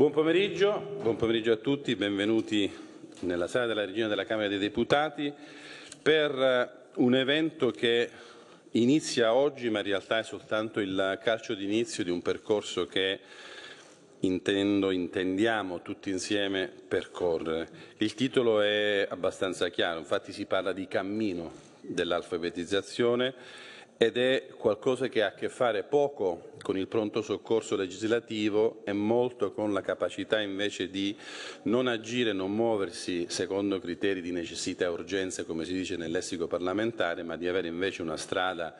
Buon pomeriggio, buon pomeriggio a tutti, benvenuti nella sala della Regina della Camera dei Deputati per eh, un evento che inizia oggi ma in realtà è soltanto il calcio d'inizio di un percorso che intendo, intendiamo tutti insieme percorrere. Il titolo è abbastanza chiaro, infatti si parla di cammino dell'alfabetizzazione ed è qualcosa che ha a che fare poco con il pronto soccorso legislativo e molto con la capacità invece di non agire, non muoversi secondo criteri di necessità e urgenza, come si dice nel lessico parlamentare, ma di avere invece una strada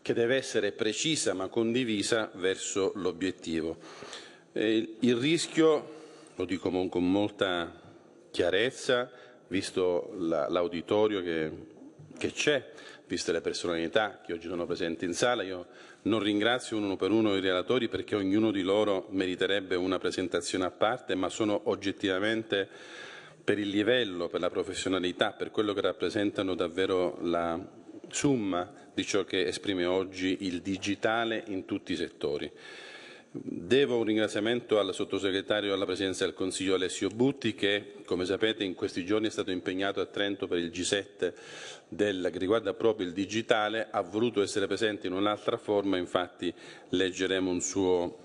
che deve essere precisa ma condivisa verso l'obiettivo. Il rischio, lo dico con molta chiarezza, visto l'auditorio che c'è, viste le personalità che oggi sono presenti in sala. Io non ringrazio uno per uno i relatori perché ognuno di loro meriterebbe una presentazione a parte, ma sono oggettivamente per il livello, per la professionalità, per quello che rappresentano davvero la summa di ciò che esprime oggi il digitale in tutti i settori. Devo un ringraziamento al sottosegretario alla Presidenza del Consiglio Alessio Butti che, come sapete, in questi giorni è stato impegnato a Trento per il G7 del, che riguarda proprio il digitale, ha voluto essere presente in un'altra forma, infatti leggeremo un suo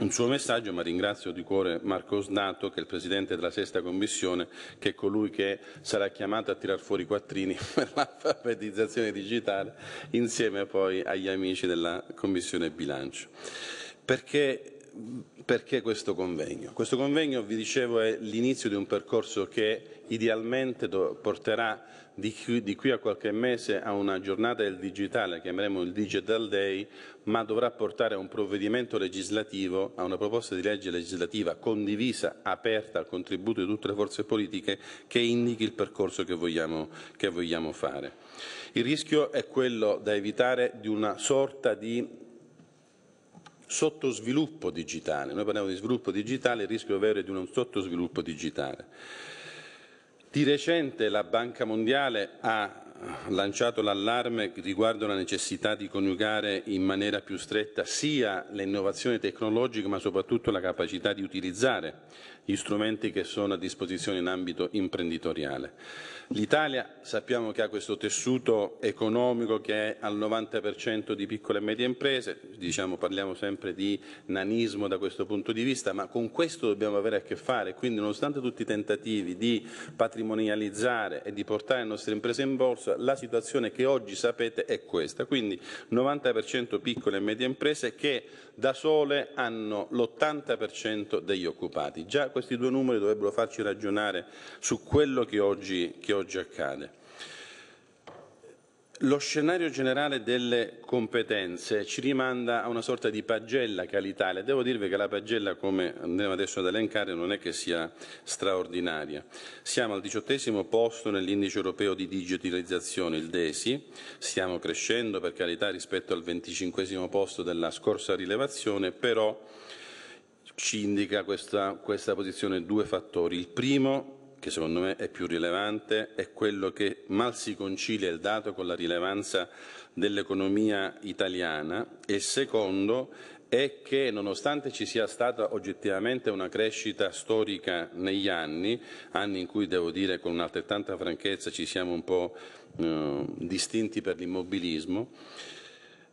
un suo messaggio, ma ringrazio di cuore Marco Snato che è il Presidente della Sesta Commissione, che è colui che sarà chiamato a tirar fuori i quattrini per l'alfabetizzazione digitale, insieme poi agli amici della Commissione Bilancio. Perché, perché questo convegno? Questo convegno, vi dicevo, è l'inizio di un percorso che idealmente porterà di qui, di qui, a qualche mese a una giornata del digitale, chiameremo il Digital Day, ma dovrà portare a un provvedimento legislativo, a una proposta di legge legislativa condivisa, aperta al contributo di tutte le forze politiche, che indichi il percorso che vogliamo, che vogliamo fare. Il rischio è quello da evitare di una sorta di sottosviluppo digitale. Noi parliamo di sviluppo digitale, il rischio vero è di un sottosviluppo digitale. Di recente la Banca Mondiale ha lanciato l'allarme riguardo alla necessità di coniugare in maniera più stretta sia le innovazioni tecnologiche ma soprattutto la capacità di utilizzare gli strumenti che sono a disposizione in ambito imprenditoriale. L'Italia sappiamo che ha questo tessuto economico che è al 90% di piccole e medie imprese, diciamo, parliamo sempre di nanismo da questo punto di vista, ma con questo dobbiamo avere a che fare, quindi nonostante tutti i tentativi di patrimonializzare e di portare le nostre imprese in borsa, la situazione che oggi sapete è questa, quindi 90% piccole e medie imprese che da sole hanno l'80% degli occupati. Già questi due numeri dovrebbero farci ragionare su quello che oggi, che oggi accade. Lo scenario generale delle competenze ci rimanda a una sorta di pagella che l'Italia, devo dirvi che la pagella come andiamo adesso ad elencare non è che sia straordinaria. Siamo al diciottesimo posto nell'indice europeo di digitalizzazione, il DESI, stiamo crescendo per carità rispetto al venticinquesimo posto della scorsa rilevazione, però ci indica questa, questa posizione due fattori. Il primo che secondo me è più rilevante, è quello che mal si concilia il dato con la rilevanza dell'economia italiana e il secondo è che nonostante ci sia stata oggettivamente una crescita storica negli anni, anni in cui devo dire con altrettanta franchezza ci siamo un po' eh, distinti per l'immobilismo,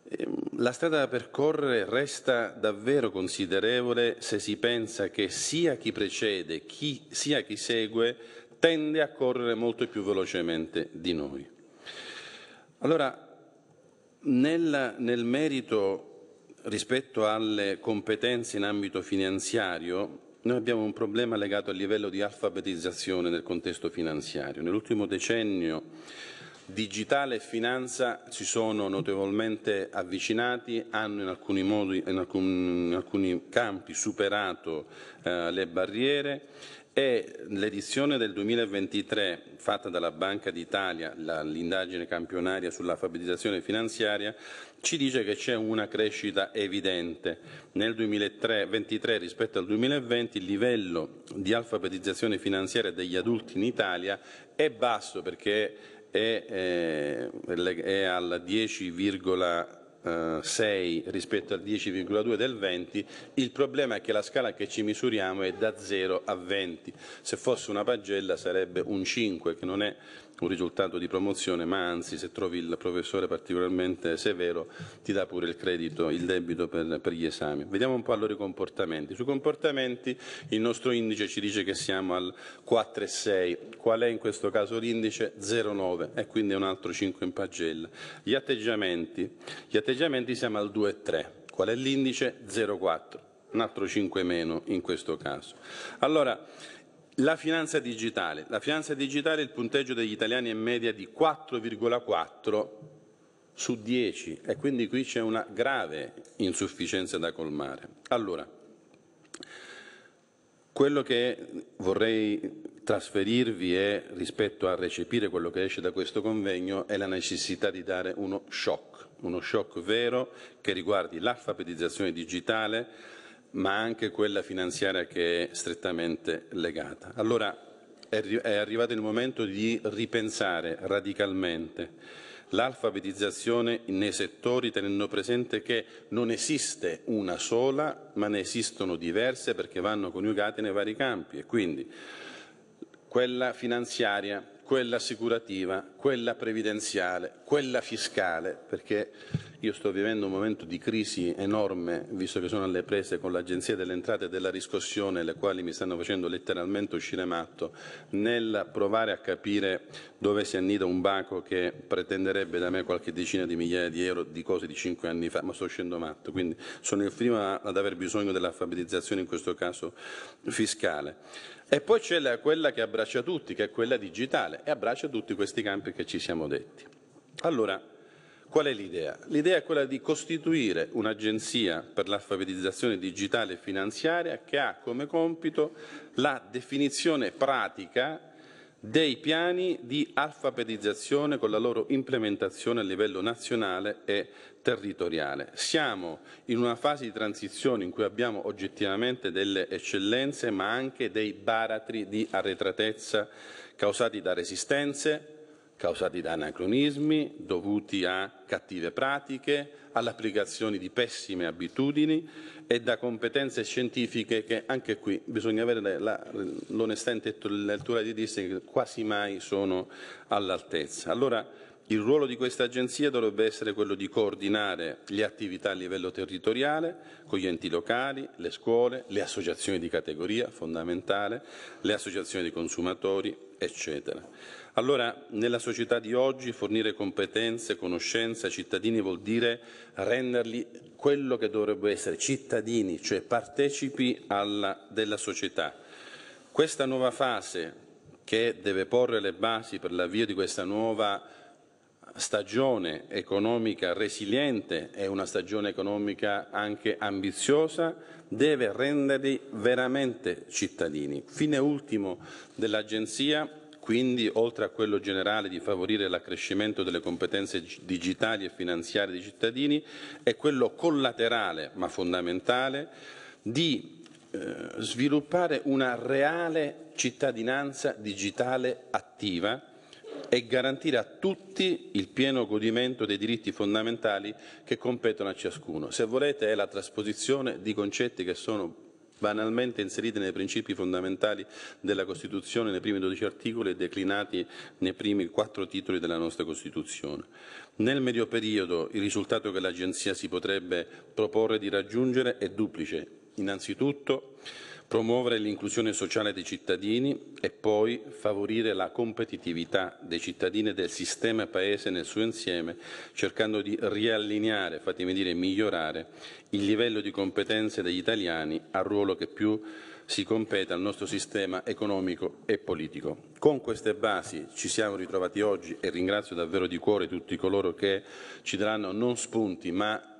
Ehm, la strada da percorrere resta davvero considerevole se si pensa che sia chi precede chi, sia chi segue tende a correre molto più velocemente di noi. Allora, nel, nel merito rispetto alle competenze in ambito finanziario, noi abbiamo un problema legato al livello di alfabetizzazione nel contesto finanziario. Nell'ultimo decennio digitale e finanza si sono notevolmente avvicinati, hanno in alcuni, modi, in alcuni, in alcuni campi superato eh, le barriere e l'edizione del 2023 fatta dalla Banca d'Italia, l'indagine campionaria sull'alfabetizzazione finanziaria, ci dice che c'è una crescita evidente. Nel 2023 rispetto al 2020 il livello di alfabetizzazione finanziaria degli adulti in Italia è basso perché è, eh, è al 10,6 eh, rispetto al 10,2 del 20, il problema è che la scala che ci misuriamo è da 0 a 20, se fosse una pagella sarebbe un 5 che non è un risultato di promozione, ma anzi se trovi il professore particolarmente severo ti dà pure il credito, il debito per, per gli esami. Vediamo un po' allora i comportamenti. Sui comportamenti il nostro indice ci dice che siamo al 4,6, qual è in questo caso l'indice? 0,9 e quindi è un altro 5 in pagella. Gli atteggiamenti, gli atteggiamenti siamo al 2,3. Qual è l'indice? 0,4, un altro 5 meno in questo caso. Allora, la finanza digitale. La finanza digitale, il punteggio degli italiani è media di 4,4 su 10 e quindi qui c'è una grave insufficienza da colmare. Allora, quello che vorrei trasferirvi è, rispetto a recepire quello che esce da questo convegno, è la necessità di dare uno shock, uno shock vero che riguardi l'alfabetizzazione digitale, ma anche quella finanziaria che è strettamente legata. Allora è arrivato il momento di ripensare radicalmente l'alfabetizzazione nei settori tenendo presente che non esiste una sola, ma ne esistono diverse perché vanno coniugate nei vari campi e quindi quella finanziaria quella assicurativa, quella previdenziale, quella fiscale, perché io sto vivendo un momento di crisi enorme, visto che sono alle prese con l'Agenzia delle Entrate e della Riscossione, le quali mi stanno facendo letteralmente uscire matto, nel provare a capire dove si annida un baco che pretenderebbe da me qualche decina di migliaia di euro di cose di cinque anni fa, ma sto uscendo matto, quindi sono il primo ad aver bisogno dell'alfabetizzazione, in questo caso fiscale. E poi c'è la, quella che abbraccia tutti, che è quella digitale, e abbraccia tutti questi campi che ci siamo detti. Allora, qual è l'idea? L'idea è quella di costituire un'agenzia per l'alfabetizzazione digitale e finanziaria che ha come compito la definizione pratica dei piani di alfabetizzazione con la loro implementazione a livello nazionale e territoriale. Siamo in una fase di transizione in cui abbiamo oggettivamente delle eccellenze ma anche dei baratri di arretratezza causati da resistenze, causati da anacronismi, dovuti a cattive pratiche, all'applicazione di pessime abitudini e da competenze scientifiche che anche qui bisogna avere l'onestà intellettuale di dirsi che quasi mai sono all'altezza. Allora il ruolo di questa agenzia dovrebbe essere quello di coordinare le attività a livello territoriale con gli enti locali, le scuole, le associazioni di categoria, fondamentale, le associazioni di consumatori, eccetera. Allora, nella società di oggi, fornire competenze, conoscenze ai cittadini vuol dire renderli quello che dovrebbero essere, cittadini, cioè partecipi alla, della società. Questa nuova fase che deve porre le basi per l'avvio di questa nuova stagione economica resiliente e una stagione economica anche ambiziosa deve renderli veramente cittadini. Fine ultimo dell'Agenzia quindi, oltre a quello generale di favorire l'accrescimento delle competenze digitali e finanziarie dei cittadini, è quello collaterale, ma fondamentale, di eh, sviluppare una reale cittadinanza digitale attiva e garantire a tutti il pieno godimento dei diritti fondamentali che competono a ciascuno. Se volete è la trasposizione di concetti che sono banalmente inserite nei principi fondamentali della Costituzione nei primi 12 articoli e declinati nei primi quattro titoli della nostra Costituzione. Nel medio periodo il risultato che l'Agenzia si potrebbe proporre di raggiungere è duplice. Innanzitutto promuovere l'inclusione sociale dei cittadini e poi favorire la competitività dei cittadini e del sistema Paese nel suo insieme, cercando di riallineare, fatemi dire migliorare, il livello di competenze degli italiani al ruolo che più si compete al nostro sistema economico e politico. Con queste basi ci siamo ritrovati oggi e ringrazio davvero di cuore tutti coloro che ci daranno non spunti ma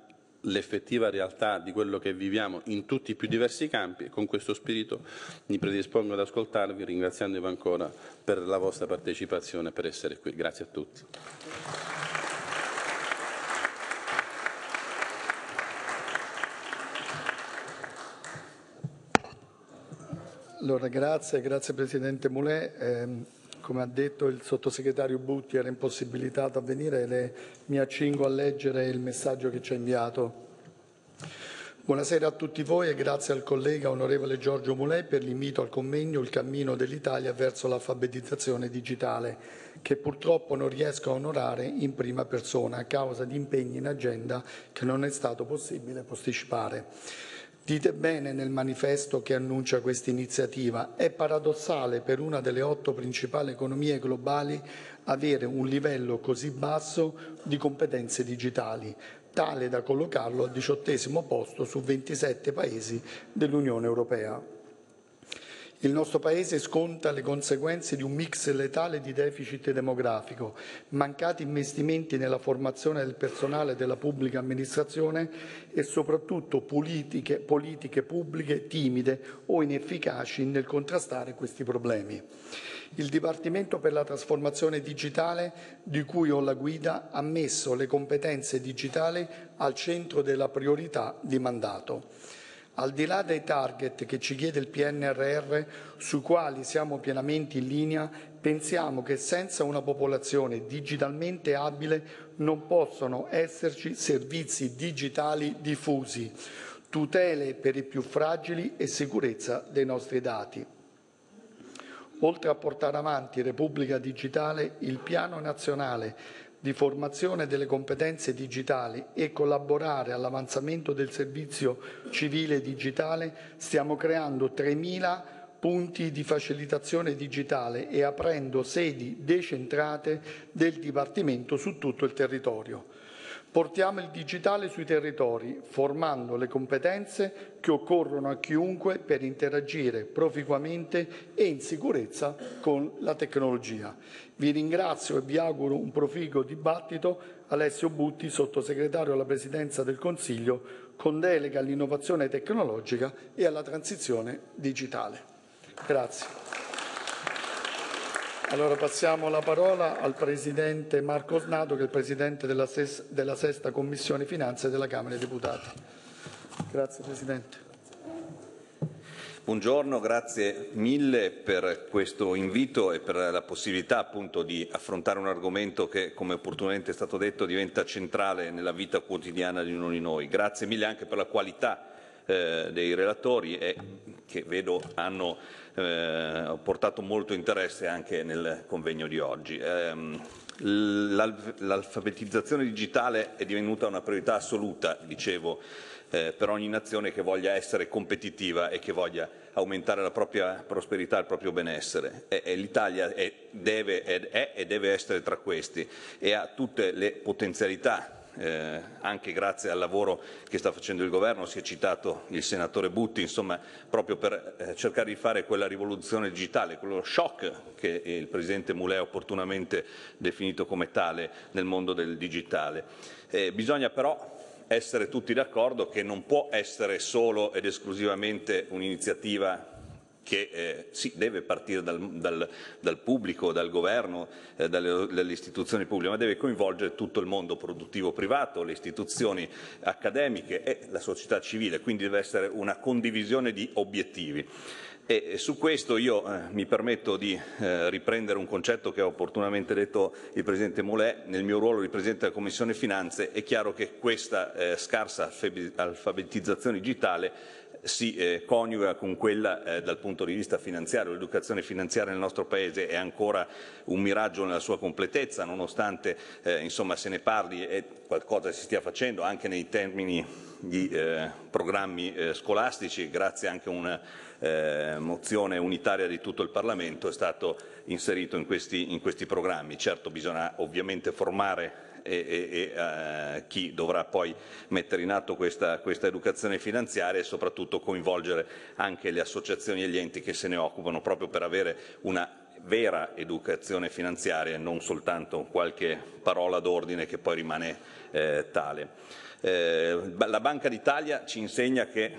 l'effettiva realtà di quello che viviamo in tutti i più diversi campi e con questo spirito mi predispongo ad ascoltarvi ringraziandovi ancora per la vostra partecipazione e per essere qui. Grazie a tutti. Allora, grazie, grazie Presidente Moulet. Eh come ha detto il sottosegretario Butti, era impossibilitato a venire e mi accingo a leggere il messaggio che ci ha inviato. Buonasera a tutti voi e grazie al collega onorevole Giorgio Mulei per l'invito al convegno Il cammino dell'Italia verso l'alfabetizzazione digitale, che purtroppo non riesco a onorare in prima persona a causa di impegni in agenda che non è stato possibile posticipare. Dite bene nel manifesto che annuncia questa iniziativa, è paradossale per una delle otto principali economie globali avere un livello così basso di competenze digitali, tale da collocarlo al diciottesimo posto su 27 paesi dell'Unione Europea. Il nostro Paese sconta le conseguenze di un mix letale di deficit demografico, mancati investimenti nella formazione del personale della pubblica amministrazione e soprattutto politiche, politiche pubbliche timide o inefficaci nel contrastare questi problemi. Il Dipartimento per la trasformazione digitale, di cui ho la guida, ha messo le competenze digitali al centro della priorità di mandato. Al di là dei target che ci chiede il PNRR, sui quali siamo pienamente in linea, pensiamo che senza una popolazione digitalmente abile non possono esserci servizi digitali diffusi, tutele per i più fragili e sicurezza dei nostri dati. Oltre a portare avanti Repubblica Digitale, il Piano Nazionale di formazione delle competenze digitali e collaborare all'avanzamento del servizio civile digitale, stiamo creando 3.000 punti di facilitazione digitale e aprendo sedi decentrate del Dipartimento su tutto il territorio. Portiamo il digitale sui territori, formando le competenze che occorrono a chiunque per interagire proficuamente e in sicurezza con la tecnologia. Vi ringrazio e vi auguro un proficuo dibattito. Alessio Butti, sottosegretario alla Presidenza del Consiglio, con delega all'innovazione tecnologica e alla transizione digitale. Grazie. Allora passiamo la parola al Presidente Marco Osnato, che è il Presidente della, ses della Sesta Commissione Finanze della Camera dei Deputati. Grazie Presidente. Buongiorno, grazie mille per questo invito e per la possibilità appunto di affrontare un argomento che, come opportunamente è stato detto, diventa centrale nella vita quotidiana di ognuno di noi. Grazie mille anche per la qualità eh, dei relatori eh, che vedo hanno eh, ho portato molto interesse anche nel convegno di oggi. Eh, l'alfabetizzazione digitale è divenuta una priorità assoluta, dicevo, eh, per ogni nazione che voglia essere competitiva e che voglia aumentare la propria prosperità e il proprio benessere. L'Italia è, deve, è, è e deve essere tra questi e ha tutte le potenzialità eh, anche grazie al lavoro che sta facendo il governo, si è citato il senatore Butti, insomma proprio per eh, cercare di fare quella rivoluzione digitale, quello shock che il Presidente Mulè ha opportunamente definito come tale nel mondo del digitale. Eh, bisogna però essere tutti d'accordo che non può essere solo ed esclusivamente un'iniziativa che eh, sì, deve partire dal, dal, dal pubblico, dal governo, eh, dalle, dalle, istituzioni pubbliche, ma deve coinvolgere tutto il mondo produttivo privato, le istituzioni accademiche e la società civile, quindi deve essere una condivisione di obiettivi. E, su questo io eh, mi permetto di eh, riprendere un concetto che ha opportunamente detto il Presidente Molè nel mio ruolo di Presidente della Commissione Finanze. È chiaro che questa eh, scarsa alfabetizzazione digitale si eh, coniuga con quella eh, dal punto di vista finanziario. L'educazione finanziaria nel nostro Paese è ancora un miraggio nella sua completezza, nonostante eh, insomma, se ne parli e qualcosa si stia facendo anche nei termini di eh, programmi eh, scolastici, grazie anche a una eh, mozione unitaria di tutto il Parlamento è stato inserito in questi, in questi programmi. Certo bisogna ovviamente formare e, e uh, chi dovrà poi mettere in atto questa, questa, educazione finanziaria e soprattutto coinvolgere anche le associazioni e gli enti che se ne occupano proprio per avere una vera educazione finanziaria e non soltanto qualche parola d'ordine che poi rimane eh, tale. Eh, la Banca d'Italia ci insegna che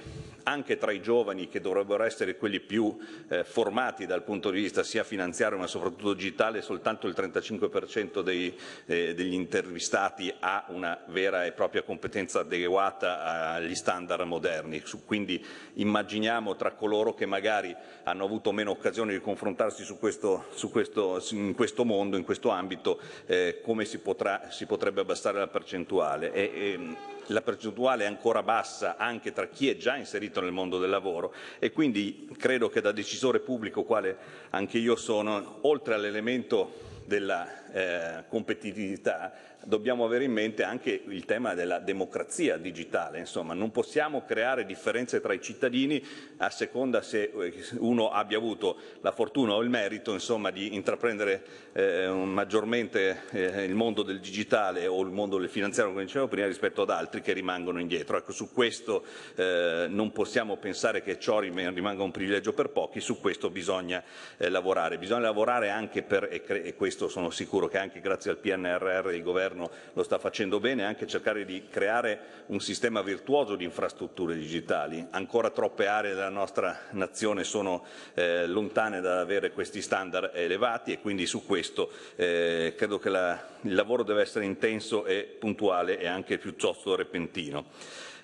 anche tra i giovani che dovrebbero essere quelli più eh, formati dal punto di vista sia finanziario ma soprattutto digitale, soltanto il 35% dei, eh, degli intervistati ha una vera e propria competenza adeguata agli standard moderni. Quindi immaginiamo tra coloro che magari hanno avuto meno occasione di confrontarsi su questo, su questo, in questo mondo, in questo ambito, eh, come si, potrà, si, potrebbe abbassare la percentuale. E, e, ehm, la percentuale è ancora bassa anche tra chi è già inserito nel mondo del lavoro e quindi credo che da decisore pubblico, quale anche io sono, oltre all'elemento della eh, competitività dobbiamo avere in mente anche il tema della democrazia digitale, insomma non possiamo creare differenze tra i cittadini a seconda se eh, uno abbia avuto la fortuna o il merito insomma, di intraprendere eh, maggiormente eh, il mondo del digitale o il mondo del finanziario come dicevo prima rispetto ad altri che rimangono indietro. Ecco, su questo eh, non possiamo pensare che ciò rimanga un privilegio per pochi, su questo bisogna eh, lavorare. Bisogna lavorare anche per, e, e questo sono sicuro che anche grazie al PNRR il governo governo lo sta facendo bene, anche cercare di creare un sistema virtuoso di infrastrutture digitali. Ancora troppe aree della nostra nazione sono eh, lontane da avere questi standard elevati e quindi su questo eh, credo che la, il lavoro deve essere intenso e puntuale e anche piuttosto repentino.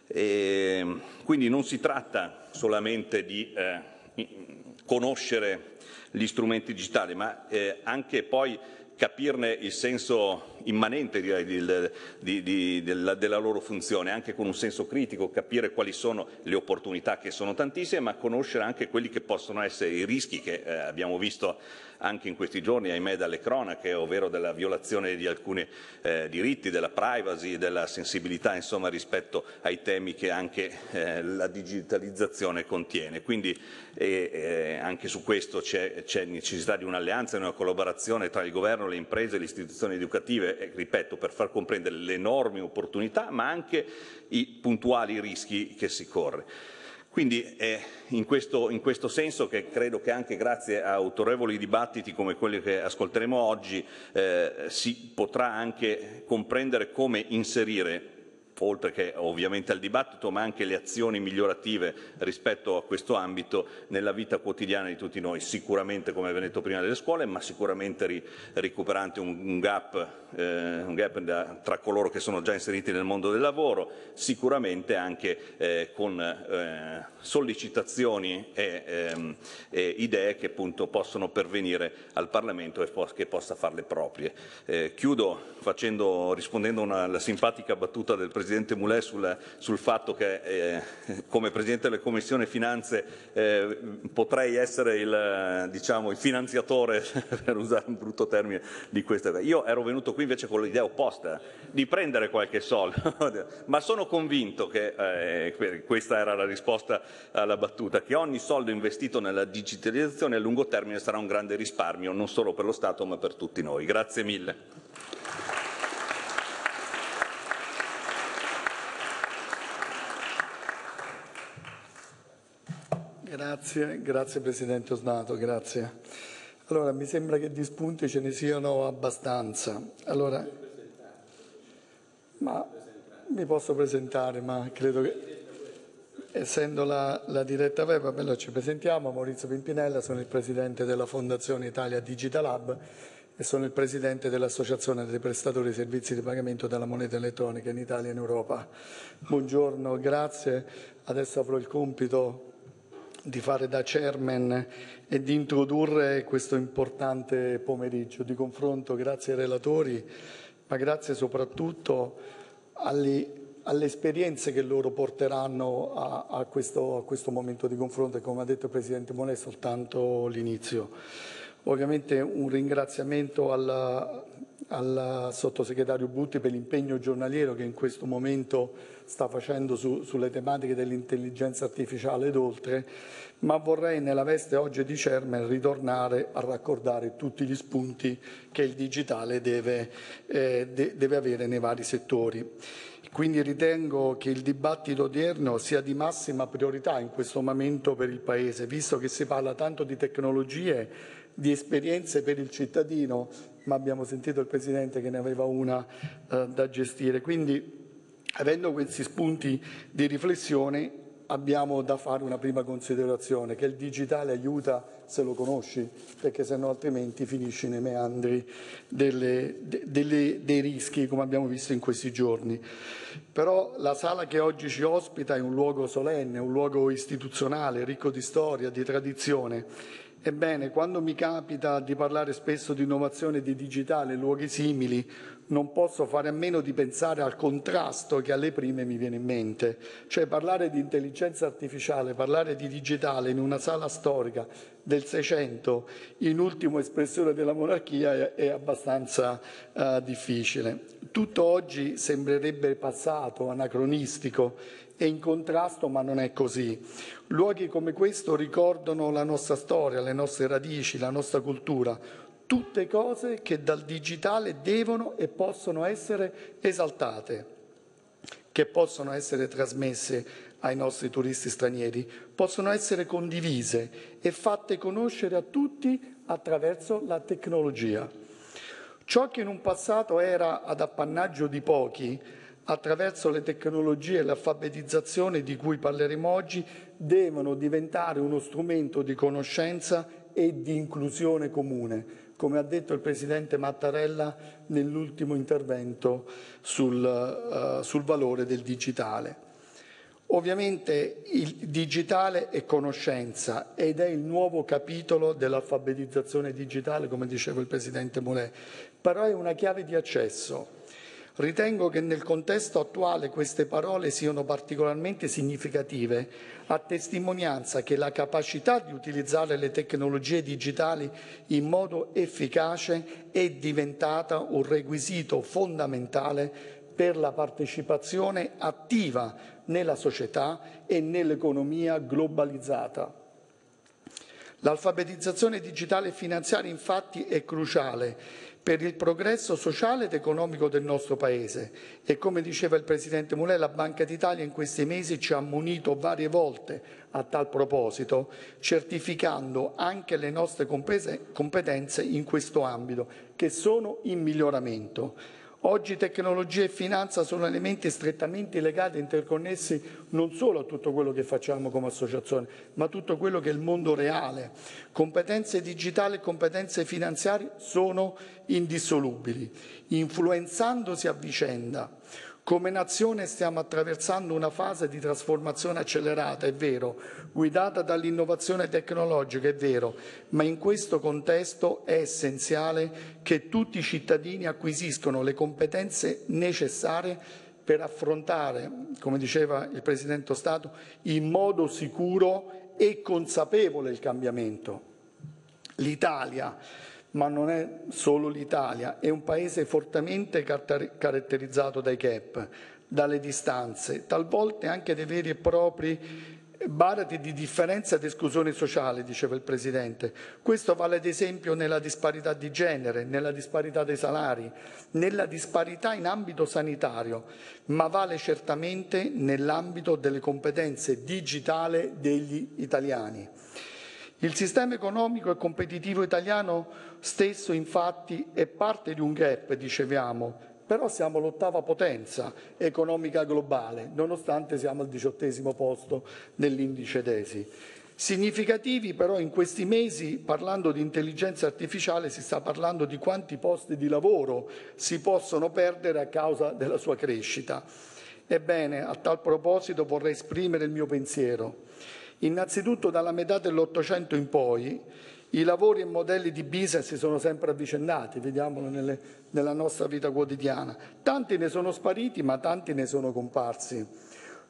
E ehm, quindi non si tratta solamente di eh, conoscere gli strumenti digitali, ma eh, anche poi capirne il senso immanente direi, di, di, della, della loro funzione, anche con un senso critico, capire quali sono le opportunità che sono tantissime, ma conoscere anche quelli che possono essere i rischi che eh, abbiamo visto anche in questi giorni, ahimè, dalle cronache, ovvero della violazione di alcuni eh, diritti, della privacy, della sensibilità, insomma, rispetto ai temi che anche eh, la digitalizzazione contiene. Quindi eh, anche su questo c'è, necessità di un'alleanza di una collaborazione tra il governo, le imprese, le istituzioni educative eh, ripeto, per far comprendere le enormi opportunità, ma anche i puntuali rischi che si corre. Quindi è eh, in questo, in questo, senso che credo che anche grazie a autorevoli dibattiti come quelli che ascolteremo oggi eh, si potrà anche comprendere come inserire oltre che ovviamente al dibattito, ma anche le azioni migliorative rispetto a questo ambito nella vita quotidiana di tutti noi, sicuramente come abbiamo detto prima delle scuole, ma sicuramente ri recuperante un, un gap, eh, un gap da, tra coloro che sono già inseriti nel mondo del lavoro, sicuramente anche eh, con eh, sollecitazioni e, ehm, e, idee che appunto possono pervenire al Parlamento e po che possa farle proprie. Eh, chiudo facendo, rispondendo alla simpatica battuta del Presidente Presidente Mulè sul, sul fatto che eh, come Presidente della Commissione Finanze eh, potrei essere il, diciamo, il finanziatore, per usare un brutto termine, di questa. Io ero venuto qui invece con l'idea opposta, di prendere qualche soldo, ma sono convinto che, eh, questa era la risposta alla battuta, che ogni soldo investito nella digitalizzazione a lungo termine sarà un grande risparmio, non solo per lo Stato ma per tutti noi. Grazie mille. Grazie, grazie Presidente Osnato, grazie. Allora, mi sembra che di spunti ce ne siano abbastanza. Allora, ma mi posso presentare, ma credo che essendo la, la diretta web, bello, ci presentiamo. Maurizio Pimpinella, sono il Presidente della Fondazione Italia Digital Hub e sono il Presidente dell'Associazione dei Prestatori di Servizi di Pagamento della Moneta Elettronica in Italia e in Europa. Buongiorno, grazie. Adesso avrò il compito di fare da chairman e di introdurre questo importante pomeriggio di confronto. Grazie ai relatori, ma grazie soprattutto agli alle esperienze che loro porteranno a, a, questo, a, questo, momento di confronto e come ha detto il Presidente Monet soltanto l'inizio. Ovviamente un ringraziamento al Sottosegretario Butti per l'impegno giornaliero che in questo momento sta facendo su, sulle tematiche dell'intelligenza artificiale ed oltre, ma vorrei nella veste oggi di chairman ritornare a raccordare tutti gli spunti che il digitale deve, eh, de, deve avere nei vari settori. Quindi ritengo che il dibattito odierno sia di massima priorità in questo momento per il Paese, visto che si parla tanto di tecnologie, di esperienze per il cittadino, ma abbiamo sentito il Presidente che ne aveva una eh, da gestire. Quindi Avendo questi spunti di riflessione abbiamo da fare una prima considerazione, che il digitale aiuta se lo conosci, perché se no altrimenti finisci nei meandri delle, de, delle, dei rischi, come abbiamo visto in questi giorni. Però la sala che oggi ci ospita è un luogo solenne, un luogo istituzionale, ricco di storia, di tradizione. Ebbene, quando mi capita di parlare spesso di innovazione e di digitale, in luoghi simili, non posso fare a meno di pensare al contrasto che alle prime mi viene in mente. Cioè parlare di intelligenza artificiale, parlare di digitale in una sala storica del Seicento, in ultimo espressione della monarchia, è, abbastanza uh, difficile. Tutto oggi sembrerebbe passato, anacronistico, è in contrasto, ma non è così. Luoghi come questo ricordano la nostra storia, le nostre radici, la nostra cultura, tutte cose che dal digitale devono e possono essere esaltate, che possono essere trasmesse ai nostri turisti stranieri, possono essere condivise e fatte conoscere a tutti attraverso la tecnologia. Ciò che in un passato era ad appannaggio di pochi, attraverso le tecnologie e l'alfabetizzazione di cui parleremo oggi, devono diventare uno strumento di conoscenza e di inclusione comune come ha detto il Presidente Mattarella nell'ultimo intervento sul, uh, sul valore del digitale. Ovviamente il digitale è conoscenza ed è il nuovo capitolo dell'alfabetizzazione digitale, come diceva il Presidente Molè, però è una chiave di accesso Ritengo che nel contesto attuale queste parole siano particolarmente significative, a testimonianza che la capacità di utilizzare le tecnologie digitali in modo efficace è diventata un requisito fondamentale per la partecipazione attiva nella società e nell'economia globalizzata. L'alfabetizzazione digitale e finanziaria infatti è cruciale per il progresso sociale ed economico del nostro Paese e come diceva il Presidente Mulè la Banca d'Italia in questi mesi ci ha munito varie volte a tal proposito certificando anche le nostre competenze in questo ambito che sono in miglioramento. Oggi tecnologia e finanza sono elementi strettamente legati e interconnessi non solo a tutto quello che facciamo come associazione, ma a tutto quello che è il mondo reale. Competenze digitali e competenze finanziarie sono indissolubili, influenzandosi a vicenda. Come nazione stiamo attraversando una fase di trasformazione accelerata, è vero, guidata dall'innovazione tecnologica, è vero, ma in questo contesto è essenziale che tutti i cittadini acquisiscono le competenze necessarie per affrontare, come diceva il Presidente Stato, in modo sicuro e consapevole il cambiamento. L'Italia ma non è solo l'Italia, è un paese fortemente caratterizzato dai gap, dalle distanze, talvolta anche dei veri e propri barati di differenza ed esclusione sociale, diceva il Presidente. Questo vale ad esempio nella disparità di genere, nella disparità dei salari, nella disparità in ambito sanitario, ma vale certamente nell'ambito delle competenze digitali degli italiani. Il sistema economico e competitivo italiano stesso infatti è parte di un gap, dicevamo, però siamo l'ottava potenza economica globale, nonostante siamo al diciottesimo posto nell'indice DESI. Significativi però in questi mesi, parlando di intelligenza artificiale, si sta parlando di quanti posti di lavoro si possono perdere a causa della sua crescita. Ebbene, a tal proposito vorrei esprimere il mio pensiero. Innanzitutto dalla metà dell'Ottocento in poi i lavori e modelli di business si sono sempre avvicendati, vediamolo nelle, nella nostra vita quotidiana. Tanti ne sono spariti, ma tanti ne sono comparsi.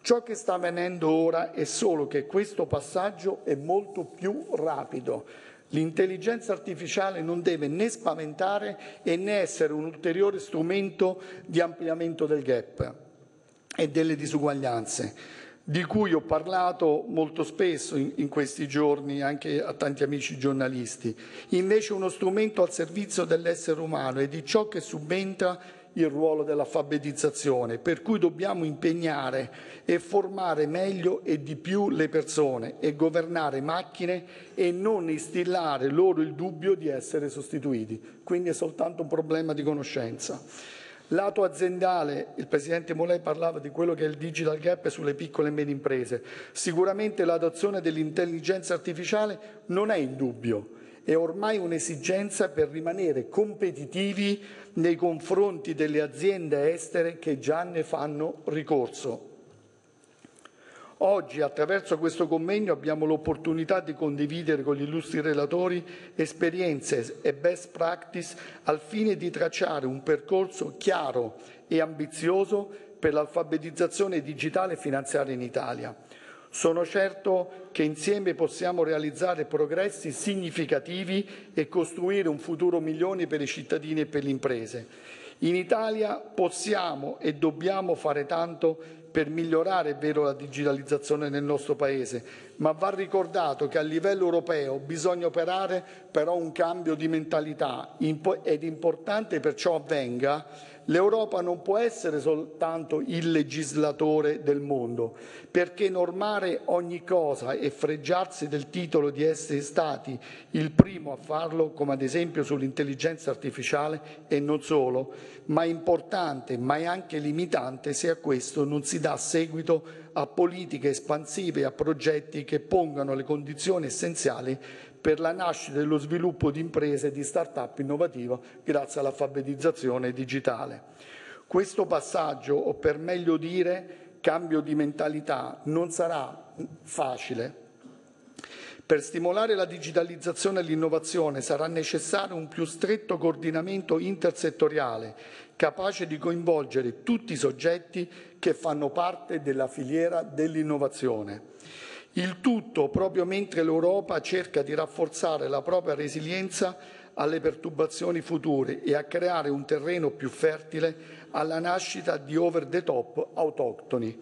Ciò che sta avvenendo ora è solo che questo passaggio è molto più rapido. L'intelligenza artificiale non deve né spaventare e né essere un ulteriore strumento di ampliamento del gap e delle disuguaglianze di cui ho parlato molto spesso in, in, questi giorni anche a tanti amici giornalisti, invece uno strumento al servizio dell'essere umano e di ciò che subentra il ruolo dell'alfabetizzazione, per cui dobbiamo impegnare e formare meglio e di più le persone e governare macchine e non instillare loro il dubbio di essere sostituiti. Quindi è soltanto un problema di conoscenza. Lato aziendale, il Presidente Molei parlava di quello che è il digital gap sulle piccole e medie imprese. Sicuramente l'adozione dell'intelligenza artificiale non è in dubbio, è ormai un'esigenza per rimanere competitivi nei confronti delle aziende estere che già ne fanno ricorso. Oggi, attraverso questo convegno, abbiamo l'opportunità di condividere con gli illustri relatori esperienze e best practice al fine di tracciare un percorso chiaro e ambizioso per l'alfabetizzazione digitale e finanziaria in Italia. Sono certo che insieme possiamo realizzare progressi significativi e costruire un futuro migliore per i cittadini e per le imprese. In Italia possiamo e dobbiamo fare tanto per migliorare, è vero, la digitalizzazione nel nostro Paese, ma va ricordato che a livello europeo bisogna operare però un cambio di mentalità ed è importante perciò avvenga L'Europa non può essere soltanto il legislatore del mondo, perché normare ogni cosa e freggiarsi del titolo di essere stati il primo a farlo, come ad esempio sull'intelligenza artificiale e non solo, ma è importante, ma è anche limitante se a questo non si dà seguito a politiche espansive, e a progetti che pongano le condizioni essenziali per la nascita e lo sviluppo di imprese e di start-up innovativa grazie all'alfabetizzazione digitale. Questo passaggio, o per meglio dire cambio di mentalità, non sarà facile, per stimolare la digitalizzazione e l'innovazione sarà necessario un più stretto coordinamento intersettoriale, capace di coinvolgere tutti i soggetti che fanno parte della filiera dell'innovazione. Il tutto proprio mentre l'Europa cerca di rafforzare la propria resilienza alle perturbazioni future e a creare un terreno più fertile alla nascita di over the top autoctoni.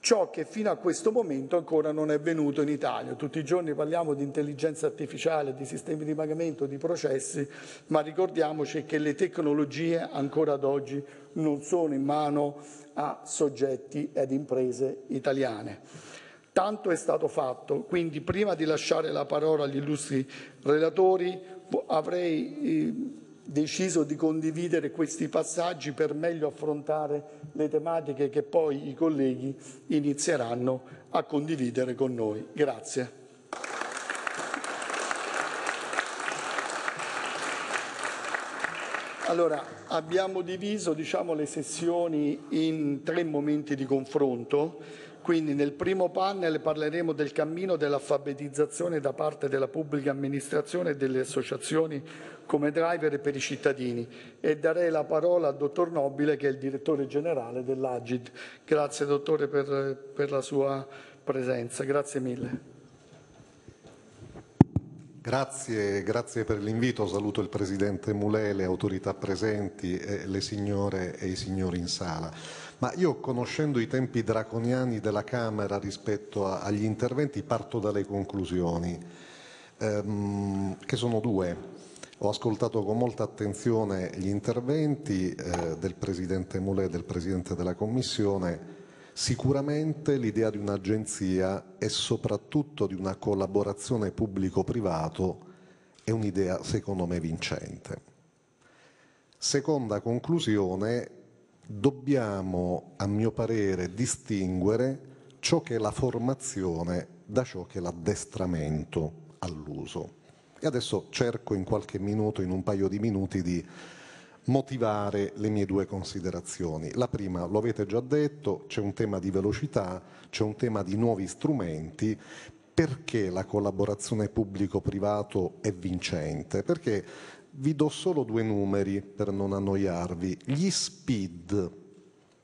Ciò che fino a questo momento ancora non è avvenuto in Italia. Tutti i giorni parliamo di intelligenza artificiale, di sistemi di pagamento, di processi, ma ricordiamoci che le tecnologie ancora ad oggi non sono in mano a soggetti ed imprese italiane. Tanto è stato fatto, quindi prima di lasciare la parola agli illustri relatori avrei eh, deciso di condividere questi passaggi per meglio affrontare le tematiche che poi i colleghi inizieranno a condividere con noi. Grazie. Allora, abbiamo diviso diciamo, le sessioni in tre momenti di confronto quindi nel primo panel parleremo del cammino dell'alfabetizzazione da parte della pubblica amministrazione e delle associazioni come driver per i cittadini e darei la parola al dottor Nobile che è il direttore generale dell'Agid. Grazie dottore per, per la sua presenza, grazie mille. Grazie, grazie, per l'invito, saluto il Presidente Mulè, le autorità presenti, eh, le signore e i signori in sala. Ma io, conoscendo i tempi draconiani della Camera rispetto a, agli interventi, parto dalle conclusioni, ehm, che sono due. Ho ascoltato con molta attenzione gli interventi eh, del Presidente Mulè e del Presidente della Commissione. Sicuramente l'idea di un'agenzia e soprattutto di una collaborazione pubblico-privato è un'idea secondo me vincente. Seconda conclusione, dobbiamo, a mio parere, distinguere ciò che è la formazione da ciò che è l'addestramento all'uso. E adesso cerco in qualche minuto, in un paio di minuti, di motivare le mie due considerazioni. La prima, lo avete già detto, c'è un tema di velocità, c'è un tema di nuovi strumenti. Perché la collaborazione pubblico-privato è vincente? Perché vi do solo due numeri per non annoiarvi. Gli SPID,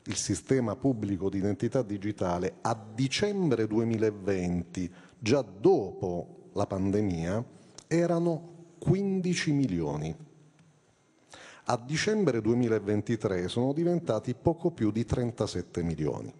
il sistema pubblico di identità digitale, a dicembre 2020, già dopo la pandemia, erano 15 milioni. A dicembre 2023 sono diventati poco più di 37 milioni.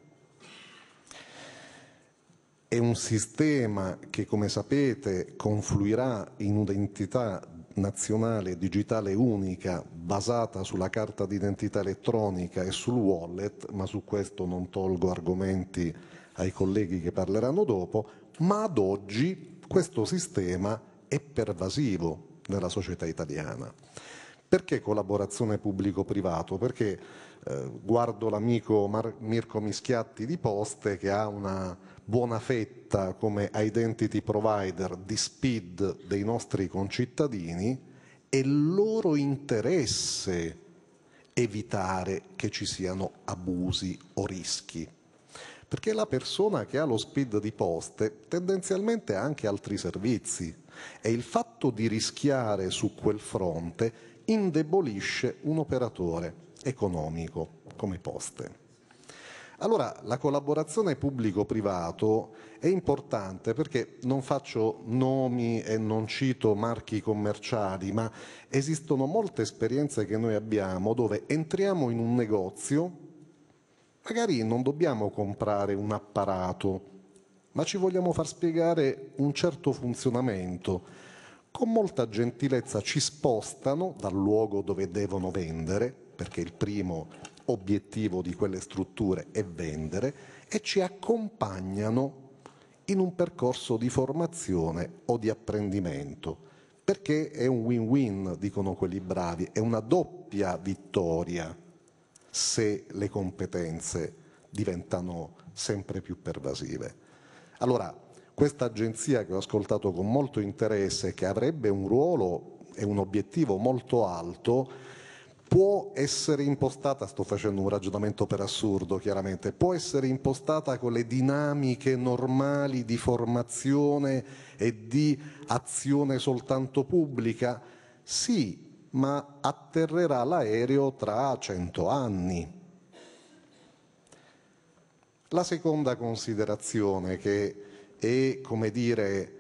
È un sistema che, come sapete, confluirà in un'identità nazionale digitale unica basata sulla carta d'identità elettronica e sul wallet, ma su questo non tolgo argomenti ai colleghi che parleranno dopo, ma ad oggi questo sistema è pervasivo nella società italiana. Perché collaborazione pubblico-privato? Perché eh, guardo l'amico Mar- Mirko Mischiatti di Poste che ha una buona fetta presenta come identity provider di speed dei nostri concittadini, è loro interesse evitare che ci siano abusi o rischi. Perché la persona che ha lo speed di poste tendenzialmente ha anche altri servizi e il fatto di rischiare su quel fronte indebolisce un operatore economico come poste. Allora la collaborazione pubblico-privato è importante perché non faccio nomi e non cito marchi commerciali, ma esistono molte esperienze che noi abbiamo dove entriamo in un negozio, magari non dobbiamo comprare un apparato, ma ci vogliamo far spiegare un certo funzionamento. Con molta gentilezza ci spostano dal luogo dove devono vendere, perché il primo obiettivo di quelle strutture è vendere e ci accompagnano in un percorso di formazione o di apprendimento, perché è un win-win, dicono quelli bravi, è una doppia vittoria se le competenze diventano sempre più pervasive. Allora, questa agenzia che ho ascoltato con molto interesse, che avrebbe un ruolo e un obiettivo molto alto, può essere impostata, sto facendo un ragionamento per assurdo chiaramente, può essere impostata con le dinamiche normali di formazione e di azione soltanto pubblica? Sì, ma atterrerà l'aereo tra cento anni. La seconda considerazione che è, come dire,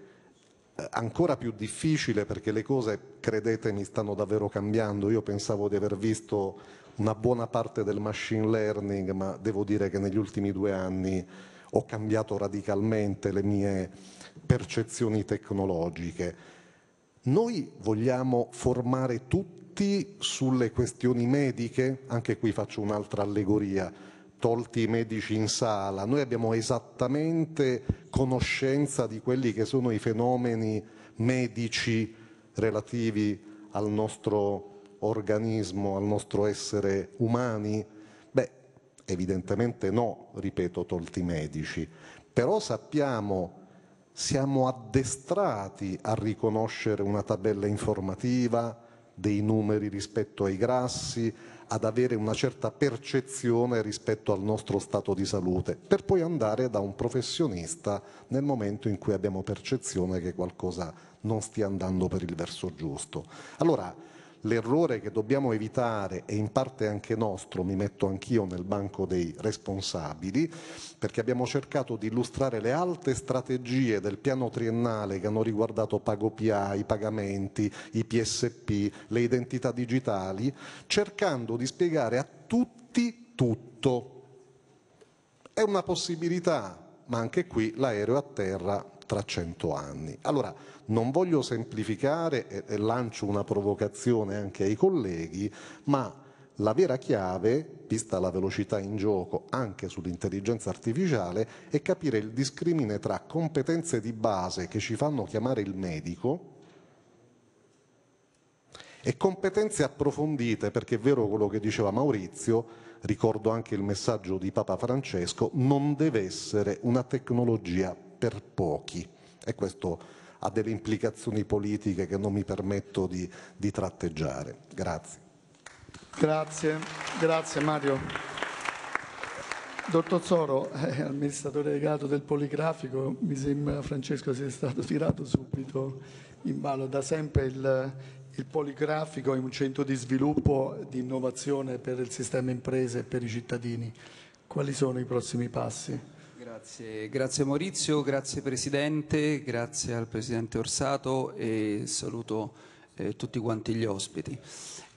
eh, ancora più difficile perché le cose, credetemi, stanno davvero cambiando. Io pensavo di aver visto una buona parte del machine learning, ma devo dire che negli ultimi due anni ho cambiato radicalmente le mie percezioni tecnologiche. Noi vogliamo formare tutti sulle questioni mediche, anche qui faccio un'altra allegoria tolti i medici in sala, noi abbiamo esattamente conoscenza di quelli che sono i fenomeni medici relativi al nostro organismo, al nostro essere umani? Beh, evidentemente no, ripeto, tolti i medici, però sappiamo, siamo addestrati a riconoscere una tabella informativa dei numeri rispetto ai grassi, ad avere una certa percezione rispetto al nostro stato di salute, per poi andare da un professionista nel momento in cui abbiamo percezione che qualcosa non stia andando per il verso giusto. Allora, L'errore che dobbiamo evitare, e in parte anche nostro, mi metto anch'io nel banco dei responsabili, perché abbiamo cercato di illustrare le alte strategie del piano triennale che hanno riguardato PagoPA, i pagamenti, i PSP, le identità digitali, cercando di spiegare a tutti tutto. È una possibilità, ma anche qui l'aereo a terra tra cento anni. Allora, non voglio semplificare e, e lancio una provocazione anche ai colleghi, ma la vera chiave, vista la velocità in gioco anche sull'intelligenza artificiale, è capire il discrimine tra competenze di base che ci fanno chiamare il medico e competenze approfondite, perché è vero quello che diceva Maurizio, ricordo anche il messaggio di Papa Francesco, non deve essere una tecnologia per pochi e questo ha delle implicazioni politiche che non mi permetto di, di tratteggiare. Grazie. Grazie, grazie Mario. Dottor Zoro, eh, amministratore legato del Poligrafico, mi sembra Francesco sia stato tirato subito in ballo. Da sempre il, il Poligrafico è un centro di sviluppo e di innovazione per il sistema imprese e per i cittadini. Quali sono i prossimi passi? Grazie, grazie Maurizio, grazie Presidente, grazie al Presidente Orsato e saluto eh, tutti quanti gli ospiti.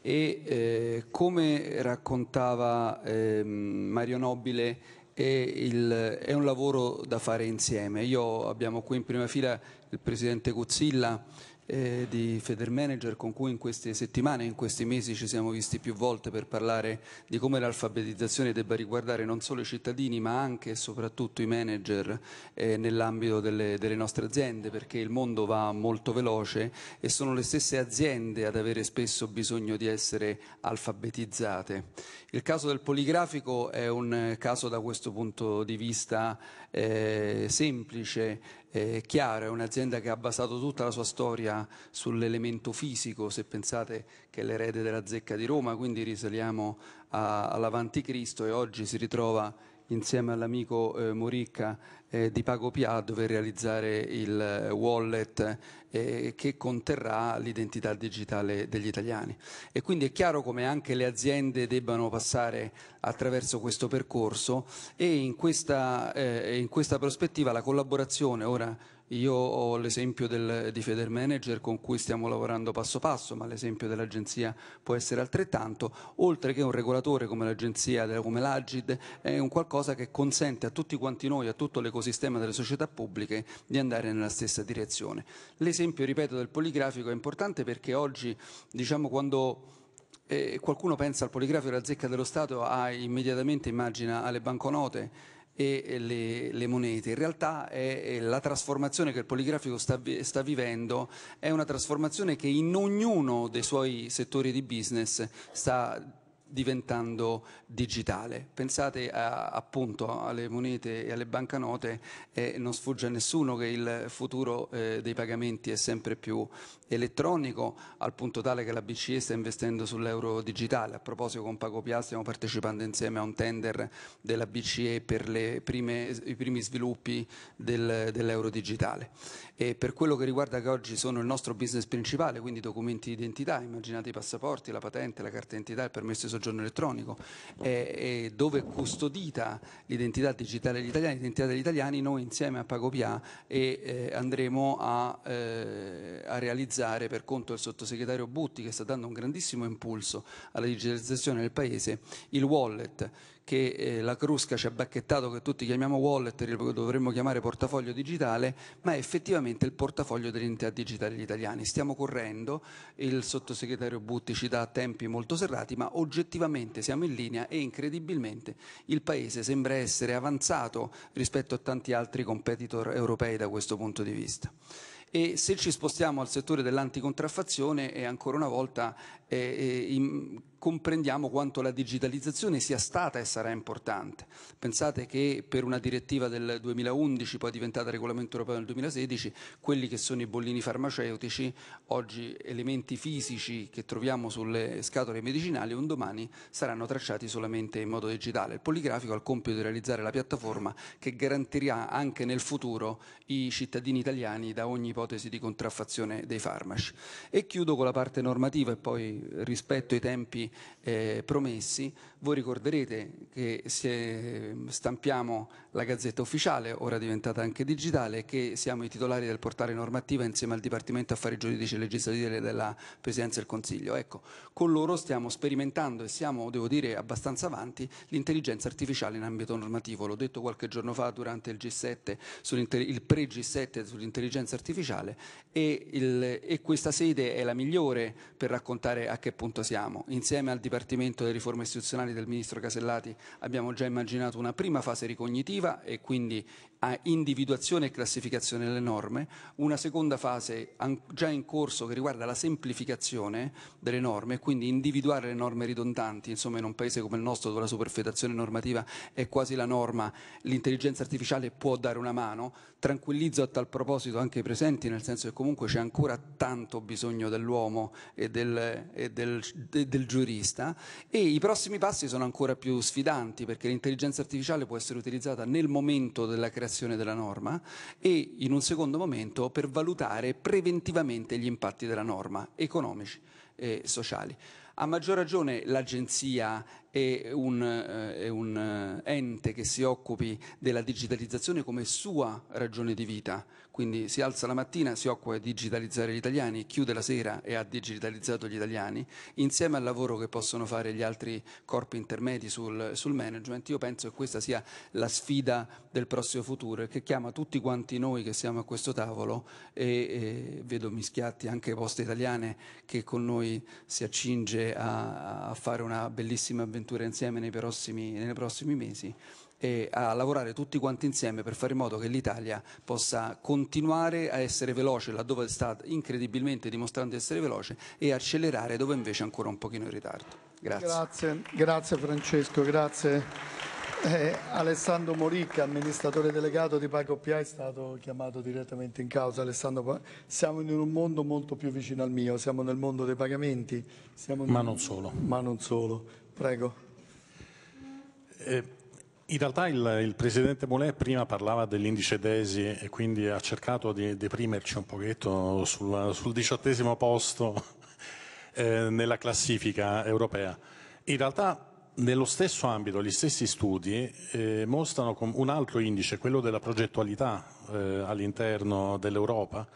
E, eh, come raccontava eh, Mario Nobile è, il, è, un lavoro da fare insieme. Io abbiamo qui in prima fila il Presidente Cuzzilla, eh, di Federmanager con cui in queste settimane, in questi mesi ci siamo visti più volte per parlare di come l'alfabetizzazione debba riguardare non solo i cittadini ma anche e soprattutto i manager eh, nell'ambito delle, delle nostre aziende perché il mondo va molto veloce e sono le stesse aziende ad avere spesso bisogno di essere alfabetizzate. Il caso del poligrafico è un caso da questo punto di vista eh, semplice, eh, chiara, è un'azienda che ha basato tutta la sua storia sull'elemento fisico, se pensate che è l'erede della zecca di Roma, quindi risaliamo Cristo e oggi si ritrova insieme all'amico eh, Moricca eh, di PagoPA dove realizzare il eh, wallet eh, che conterrà l'identità digitale degli italiani. E quindi è chiaro come anche le aziende debbano passare attraverso questo percorso e in questa, eh, in questa prospettiva la collaborazione ora io ho l'esempio del, di Federmanager con cui stiamo lavorando passo passo, ma l'esempio dell'agenzia può essere altrettanto, oltre che un regolatore come l'agenzia, come l'Agid, è un qualcosa che consente a tutti quanti noi, a tutto l'ecosistema delle società pubbliche di andare nella stessa direzione. L'esempio, ripeto, del poligrafico è importante perché oggi, diciamo, quando... Eh, qualcuno pensa al poligrafico della zecca dello Stato, ah, immediatamente immagina alle banconote e le, le monete. In realtà è, è la trasformazione che il poligrafico sta, sta, vivendo è una trasformazione che in ognuno dei suoi settori di business sta diventando digitale. Pensate a, appunto alle monete e alle banconote e eh, non sfugge a nessuno che il futuro eh, dei pagamenti è sempre più elettronico al punto tale che la BCE sta investendo sull'euro digitale. A proposito con Pagopia stiamo partecipando insieme a un tender della BCE per prime, i primi sviluppi del, dell'euro digitale. E per quello che riguarda che oggi sono il nostro business principale, quindi documenti di identità, immaginate i passaporti, la patente, la carta d'identità, il permesso di soggiorno, soggiorno elettronico, e, e dove è custodita l'identità digitale degli italiani, l'identità degli italiani, noi insieme a Pagopia e, eh, andremo a, eh, a, realizzare per conto del sottosegretario Butti che sta dando un grandissimo impulso alla digitalizzazione del Paese, il wallet che eh, la Crusca ci ha bacchettato che tutti chiamiamo wallet, lo dovremmo chiamare portafoglio digitale, ma è effettivamente il portafoglio dell'entità digitale degli italiani. Stiamo correndo, il sottosegretario Butti ci dà tempi molto serrati, ma oggettivamente siamo in linea e incredibilmente il Paese sembra essere avanzato rispetto a tanti altri competitor europei da questo punto di vista e se ci spostiamo al settore dell'anticontraffazione è ancora una volta eh, eh in, comprendiamo quanto la digitalizzazione sia stata e sarà importante. Pensate che per una direttiva del 2011, poi diventata regolamento europeo nel 2016, quelli che sono i bollini farmaceutici, oggi elementi fisici che troviamo sulle scatole medicinali, un domani saranno tracciati solamente in modo digitale. Il poligrafico ha il compito di realizzare la piattaforma che garantirà anche nel futuro i cittadini italiani da ogni ipotesi di contraffazione dei farmaci. E chiudo con la parte normativa e poi rispetto ai tempi eh, promessi voi ricorderete che se stampiamo la Gazzetta Ufficiale, ora diventata anche digitale, che siamo i titolari del portale normativa insieme al Dipartimento Affari Giuridici e Legislativi della Presidenza del Consiglio. Ecco, con loro stiamo sperimentando e siamo, devo dire, abbastanza avanti l'intelligenza artificiale in ambito normativo. L'ho detto qualche giorno fa durante il G7, il pre-G7 sull'intelligenza artificiale e, il, e questa sede è la migliore per raccontare a che punto siamo. Insieme al Dipartimento delle Riforme Istituzionali del ministro Casellati abbiamo già immaginato una prima fase ricognitiva e quindi a individuazione e classificazione delle norme, una seconda fase già in corso che riguarda la semplificazione delle norme, quindi individuare le norme ridondanti, insomma in un paese come il nostro dove la superfetazione normativa è quasi la norma, l'intelligenza artificiale può dare una mano, tranquillizzo a tal proposito anche i presenti, nel senso che comunque c'è ancora tanto bisogno dell'uomo e, del, e del, de, del giurista e i prossimi passi sono ancora più sfidanti perché l'intelligenza artificiale può essere utilizzata nel momento della creazione l'applicazione della norma e in un secondo momento per valutare preventivamente gli impatti della norma economici e sociali. A maggior ragione l'agenzia è un, eh, è un, eh, ente che si occupi della digitalizzazione come sua ragione di vita, quindi si alza la mattina, si occupa di digitalizzare gli italiani, chiude la sera e ha digitalizzato gli italiani, insieme al lavoro che possono fare gli altri corpi intermedi sul, sul management, io penso che questa sia la sfida del prossimo futuro e che chiama tutti quanti noi che siamo a questo tavolo e, e vedo mischiati anche Poste Italiane che con noi si accinge a, a fare una bellissima avventura insieme nei prossimi, nei prossimi mesi e a lavorare tutti quanti insieme per fare in modo che l'Italia possa continuare a essere veloce laddove sta incredibilmente dimostrando di essere veloce e accelerare dove invece è ancora un pochino in ritardo. Grazie. Grazie, grazie Francesco, grazie. Eh, Alessandro Moricca, amministratore delegato di PacoPA, è stato chiamato direttamente in causa. Alessandro, siamo in un mondo molto più vicino al mio, siamo nel mondo dei pagamenti. ma non solo. Ma non solo. Prego. Eh, in realtà il, il Presidente Molè prima parlava dell'indice DESI e quindi ha cercato di deprimerci un pochetto sul, sul diciottesimo posto eh, nella classifica europea. In realtà nello stesso ambito, gli stessi studi eh, mostrano un altro indice, quello della progettualità eh, all'interno dell'Europa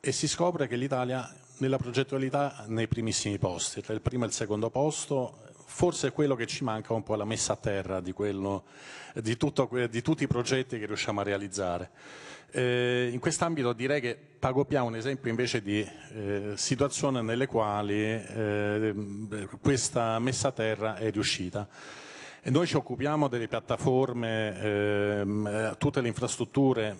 e si scopre che l'Italia nella progettualità nei primissimi posti, tra il primo e il secondo posto forse quello che ci manca è un po' la messa a terra di, quello, di, tutto, di tutti i progetti che riusciamo a realizzare. Eh, in quest'ambito direi che Pagopia è un esempio invece di eh, situazioni nelle quali eh, questa messa a terra è riuscita. E noi ci occupiamo delle piattaforme, ehm, eh, tutte le infrastrutture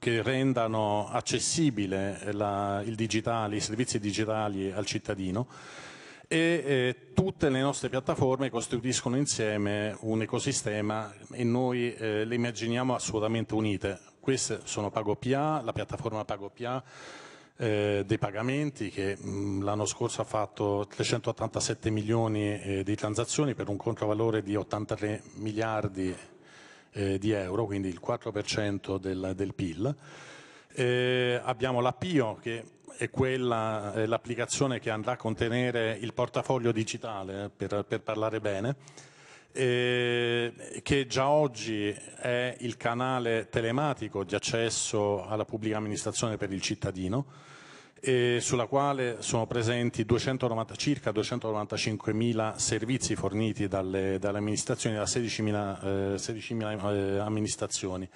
che rendano accessibile la, digitale, i servizi digitali al cittadino e eh, tutte le nostre piattaforme costituiscono insieme un ecosistema e noi eh, le immaginiamo assolutamente unite. Queste sono PagoPA, la piattaforma PagoPA eh, dei pagamenti che l'anno scorso ha fatto 387 milioni eh, di transazioni per un controvalore di 83 miliardi eh, di euro, quindi il 4% del, del PIL. Eh, abbiamo la PIO che è, quella, è l'applicazione che andrà a contenere il portafoglio digitale, eh, per, per parlare bene, eh, che già oggi è il canale telematico di accesso alla pubblica amministrazione per il cittadino, eh, sulla quale sono presenti 290, circa 295.000 servizi forniti dalle, dalle amministrazioni, da 16.000, eh, 16.000 eh, amministrazioni.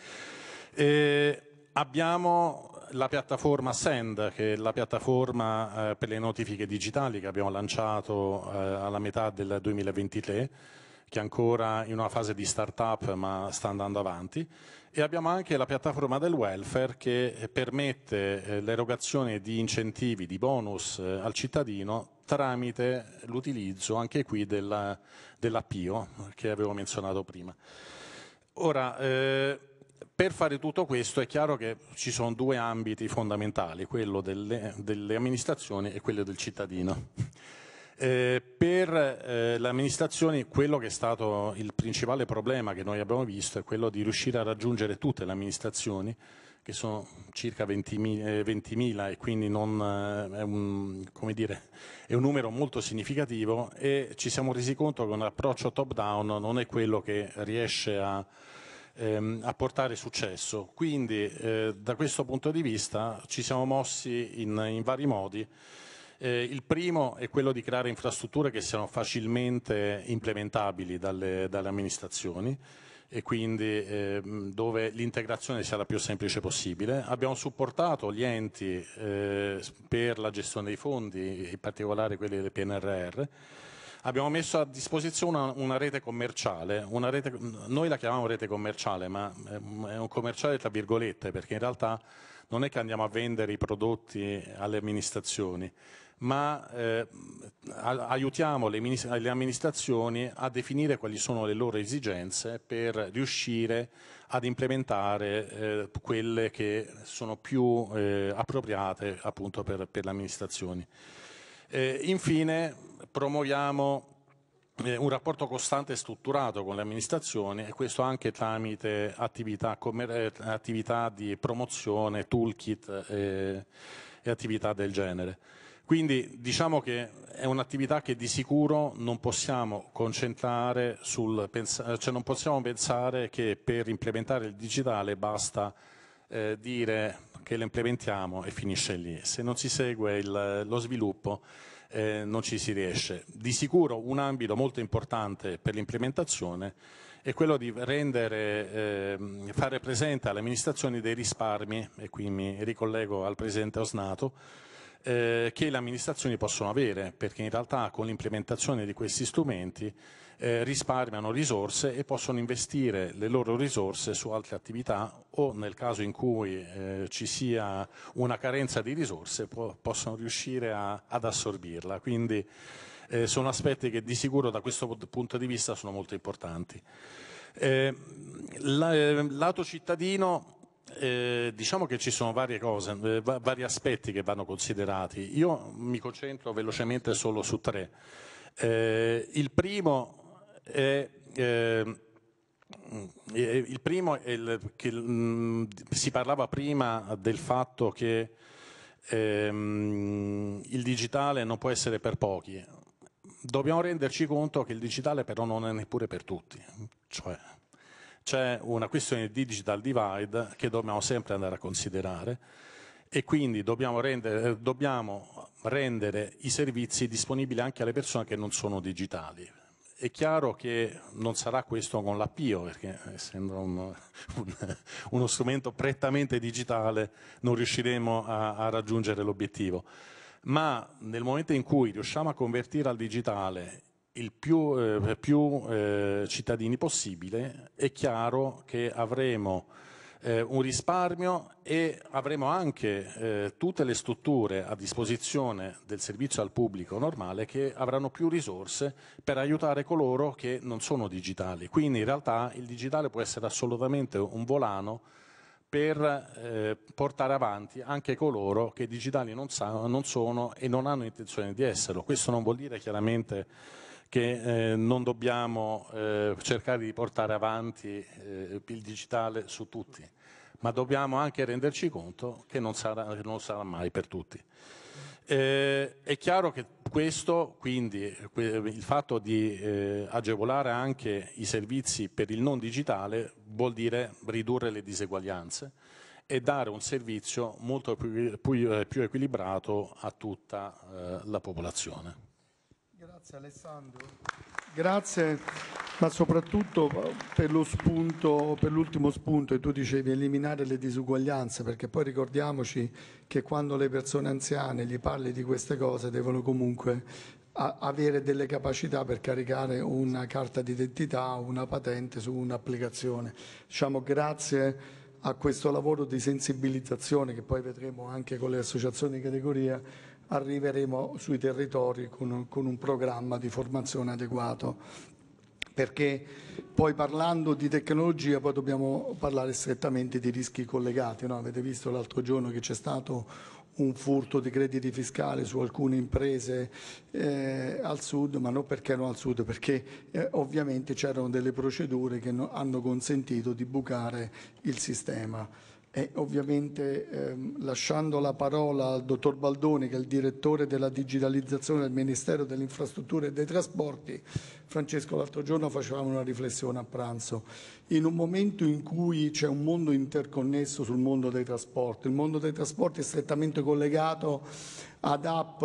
Eh, abbiamo la piattaforma Send, che è la piattaforma eh, per le notifiche digitali che abbiamo lanciato eh, alla metà del 2023, che è ancora in una fase di start-up ma sta andando avanti, e abbiamo anche la piattaforma del welfare che permette eh, l'erogazione di incentivi, di bonus eh, al cittadino tramite l'utilizzo anche qui dell'appio che avevo menzionato prima. Ora, eh, per fare tutto questo è chiaro che ci sono due ambiti fondamentali, quello delle, delle amministrazioni e quello del cittadino. Eh, per eh, le amministrazioni quello che è stato il principale problema che noi abbiamo visto è quello di riuscire a raggiungere tutte le amministrazioni, che sono circa 20.000 20 eh, e quindi non, eh, è, un, dire, è, un, numero molto significativo e ci siamo resi conto che un approccio top down non è quello che riesce a ehm, a portare successo. Quindi eh, da questo punto di vista ci siamo mossi in, in vari modi. Eh, il primo è quello di creare infrastrutture che siano facilmente implementabili dalle, dalle amministrazioni e quindi ehm, dove l'integrazione sia la più semplice possibile. Abbiamo supportato gli enti eh, per la gestione dei fondi, in particolare quelli del PNRR, abbiamo messo a disposizione una, una rete commerciale, una rete, noi la chiamiamo rete commerciale, ma ehm, è un commerciale tra virgolette, perché in realtà non è che andiamo a vendere i prodotti alle amministrazioni, ma eh, aiutiamo le, le, amministrazioni a definire quali sono le loro esigenze per riuscire ad implementare eh, quelle che sono più eh, appropriate appunto per, per le amministrazioni. Eh, infine promuoviamo eh, un rapporto costante e strutturato con le amministrazioni e questo anche tramite attività, eh, attività di promozione, toolkit eh, e attività del genere. Quindi diciamo che è un'attività che di sicuro non possiamo concentrare sul cioè non possiamo pensare che per implementare il digitale basta eh, dire che la implementiamo e finisce lì. Se non si segue il, lo sviluppo eh, non ci si riesce. Di sicuro un ambito molto importante per l'implementazione è quello di rendere, eh, fare presente alle amministrazioni dei risparmi, e qui mi ricollego al presidente Osnato, eh, che le amministrazioni possono avere, perché in realtà con l'implementazione di questi strumenti eh, risparmiano risorse e possono investire le loro risorse su altre attività o nel caso in cui eh, ci sia una carenza di risorse po possono riuscire a, ad assorbirla. Quindi eh, sono aspetti che di sicuro da questo punto di vista sono molto importanti. Eh, la, eh, lato cittadino eh, diciamo che ci sono varie cose, eh, va vari aspetti che vanno considerati. Io mi concentro velocemente solo su tre. Eh, il primo eh, eh, il primo è il, che mh, si parlava prima del fatto che ehm, il digitale non può essere per pochi. Dobbiamo renderci conto che il digitale però non è neppure per tutti. Cioè, c'è una questione di digital divide che dobbiamo sempre andare a considerare e quindi dobbiamo rendere, dobbiamo rendere i servizi disponibili anche alle persone che non sono digitali è chiaro che non sarà questo con l'appio, perché eh, essendo un, un, uno strumento prettamente digitale non riusciremo a, a raggiungere l'obiettivo. Ma nel momento in cui riusciamo a convertire al digitale il più, eh, più eh, cittadini possibile, è chiaro che avremo eh, un risparmio e avremo anche eh, tutte le strutture a disposizione del servizio al pubblico normale che avranno più risorse per aiutare coloro che non sono digitali. Quindi in realtà il digitale può essere assolutamente un volano per eh, portare avanti anche coloro che digitali non, sanno, non sono e non hanno intenzione di esserlo. Questo non vuol dire chiaramente che eh, non dobbiamo eh, cercare di portare avanti eh, il digitale su tutti, ma dobbiamo anche renderci conto che non sarà, non sarà mai per tutti. Eh, è chiaro che questo, quindi, il fatto di eh, agevolare anche i servizi per il non digitale vuol dire ridurre le diseguaglianze e dare un servizio molto più, più, eh, più equilibrato a tutta la popolazione. Grazie Alessandro. Grazie, ma soprattutto eh, per lo spunto, per l'ultimo spunto, e tu dicevi eliminare le disuguaglianze, perché poi ricordiamoci che quando le persone anziane gli parli di queste cose devono comunque avere delle capacità per caricare una carta d'identità, una patente su un'applicazione. Diciamo grazie a questo lavoro di sensibilizzazione che poi vedremo anche con le associazioni di categoria arriveremo sui territori con, con un programma di formazione adeguato perché poi parlando di tecnologia poi dobbiamo parlare strettamente di rischi collegati. No? Avete visto l'altro giorno che c'è stato un furto di crediti fiscali su alcune imprese eh, al sud, ma non perché erano al sud, perché eh, ovviamente c'erano delle procedure che no, hanno consentito di bucare il sistema e ovviamente ehm, lasciando la parola al dottor Baldoni che è il direttore della digitalizzazione del Ministero delle Infrastrutture e dei Trasporti, Francesco l'altro giorno facevamo una riflessione a pranzo, in un momento in cui c'è un mondo interconnesso sul mondo dei trasporti, il mondo dei trasporti è strettamente collegato ad app,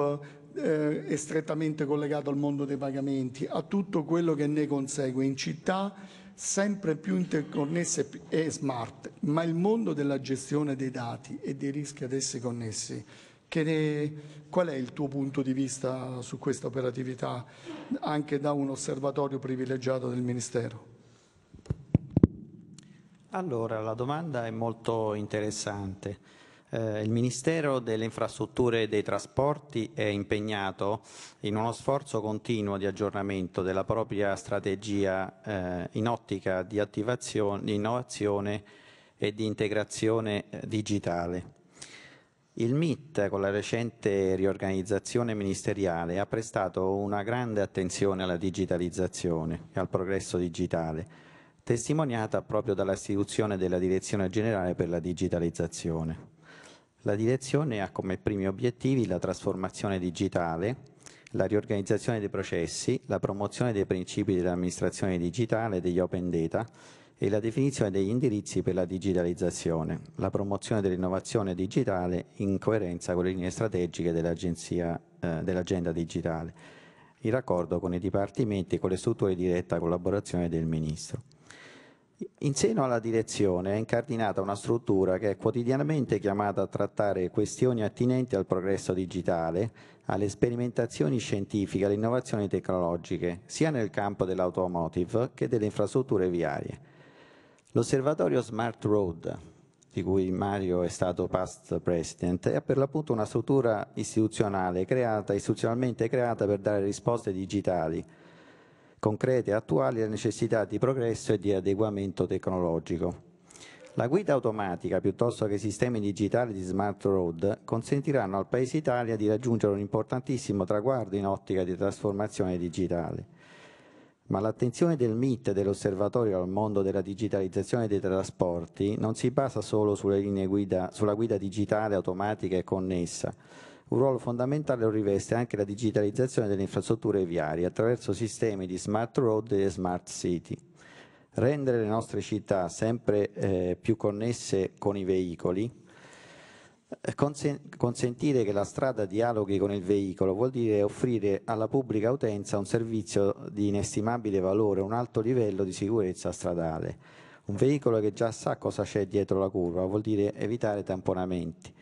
eh, è strettamente collegato al mondo dei pagamenti, a tutto quello che ne consegue in città sempre più interconnesse e smart, ma il mondo della gestione dei dati e dei rischi ad essi connessi, ne... qual è il tuo punto di vista su questa operatività anche da un osservatorio privilegiato del Ministero? Allora, la domanda è molto interessante. Eh, il Ministero delle Infrastrutture e dei Trasporti è impegnato in uno sforzo continuo di aggiornamento della propria strategia eh, in ottica di innovazione e di integrazione eh, digitale. Il MIT, con la recente riorganizzazione ministeriale, ha prestato una grande attenzione alla digitalizzazione e al progresso digitale, testimoniata proprio dall'istituzione della Direzione Generale per la Digitalizzazione. La direzione ha come primi obiettivi la trasformazione digitale, la riorganizzazione dei processi, la promozione dei principi dell'amministrazione digitale e degli open data e la definizione degli indirizzi per la digitalizzazione, la promozione dell'innovazione digitale in coerenza con le linee strategiche eh, dell'agenda eh, dell digitale, in raccordo con i dipartimenti e con le strutture di diretta collaborazione del Ministro. In seno alla direzione è incardinata una struttura che è quotidianamente chiamata a trattare questioni attinenti al progresso digitale, alle sperimentazioni scientifiche, alle innovazioni tecnologiche, sia nel campo dell'automotive che delle infrastrutture viarie. L'osservatorio Smart Road, di cui Mario è stato past president, è per l'appunto una struttura istituzionale creata, istituzionalmente creata per dare risposte digitali concrete e attuali le necessità di progresso e di adeguamento tecnologico. La guida automatica piuttosto che i sistemi digitali di smart road consentiranno al Paese Italia di raggiungere un importantissimo traguardo in ottica di trasformazione digitale. Ma l'attenzione del MIT e dell'Osservatorio al mondo della digitalizzazione dei trasporti non si basa solo guida, sulla guida digitale, automatica e connessa, un ruolo fondamentale lo riveste anche la digitalizzazione delle infrastrutture viarie attraverso sistemi di smart road e smart city. Rendere le nostre città sempre eh, più connesse con i veicoli, eh, consentire che la strada dialoghi con il veicolo vuol dire offrire alla pubblica utenza un servizio di inestimabile valore, un alto livello di sicurezza stradale. Un veicolo che già sa cosa c'è dietro la curva vuol dire evitare tamponamenti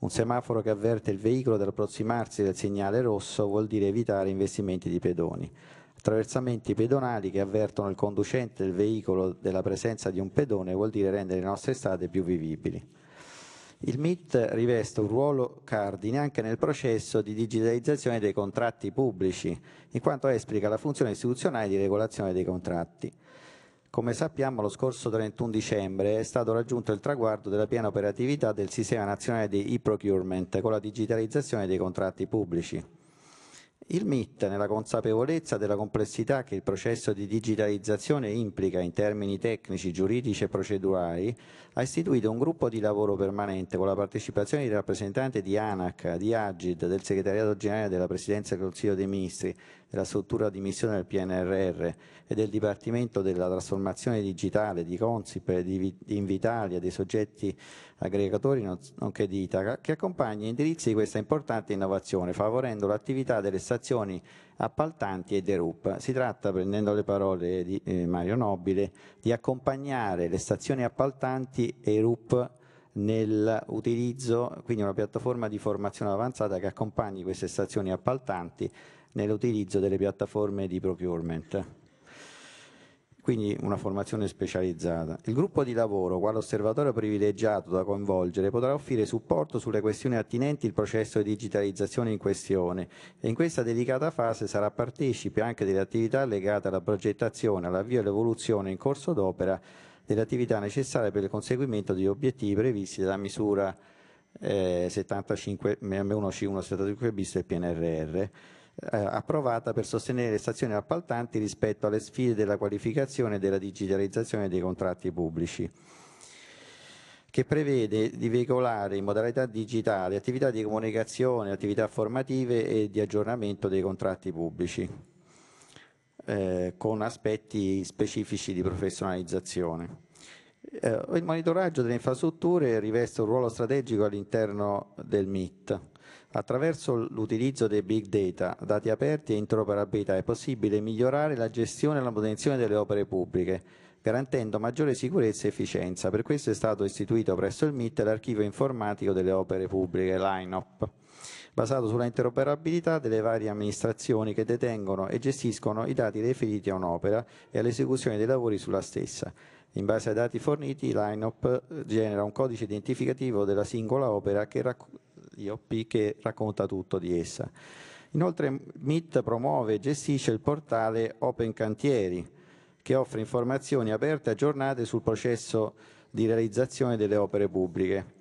un semaforo che avverte il veicolo dall'approssimarsi del segnale rosso vuol dire evitare investimenti di pedoni. Attraversamenti pedonali che avvertono il conducente del veicolo della presenza di un pedone vuol dire rendere le nostre strade più vivibili. Il MIT riveste un ruolo cardine anche nel processo di digitalizzazione dei contratti pubblici, in quanto esplica la funzione istituzionale di regolazione dei contratti. Come sappiamo, lo scorso 31 dicembre è stato raggiunto il traguardo della piena operatività del sistema nazionale di e-procurement con la digitalizzazione dei contratti pubblici. Il MIT, nella consapevolezza della complessità che il processo di digitalizzazione implica in termini tecnici, giuridici e procedurali, ha istituito un gruppo di lavoro permanente con la partecipazione di rappresentanti di ANAC, di AGID, del Segretariato Generale della Presidenza del Consiglio dei Ministri della struttura di missione del PNRR e del Dipartimento della Trasformazione Digitale di Consip e di Invitalia dei soggetti aggregatori nonché di Itaca che accompagna e indirizzi questa importante innovazione favorendo l'attività delle stazioni appaltanti e DERUP. Si tratta, prendendo le parole di eh, Mario Nobile, di accompagnare le stazioni appaltanti e i RUP nell'utilizzo, quindi una piattaforma di formazione avanzata che accompagni queste stazioni appaltanti nell'utilizzo delle piattaforme di procurement quindi una formazione specializzata. Il gruppo di lavoro, quale osservatorio privilegiato da coinvolgere, potrà offrire supporto sulle questioni attinenti al processo di digitalizzazione in questione e in questa delicata fase sarà partecipe anche delle attività legate alla progettazione, all'avvio e all'evoluzione in corso d'opera delle attività necessarie per il conseguimento degli obiettivi previsti dalla misura eh, 75, m 1 c 175 bis del PNRR eh, approvata per sostenere le stazioni appaltanti rispetto alle sfide della qualificazione e della digitalizzazione dei contratti pubblici che prevede di veicolare in modalità digitale attività di comunicazione, attività formative e di aggiornamento dei contratti pubblici eh, con aspetti specifici di professionalizzazione. Eh, il monitoraggio delle infrastrutture riveste un ruolo strategico all'interno del MIT Attraverso l'utilizzo dei big data, dati aperti e interoperabilità è possibile migliorare la gestione e la manutenzione delle opere pubbliche, garantendo maggiore sicurezza e efficienza. Per questo è stato istituito presso il MIT l'archivio informatico delle opere pubbliche, l'INOP, basato sulla interoperabilità delle varie amministrazioni che detengono e gestiscono i dati riferiti a un'opera e all'esecuzione dei lavori sulla stessa. In base ai dati forniti, l'INOP genera un codice identificativo della singola opera che raccoglie IOP che racconta tutto di essa. Inoltre MIT promuove e gestisce il portale Open Cantieri che offre informazioni aperte e aggiornate sul processo di realizzazione delle opere pubbliche.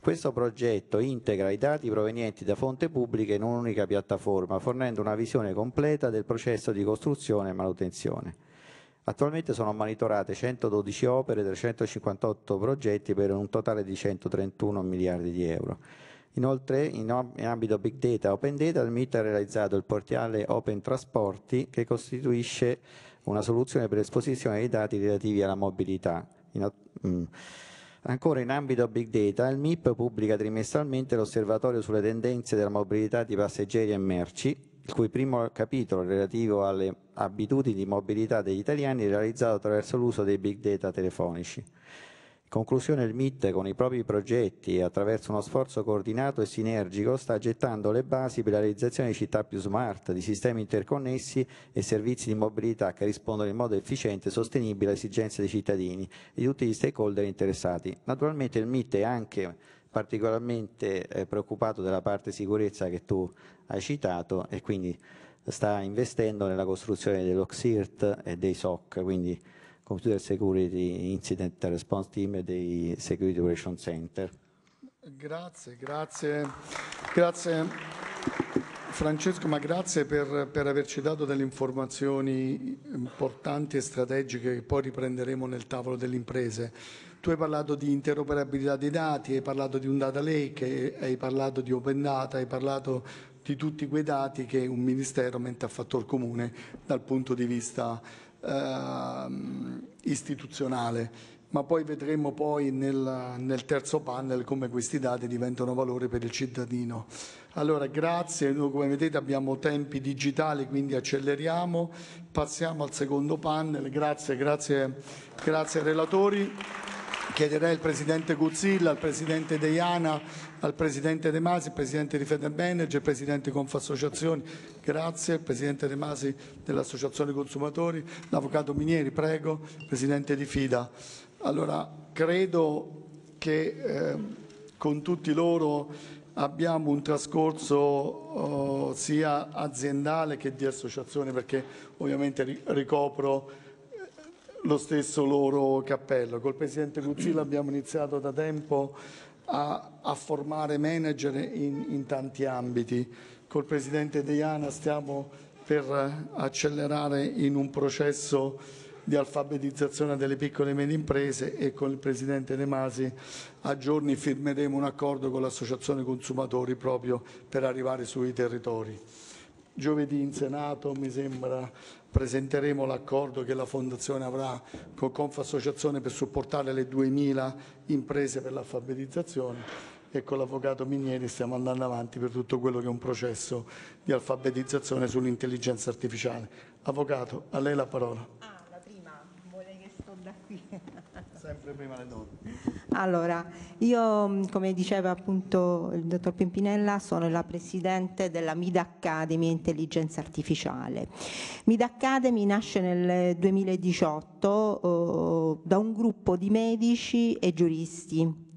Questo progetto integra i dati provenienti da fonte pubbliche in un'unica piattaforma, fornendo una visione completa del processo di costruzione e manutenzione. Attualmente sono monitorate 112 opere e 358 progetti per un totale di 131 miliardi di euro. Inoltre in, in ambito Big Data e Open Data il MIT ha realizzato il portale Open Trasporti che costituisce una soluzione per l'esposizione dei dati relativi alla mobilità. In, mm. Ancora in ambito Big Data, il MIP pubblica trimestralmente l'osservatorio sulle tendenze della mobilità di passeggeri e merci, il cui primo capitolo relativo alle abitudini di mobilità degli italiani è realizzato attraverso l'uso dei big data telefonici conclusione il MIT con i propri progetti e attraverso uno sforzo coordinato e sinergico sta gettando le basi per la realizzazione di città più smart, di sistemi interconnessi e servizi di mobilità che rispondono in modo efficiente e sostenibile alle esigenze dei cittadini e di tutti gli stakeholder interessati. Naturalmente il MIT è anche particolarmente eh, preoccupato della parte sicurezza che tu hai citato e quindi sta investendo nella costruzione dell'Oxirt e dei SOC, quindi Computer Security Incident Response Team e dei Security Operation Center. Grazie, grazie, grazie Francesco, ma grazie per, per averci dato delle informazioni importanti e strategiche che poi riprenderemo nel tavolo delle imprese. Tu hai parlato di interoperabilità dei dati, hai parlato di un data lake, hai parlato di open data, hai parlato di tutti quei dati che un ministero mette a fattor comune dal punto di vista Ehm, istituzionale ma poi vedremo poi nel, nel, terzo panel come questi dati diventano valore per il cittadino. Allora grazie, come vedete abbiamo tempi digitali quindi acceleriamo, passiamo al secondo panel, grazie, grazie, grazie ai relatori. Chiederei al Presidente Guzzilla, al Presidente Deiana al Presidente De Masi, Presidente di Federmanager, Presidente di Confassociazioni, grazie, Presidente De Masi dell'Associazione Consumatori, l'Avvocato Minieri, prego, Presidente di Fida. Allora, credo che eh, con tutti loro abbiamo un trascorso eh, sia aziendale che di associazione perché ovviamente ricopro eh, lo stesso loro cappello. Col Presidente Cuzzilla abbiamo iniziato da tempo a, a formare manager in, in tanti ambiti. Col presidente Deiana stiamo per accelerare in un processo di alfabetizzazione delle piccole e medie imprese e con il Presidente De Masi a giorni firmeremo un accordo con l'Associazione Consumatori proprio per arrivare sui territori. Giovedì in Senato mi sembra presenteremo l'accordo che la Fondazione avrà con Confassociazione per supportare le 2.000 imprese per l'alfabetizzazione e con l'avvocato Minieri stiamo andando avanti per tutto quello che è un processo di alfabetizzazione sull'intelligenza artificiale. Avvocato, a lei la parola. Ah, la prima, vuole che sto da qui. Sempre prima le donne. Allora, io mm, come diceva appunto il dottor Pimpinella sono la presidente della MID Academy Intelligenza Artificiale. MID Academy nasce nel 2018 eh, da un gruppo di medici e giuristi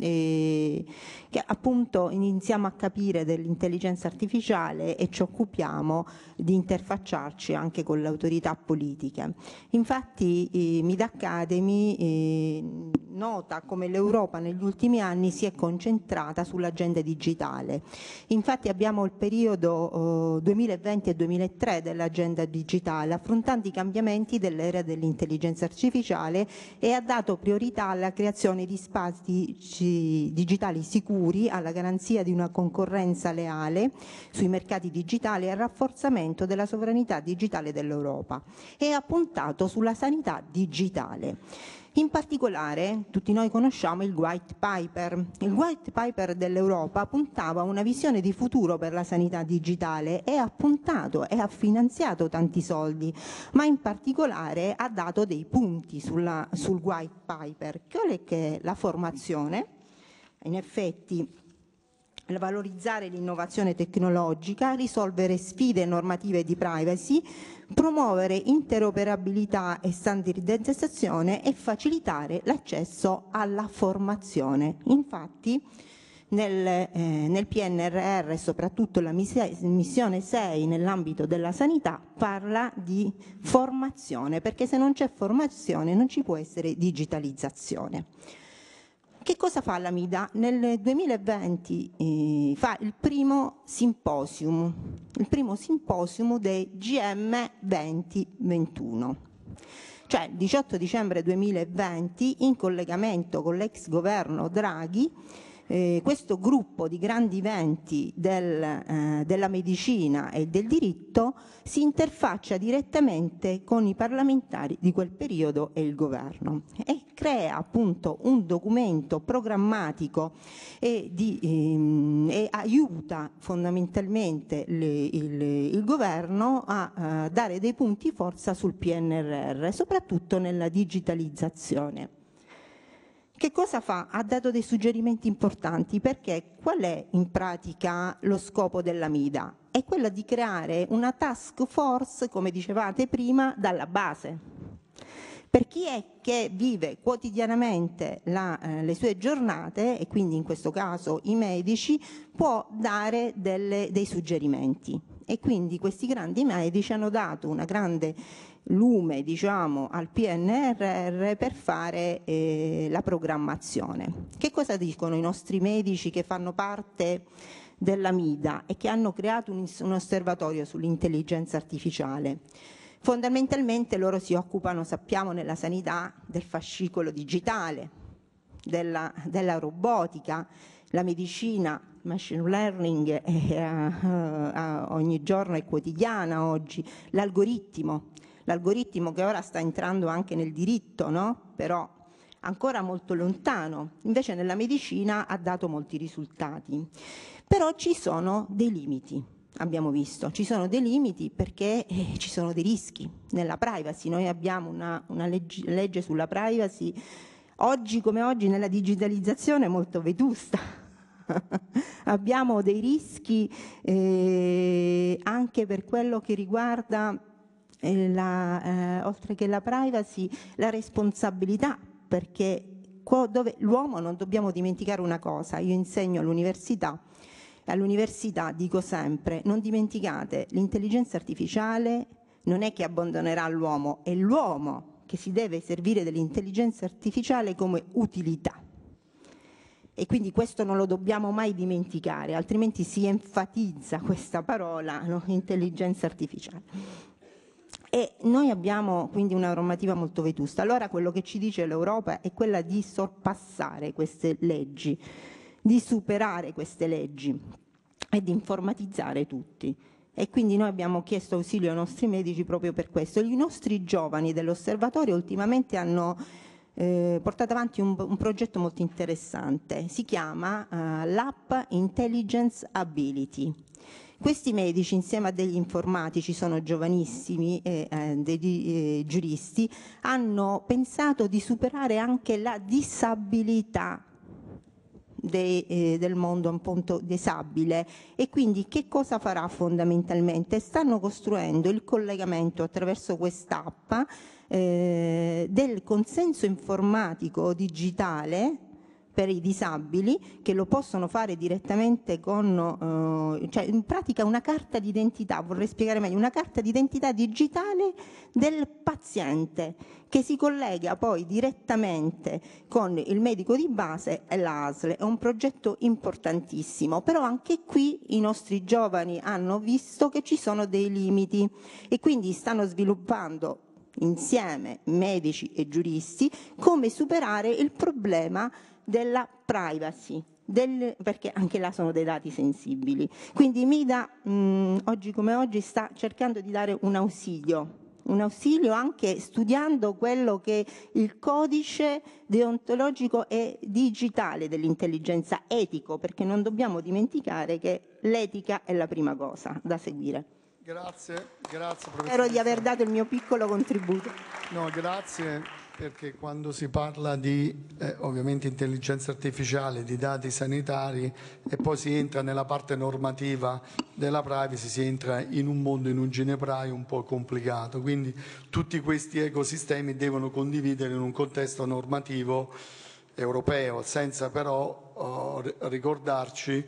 eh, che appunto iniziamo a capire dell'intelligenza artificiale e ci occupiamo di interfacciarci anche con le autorità politiche. Infatti eh, Mid Academy eh, nota come l'Europa negli ultimi anni si è concentrata sull'agenda digitale. Infatti abbiamo il periodo eh, 2020 e 2003 dell'agenda digitale affrontando i cambiamenti dell'era dell'intelligenza artificiale e ha dato priorità alla creazione di spazi digitali sicuri, alla garanzia di una concorrenza leale sui mercati digitali e al rafforzamento della sovranità digitale dell'Europa e ha puntato sulla sanità digitale. In particolare, tutti noi conosciamo il White Paper. Il White Paper dell'Europa puntava a una visione di futuro per la sanità digitale e ha puntato e ha finanziato tanti soldi, ma in particolare ha dato dei punti sulla, sul White Paper, qual è che è la formazione, in effetti, valorizzare l'innovazione tecnologica, risolvere sfide normative di privacy, promuovere interoperabilità e standardizzazione e facilitare l'accesso alla formazione. Infatti, nel, eh, nel, PNRR, soprattutto la missione 6 nell'ambito della sanità, parla di formazione, perché se non c'è formazione non ci può essere digitalizzazione che cosa fa l'Amida? Nel 2020 eh, fa il primo simposium, il primo simposium dei GM 2021. Cioè il 18 dicembre 2020, in collegamento con l'ex governo Draghi, eh, questo gruppo di grandi eventi del, eh, della medicina e del diritto si interfaccia direttamente con i parlamentari di quel periodo e il governo e crea appunto un documento programmatico e, di, ehm, e aiuta fondamentalmente le, il, il, governo a eh, dare dei punti forza sul PNRR, soprattutto nella digitalizzazione. Che cosa fa? Ha dato dei suggerimenti importanti perché qual è in pratica lo scopo dell'Amida? È quello di creare una task force, come dicevate prima, dalla base. Per chi è che vive quotidianamente la, eh, le sue giornate, e quindi in questo caso i medici, può dare delle, dei suggerimenti. E quindi questi grandi medici hanno dato una grande lume diciamo, al PNRR per fare eh, la programmazione. Che cosa dicono i nostri medici che fanno parte della MIDA e che hanno creato un, un osservatorio sull'intelligenza artificiale? Fondamentalmente loro si occupano, sappiamo, nella sanità del fascicolo digitale, della, della robotica, la medicina, machine learning eh, eh, eh, ogni giorno è quotidiana oggi, l'algoritmo, l'algoritmo che ora sta entrando anche nel diritto, no? però ancora molto lontano, invece nella medicina ha dato molti risultati. Però ci sono dei limiti, abbiamo visto, ci sono dei limiti perché eh, ci sono dei rischi nella privacy, noi abbiamo una, una legge, legge sulla privacy oggi come oggi nella digitalizzazione molto vetusta. abbiamo dei rischi eh, anche per quello che riguarda eh, la, eh, oltre che la privacy, la responsabilità, perché l'uomo non dobbiamo dimenticare una cosa, io insegno all'università, all'università dico sempre, non dimenticate, l'intelligenza artificiale non è che abbandonerà l'uomo, è l'uomo che si deve servire dell'intelligenza artificiale come utilità. E quindi questo non lo dobbiamo mai dimenticare, altrimenti si enfatizza questa parola, no? intelligenza artificiale. E noi abbiamo quindi una normativa molto vetusta. Allora quello che ci dice l'Europa è quella di sorpassare queste leggi, di superare queste leggi e di informatizzare tutti. E quindi noi abbiamo chiesto ausilio ai nostri medici proprio per questo. I nostri giovani dell'osservatorio ultimamente hanno eh, portato avanti un, un, progetto molto interessante, si chiama eh, l'App Intelligence Ability. Questi medici insieme a degli informatici, sono giovanissimi e eh, eh giuristi, hanno pensato di superare anche la disabilità dei, eh, del mondo appunto disabile e quindi che cosa farà fondamentalmente? Stanno costruendo il collegamento attraverso quest'app eh, del consenso informatico digitale per i disabili che lo possono fare direttamente con, eh, cioè in pratica una carta d'identità, vorrei spiegare meglio, una carta d'identità digitale del paziente che si collega poi direttamente con il medico di base e l'ASL. È un progetto importantissimo, però anche qui i nostri giovani hanno visto che ci sono dei limiti e quindi stanno sviluppando insieme medici e giuristi come superare il problema della privacy, del, perché anche là sono dei dati sensibili. Quindi Mida, mh, oggi come oggi, sta cercando di dare un ausilio un ausilio anche studiando quello che il codice deontologico e digitale dell'intelligenza etico, perché non dobbiamo dimenticare che l'etica è la prima cosa da seguire. Grazie, grazie professore. Spero di aver dato il mio piccolo contributo. No, grazie. Perché quando si parla di eh, ovviamente intelligenza artificiale, di dati sanitari e poi si entra nella parte normativa della privacy, si entra in un mondo, in un ginepraio un po' complicato. Quindi tutti questi ecosistemi devono condividere in un contesto normativo europeo, senza però oh, ricordarci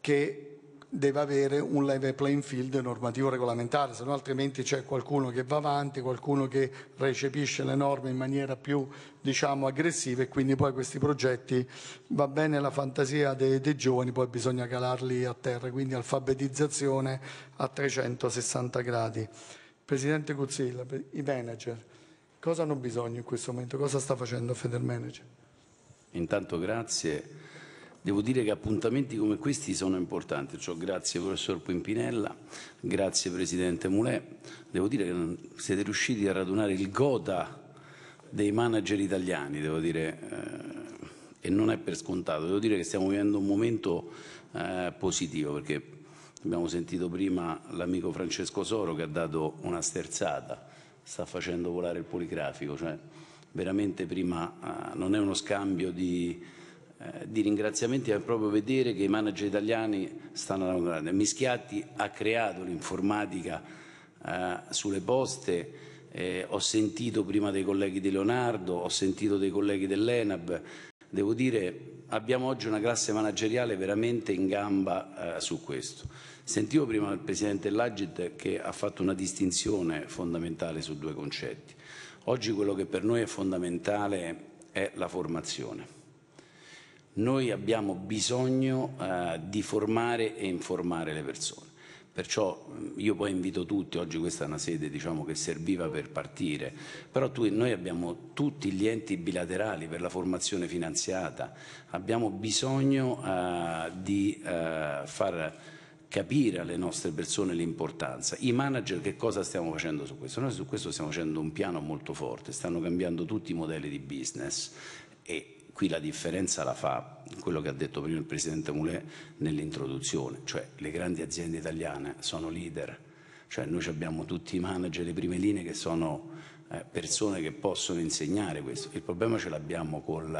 che deve avere un level playing field normativo regolamentare, se no altrimenti c'è qualcuno che va avanti, qualcuno che recepisce le norme in maniera più diciamo, aggressiva e quindi poi questi progetti va bene la fantasia dei, dei giovani, poi bisogna calarli a terra, quindi alfabetizzazione a 360 gradi. Presidente Cuzzilla, i manager, cosa hanno bisogno in questo momento? Cosa sta facendo Federmanager? Intanto grazie. Devo dire che appuntamenti come questi sono importanti, cioè, grazie professor Pimpinella, grazie Presidente Mulè, devo dire che siete riusciti a radunare il gota dei manager italiani, devo dire, eh, e non è per scontato, devo dire che stiamo vivendo un momento eh, positivo perché abbiamo sentito prima l'amico Francesco Soro che ha dato una sterzata, sta facendo volare il poligrafico, cioè veramente prima eh, non è uno scambio di eh, di ringraziamenti è proprio vedere che i manager italiani stanno lavorando. Mischiatti ha creato l'informatica eh, sulle poste, eh, ho sentito prima dei colleghi di Leonardo, ho sentito dei colleghi dell'ENAB, devo dire abbiamo oggi una classe manageriale veramente in gamba eh, su questo. Sentivo prima il Presidente Lagid che ha fatto una distinzione fondamentale su due concetti. Oggi quello che per noi è fondamentale è la formazione. Noi abbiamo bisogno eh, di formare e informare le persone. Perciò mm, io poi invito tutti, oggi questa è una sede diciamo, che serviva per partire, però tu, noi abbiamo tutti gli enti bilaterali per la formazione finanziata, abbiamo bisogno eh, di eh, far capire alle nostre persone l'importanza. I manager che cosa stiamo facendo su questo? Noi su questo stiamo facendo un piano molto forte, stanno cambiando tutti i modelli di business e qui la differenza la fa quello che ha detto prima il Presidente Moulet nell'introduzione, cioè le grandi aziende italiane sono leader, cioè noi abbiamo tutti i manager, le prime linee che sono eh, persone che possono insegnare questo. Il problema ce l'abbiamo con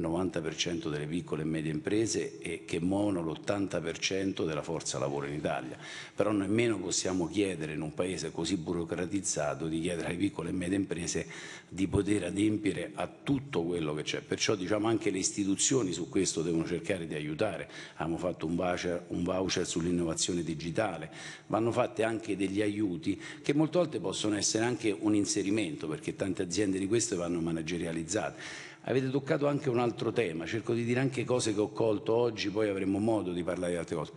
90% delle piccole e medie imprese e che muovono l'80% della forza lavoro in Italia. Però nemmeno possiamo chiedere in un paese così burocratizzato di chiedere alle piccole e medie imprese di poter adempiere a tutto quello che c'è. Perciò diciamo anche le istituzioni su questo devono cercare di aiutare. Abbiamo fatto un voucher, un voucher sull'innovazione digitale, vanno fatti anche degli aiuti che molte volte possono essere anche un inserimento perché tante aziende di queste vanno managerializzate Avete toccato anche un altro tema, cerco di dire anche cose che ho colto oggi, poi avremo modo di parlare di altre cose.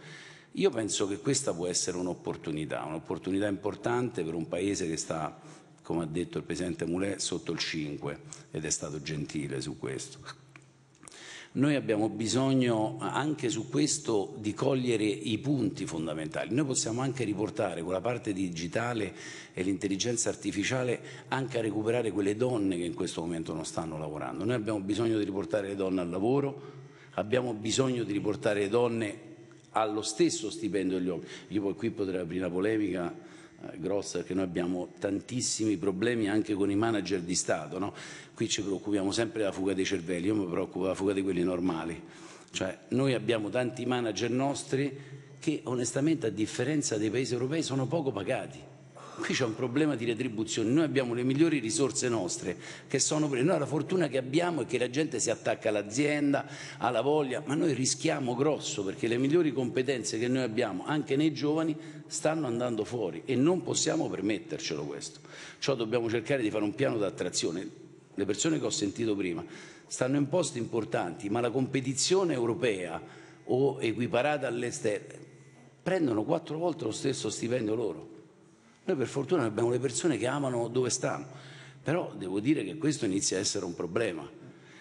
Io penso che questa può essere un'opportunità, un'opportunità importante per un Paese che sta, come ha detto il Presidente Mulè, sotto il 5 ed è stato gentile su questo noi abbiamo bisogno anche su questo di cogliere i punti fondamentali. Noi possiamo anche riportare con la parte digitale e l'intelligenza artificiale anche a recuperare quelle donne che in questo momento non stanno lavorando. Noi abbiamo bisogno di riportare le donne al lavoro, abbiamo bisogno di riportare le donne allo stesso stipendio degli uomini. Io poi qui potrei aprire una polemica eh, grossa perché noi abbiamo tantissimi problemi anche con i manager di Stato. No? Qui ci preoccupiamo sempre della fuga dei cervelli, io mi preoccupo della fuga di quelli normali. Cioè, noi abbiamo tanti manager nostri che onestamente a differenza dei paesi europei sono poco pagati qui c'è un problema di retribuzione, noi abbiamo le migliori risorse nostre che sono per noi la fortuna che abbiamo è che la gente si attacca all'azienda, alla voglia, ma noi rischiamo grosso perché le migliori competenze che noi abbiamo anche nei giovani stanno andando fuori e non possiamo permettercelo questo. Ciò dobbiamo cercare di fare un piano d'attrazione. Le persone che ho sentito prima stanno in posti importanti, ma la competizione europea o equiparata all'esterno prendono quattro volte lo stesso stipendio loro noi per fortuna abbiamo le persone che amano dove stanno, però devo dire che questo inizia a essere un problema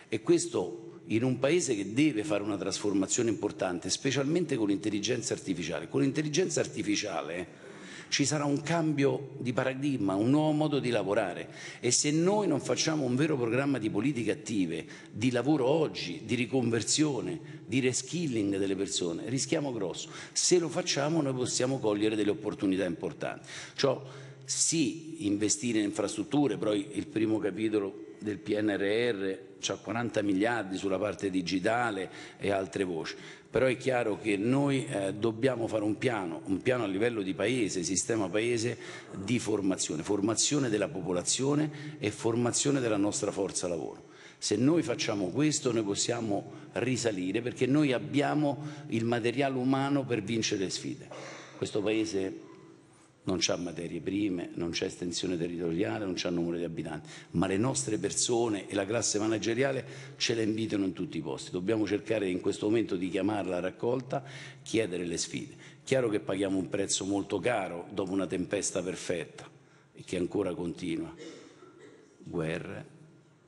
e questo in un paese che deve fare una trasformazione importante, specialmente con l'intelligenza artificiale. Con l'intelligenza artificiale ci sarà un cambio di paradigma, un nuovo modo di lavorare e se noi non facciamo un vero programma di politiche attive, di lavoro oggi, di riconversione, di reskilling delle persone, rischiamo grosso. Se lo facciamo noi possiamo cogliere delle opportunità importanti. Ciò sì, investire in infrastrutture, però il primo capitolo del PNRR ha 40 miliardi sulla parte digitale e altre voci, però è chiaro che noi eh, dobbiamo fare un piano, un piano a livello di paese, sistema paese di formazione, formazione della popolazione e formazione della nostra forza lavoro. Se noi facciamo questo noi possiamo risalire perché noi abbiamo il materiale umano per vincere le sfide. Questo paese non c'è materie prime, non c'è estensione territoriale, non c'è numero di abitanti, ma le nostre persone e la classe manageriale ce le invitano in tutti i posti. Dobbiamo cercare in questo momento di chiamarla a raccolta, chiedere le sfide. Chiaro che paghiamo un prezzo molto caro dopo una tempesta perfetta e che ancora continua. Guerre,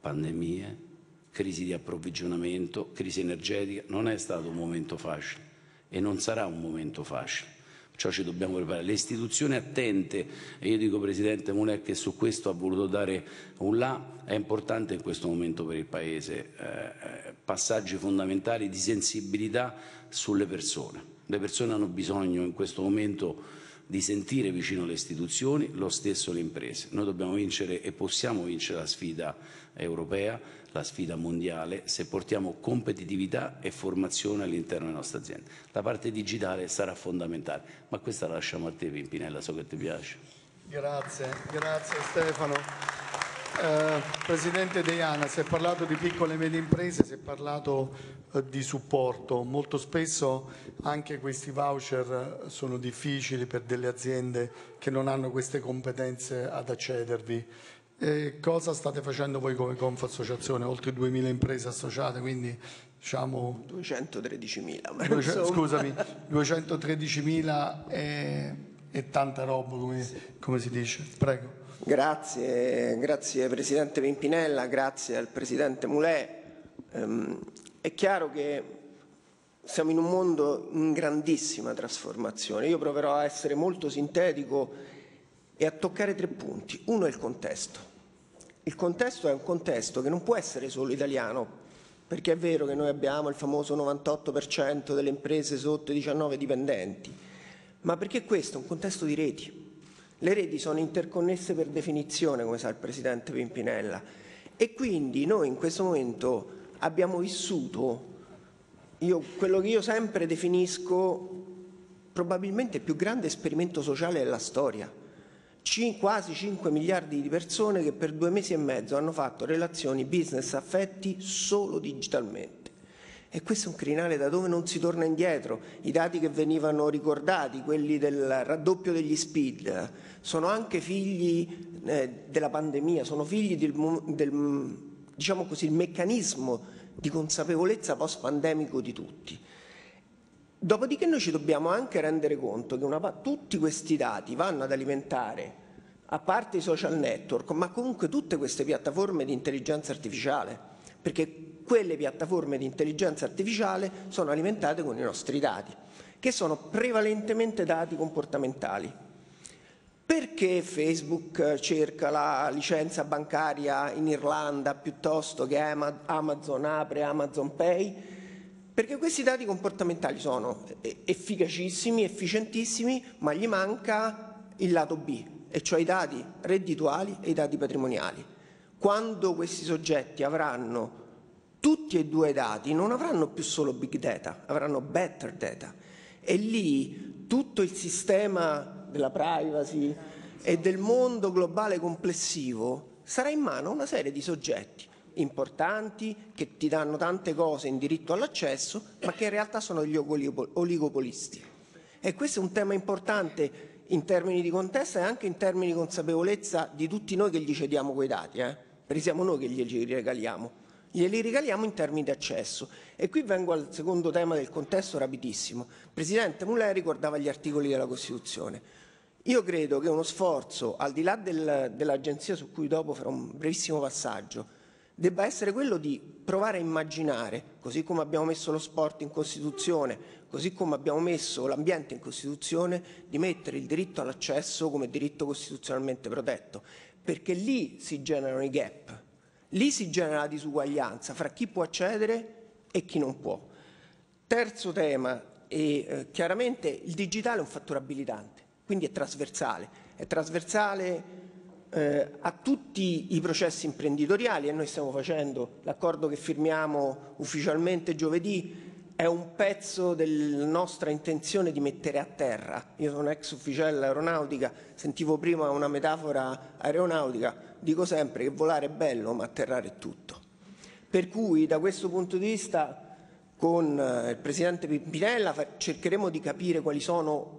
pandemie, crisi di approvvigionamento, crisi energetica, non è stato un momento facile e non sarà un momento facile ciò ci dobbiamo preparare. Le istituzioni attente, e io dico Presidente Munè che su questo ha voluto dare un là, è importante in questo momento per il Paese, eh, passaggi fondamentali di sensibilità sulle persone. Le persone hanno bisogno in questo momento di sentire vicino le istituzioni, lo stesso le imprese. Noi dobbiamo vincere e possiamo vincere la sfida europea la sfida mondiale se portiamo competitività e formazione all'interno delle nostre aziende. La parte digitale sarà fondamentale, ma questa la lasciamo a te Pimpinella, so che ti piace. Grazie, grazie Stefano. Eh, Presidente Deiana, si è parlato di piccole e medie imprese, si è parlato eh, di supporto. Molto spesso anche questi voucher eh, sono difficili per delle aziende che non hanno queste competenze ad accedervi. E cosa state facendo voi come Conf Associazione? Oltre 2.000 imprese associate, quindi diciamo... 213.000. Duece... Scusami, 213.000 è... è, tanta roba come... Sì. come, si dice. Prego. Grazie, grazie Presidente Pimpinella, grazie al Presidente Mulè. Ehm, è chiaro che siamo in un mondo in grandissima trasformazione. Io proverò a essere molto sintetico e a toccare tre punti. Uno è il contesto il contesto è un contesto che non può essere solo italiano, perché è vero che noi abbiamo il famoso 98% delle imprese sotto i 19 dipendenti, ma perché questo è un contesto di reti. Le reti sono interconnesse per definizione, come sa il Presidente Pimpinella, e quindi noi in questo momento abbiamo vissuto io, quello che io sempre definisco probabilmente il più grande esperimento sociale della storia Cin- quasi 5 miliardi di persone che per due mesi e mezzo hanno fatto relazioni business affetti solo digitalmente. E questo è un crinale da dove non si torna indietro. I dati che venivano ricordati, quelli del raddoppio degli speed, sono anche figli eh, della pandemia, sono figli del, del diciamo così, meccanismo di consapevolezza post-pandemico di tutti. Dopodiché noi ci dobbiamo anche rendere conto che una, tutti questi dati vanno ad alimentare, a parte i social network, ma comunque tutte queste piattaforme di intelligenza artificiale, perché quelle piattaforme di intelligenza artificiale sono alimentate con i nostri dati, che sono prevalentemente dati comportamentali. Perché Facebook cerca la licenza bancaria in Irlanda piuttosto che Amazon apre Amazon Pay? Perché questi dati comportamentali sono efficacissimi, efficientissimi, ma gli manca il lato B, e cioè i dati reddituali e i dati patrimoniali. Quando questi soggetti avranno tutti e due i dati, non avranno più solo big data, avranno better data. E lì tutto il sistema della privacy e del mondo globale complessivo sarà in mano a una serie di soggetti importanti che ti danno tante cose in diritto all'accesso, ma che in realtà sono gli oligopolisti. E questo è un tema importante in termini di contesto e anche in termini di consapevolezza di tutti noi che gli cediamo quei dati, eh? perché siamo noi che glieli regaliamo. Glieli regaliamo in termini di accesso. E qui vengo al secondo tema del contesto rapidissimo. Presidente Mulè ricordava gli articoli della Costituzione. Io credo che uno sforzo, al di là del, dell'agenzia su cui dopo farò un brevissimo passaggio, debba essere quello di provare a immaginare, così come abbiamo messo lo sport in Costituzione, così come abbiamo messo l'ambiente in Costituzione, di mettere il diritto all'accesso come diritto costituzionalmente protetto, perché lì si generano i gap, lì si genera la disuguaglianza fra chi può accedere e chi non può. Terzo tema, e, eh, chiaramente il digitale è un fattore abilitante, quindi è trasversale, è trasversale eh, a tutti i processi imprenditoriali e noi stiamo facendo l'accordo che firmiamo ufficialmente giovedì è un pezzo della nostra intenzione di mettere a terra. Io sono ex ufficiale aeronautica, sentivo prima una metafora aeronautica, dico sempre che volare è bello ma atterrare è tutto. Per cui da questo punto di vista con eh, il Presidente Pimpinella cercheremo di capire quali sono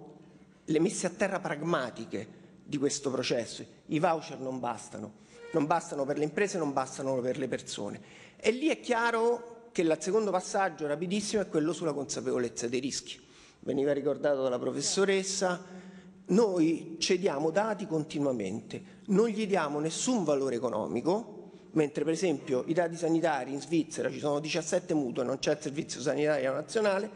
le messe a terra pragmatiche di questo processo. I voucher non bastano, non bastano per le imprese, non bastano per le persone. E lì è chiaro che il secondo passaggio rapidissimo è quello sulla consapevolezza dei rischi. Veniva ricordato dalla professoressa, noi cediamo dati continuamente, non gli diamo nessun valore economico, mentre per esempio i dati sanitari in Svizzera ci sono 17 mutui non c'è il servizio sanitario nazionale,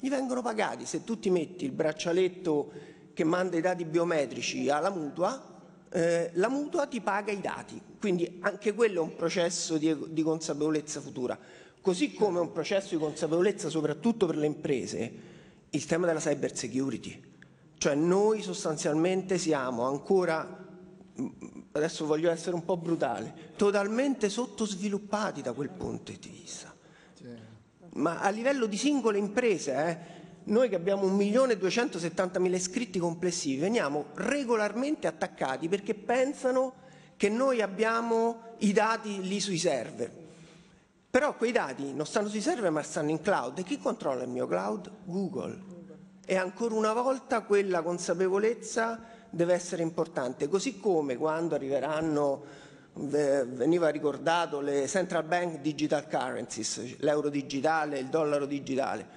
gli vengono pagati. Se tu ti metti il braccialetto che manda i dati biometrici alla mutua, eh, la mutua ti paga i dati, quindi anche quello è un processo di, di consapevolezza futura, così come è un processo di consapevolezza soprattutto per le imprese, il tema della cyber security, cioè noi sostanzialmente siamo ancora mm, adesso voglio essere un po' brutale, totalmente sottosviluppati da quel punto di vista. Ma a livello di singole imprese, eh, noi che abbiamo 1.270.000 iscritti complessivi veniamo regolarmente attaccati perché pensano che noi abbiamo i dati lì sui server. Però quei dati non stanno sui server ma stanno in cloud e chi controlla il mio cloud? Google. E ancora una volta quella consapevolezza deve essere importante, così come quando arriveranno veniva ricordato le central bank digital currencies, l'euro digitale, il dollaro digitale.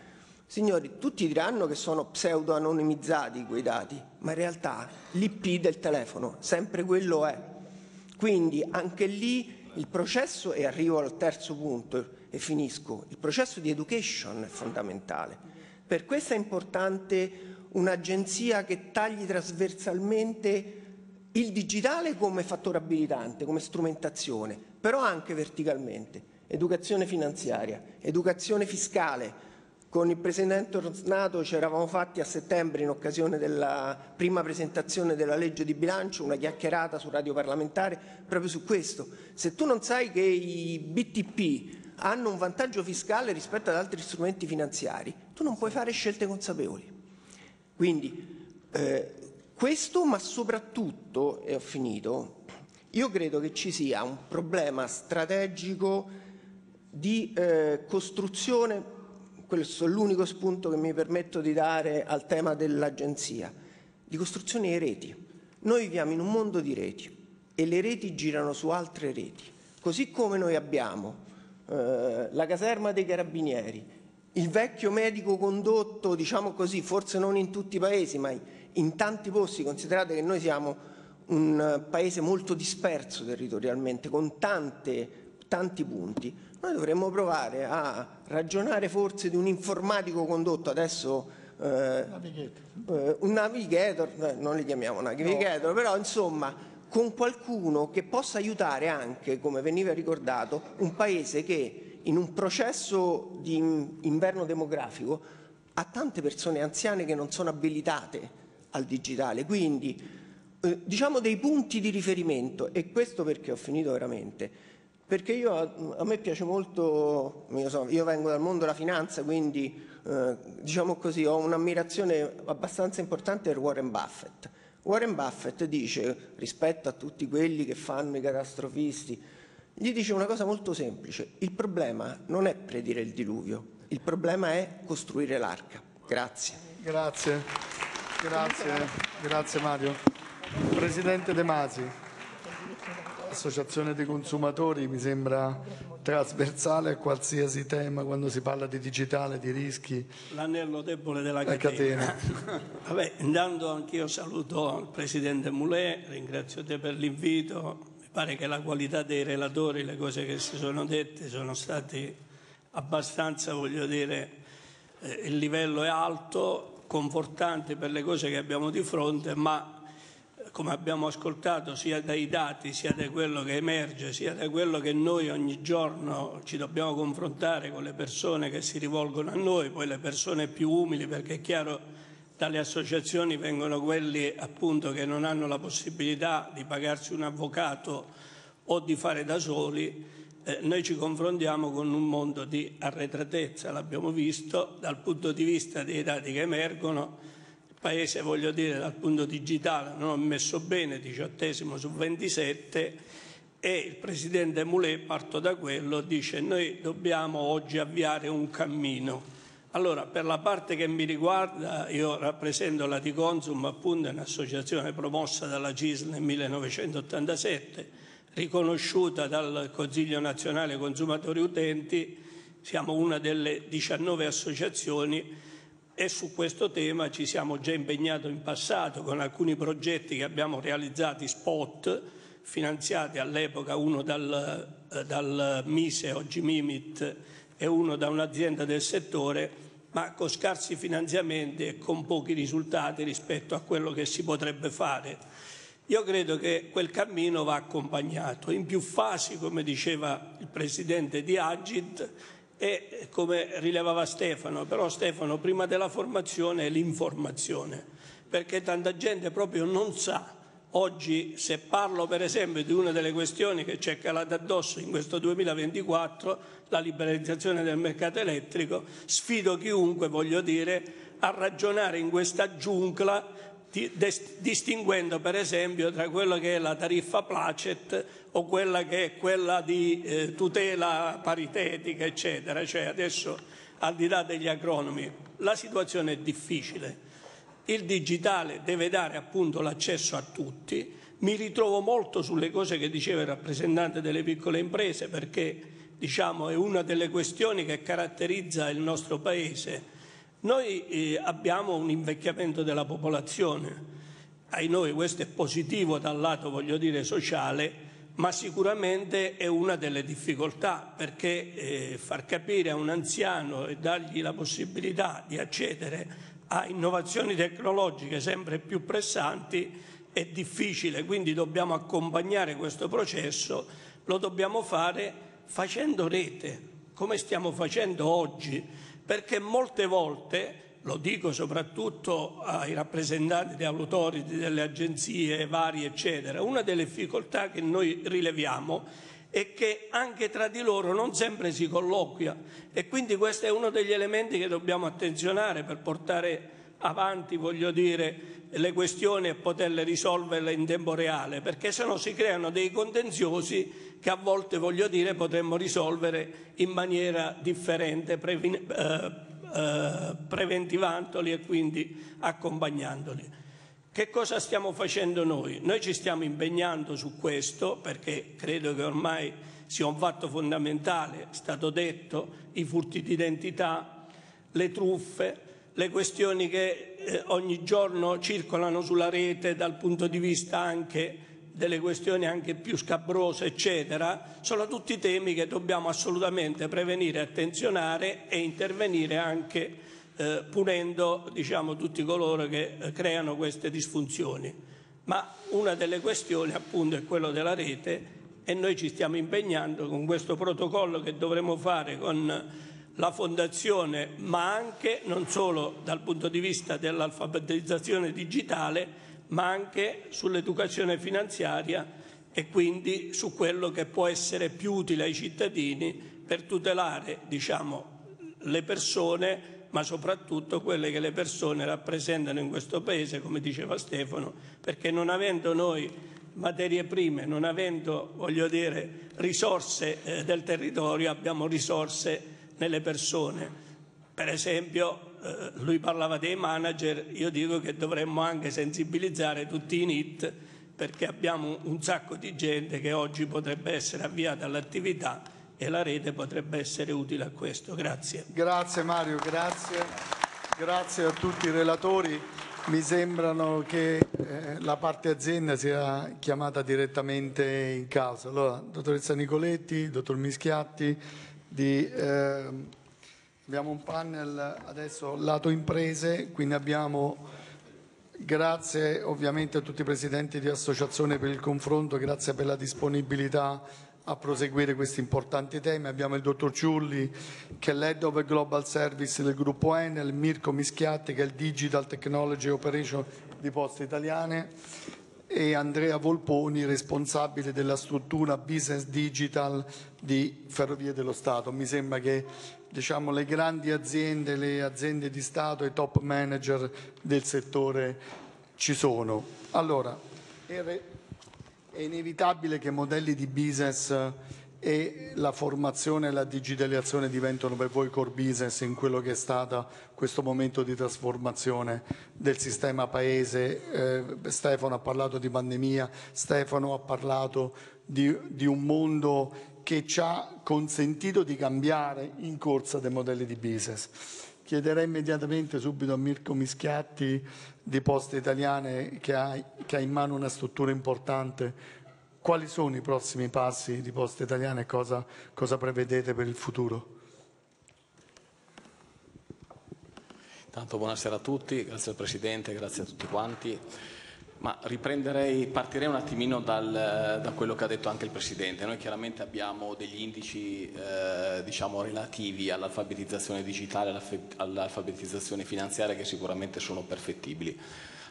Signori, tutti diranno che sono pseudo-anonimizzati quei dati, ma in realtà l'IP del telefono, sempre quello è. Quindi anche lì il processo, e arrivo al terzo punto e finisco, il processo di education è fondamentale. Per questo è importante un'agenzia che tagli trasversalmente il digitale come fattore abilitante, come strumentazione, però anche verticalmente. Educazione finanziaria, educazione fiscale, con il Presidente Rosnato ci eravamo fatti a settembre in occasione della prima presentazione della legge di bilancio una chiacchierata su radio parlamentare proprio su questo. Se tu non sai che i BTP hanno un vantaggio fiscale rispetto ad altri strumenti finanziari, tu non puoi fare scelte consapevoli. Quindi eh, questo, ma soprattutto, e ho finito, io credo che ci sia un problema strategico di eh, costruzione questo è l'unico spunto che mi permetto di dare al tema dell'agenzia, di costruzione di reti. Noi viviamo in un mondo di reti e le reti girano su altre reti, così come noi abbiamo eh, la caserma dei carabinieri, il vecchio medico condotto, diciamo così, forse non in tutti i paesi, ma in tanti posti, considerate che noi siamo un paese molto disperso territorialmente, con tante tanti punti. Noi dovremmo provare a ragionare forse di un informatico condotto adesso eh, eh, un navigator, eh, non li chiamiamo navigator, no. però insomma con qualcuno che possa aiutare anche, come veniva ricordato, un paese che in un processo di inverno demografico ha tante persone anziane che non sono abilitate al digitale, quindi eh, diciamo dei punti di riferimento e questo perché ho finito veramente perché io, a me piace molto, io, so, io vengo dal mondo della finanza, quindi eh, diciamo così, ho un'ammirazione abbastanza importante per Warren Buffett. Warren Buffett dice, rispetto a tutti quelli che fanno i catastrofisti, gli dice una cosa molto semplice, il problema non è predire il diluvio, il problema è costruire l'arca. Grazie. Grazie, grazie, grazie Mario. Presidente De Masi associazione dei consumatori mi sembra trasversale a qualsiasi tema quando si parla di digitale, di rischi. L'anello debole della catena. catena. Vabbè, intanto anch'io saluto il Presidente Mulè, ringrazio te per l'invito. Mi pare che la qualità dei relatori, le cose che si sono dette, sono state abbastanza, voglio dire, eh, il livello è alto, confortante per le cose che abbiamo di fronte, ma come abbiamo ascoltato sia dai dati, sia da quello che emerge, sia da quello che noi ogni giorno ci dobbiamo confrontare con le persone che si rivolgono a noi, poi le persone più umili, perché è chiaro dalle associazioni vengono quelli appunto che non hanno la possibilità di pagarsi un avvocato o di fare da soli, eh, noi ci confrontiamo con un mondo di arretratezza, l'abbiamo visto dal punto di vista dei dati che emergono, paese, voglio dire, dal punto digitale non è messo bene, diciottesimo su 27, e il presidente Moulet, parto da quello, dice noi dobbiamo oggi avviare un cammino. Allora, per la parte che mi riguarda, io rappresento la Ticonsum, appunto, un'associazione promossa dalla CISL nel 1987, riconosciuta dal Consiglio nazionale consumatori utenti, siamo una delle 19 associazioni e su questo tema ci siamo già impegnati in passato con alcuni progetti che abbiamo realizzato spot, finanziati all'epoca uno dal, eh, dal Mise, oggi Mimit, e uno da un'azienda del settore, ma con scarsi finanziamenti e con pochi risultati rispetto a quello che si potrebbe fare. Io credo che quel cammino va accompagnato in più fasi, come diceva il Presidente di Agit, e come rilevava Stefano, però Stefano prima della formazione è l'informazione, perché tanta gente proprio non sa. Oggi se parlo per esempio di una delle questioni che ci è calata addosso in questo 2024, la liberalizzazione del mercato elettrico, sfido chiunque, voglio dire, a ragionare in questa giungla distinguendo per esempio tra quella che è la tariffa placet o quella che è quella di eh, tutela paritetica, eccetera. Cioè adesso, al di là degli acronimi, la situazione è difficile. Il digitale deve dare appunto l'accesso a tutti. Mi ritrovo molto sulle cose che diceva il rappresentante delle piccole imprese perché diciamo, è una delle questioni che caratterizza il nostro Paese noi eh, abbiamo un invecchiamento della popolazione, ai noi questo è positivo dal lato voglio dire sociale, ma sicuramente è una delle difficoltà perché eh, far capire a un anziano e dargli la possibilità di accedere a innovazioni tecnologiche sempre più pressanti è difficile, quindi dobbiamo accompagnare questo processo, lo dobbiamo fare facendo rete, come stiamo facendo oggi perché molte volte lo dico soprattutto ai rappresentanti degli autori delle agenzie varie, eccetera, una delle difficoltà che noi rileviamo è che anche tra di loro non sempre si colloquia e quindi questo è uno degli elementi che dobbiamo attenzionare per portare avanti, voglio dire, le questioni e poterle risolverle in tempo reale, perché se no si creano dei contenziosi che a volte, voglio dire, potremmo risolvere in maniera differente, preven eh, eh, preventivandoli e quindi accompagnandoli. Che cosa stiamo facendo noi? Noi ci stiamo impegnando su questo perché credo che ormai sia un fatto fondamentale, è stato detto, i furti d'identità, le truffe, le questioni che eh, ogni giorno circolano sulla rete dal punto di vista anche delle questioni anche più scabrose, eccetera, sono tutti temi che dobbiamo assolutamente prevenire, attenzionare e intervenire anche eh, punendo diciamo, tutti coloro che eh, creano queste disfunzioni. Ma una delle questioni appunto è quella della rete e noi ci stiamo impegnando con questo protocollo che dovremo fare con la Fondazione, ma anche non solo dal punto di vista dell'alfabetizzazione digitale, ma anche sull'educazione finanziaria e quindi su quello che può essere più utile ai cittadini per tutelare diciamo, le persone ma soprattutto quelle che le persone rappresentano in questo Paese, come diceva Stefano, perché non avendo noi materie prime, non avendo dire, risorse eh, del territorio, abbiamo risorse nelle persone. Per esempio eh, lui parlava dei manager, io dico che dovremmo anche sensibilizzare tutti i NIT perché abbiamo un sacco di gente che oggi potrebbe essere avviata all'attività e la rete potrebbe essere utile a questo. Grazie. Grazie Mario, grazie. Grazie a tutti i relatori. Mi sembrano che eh, la parte azienda sia chiamata direttamente in causa. Allora, dottoressa Nicoletti, dottor Mischiatti, di... Eh, Abbiamo un panel adesso lato imprese, quindi abbiamo, grazie ovviamente a tutti i presidenti di associazione per il confronto, grazie per la disponibilità a proseguire questi importanti temi. Abbiamo il dottor Ciulli che è l'Head of Global Service del gruppo Enel, Mirko Mischiatti che è il Digital Technology Operation di Poste Italiane e Andrea Volponi responsabile della struttura Business Digital di Ferrovie dello Stato. Mi sembra che diciamo, le grandi aziende, le aziende di Stato, i top manager del settore ci sono. Allora, è inevitabile che modelli di business e la formazione e la digitalizzazione diventano per voi core business in quello che è stato questo momento di trasformazione del sistema paese. Eh, Stefano ha parlato di pandemia, Stefano ha parlato di, di un mondo che ci ha consentito di cambiare in corsa dei modelli di business. Chiederei immediatamente subito a Mirko Mischiatti di Poste Italiane, che ha, che ha in mano una struttura importante, quali sono i prossimi passi di Poste Italiane e cosa, cosa prevedete per il futuro? Tanto buonasera a tutti, grazie al Presidente, grazie a tutti quanti. Ma riprenderei, partirei un attimino dal, eh, da quello che ha detto anche il Presidente. Noi chiaramente abbiamo degli indici eh, diciamo, relativi all'alfabetizzazione digitale, all'alfabetizzazione finanziaria che sicuramente sono perfettibili.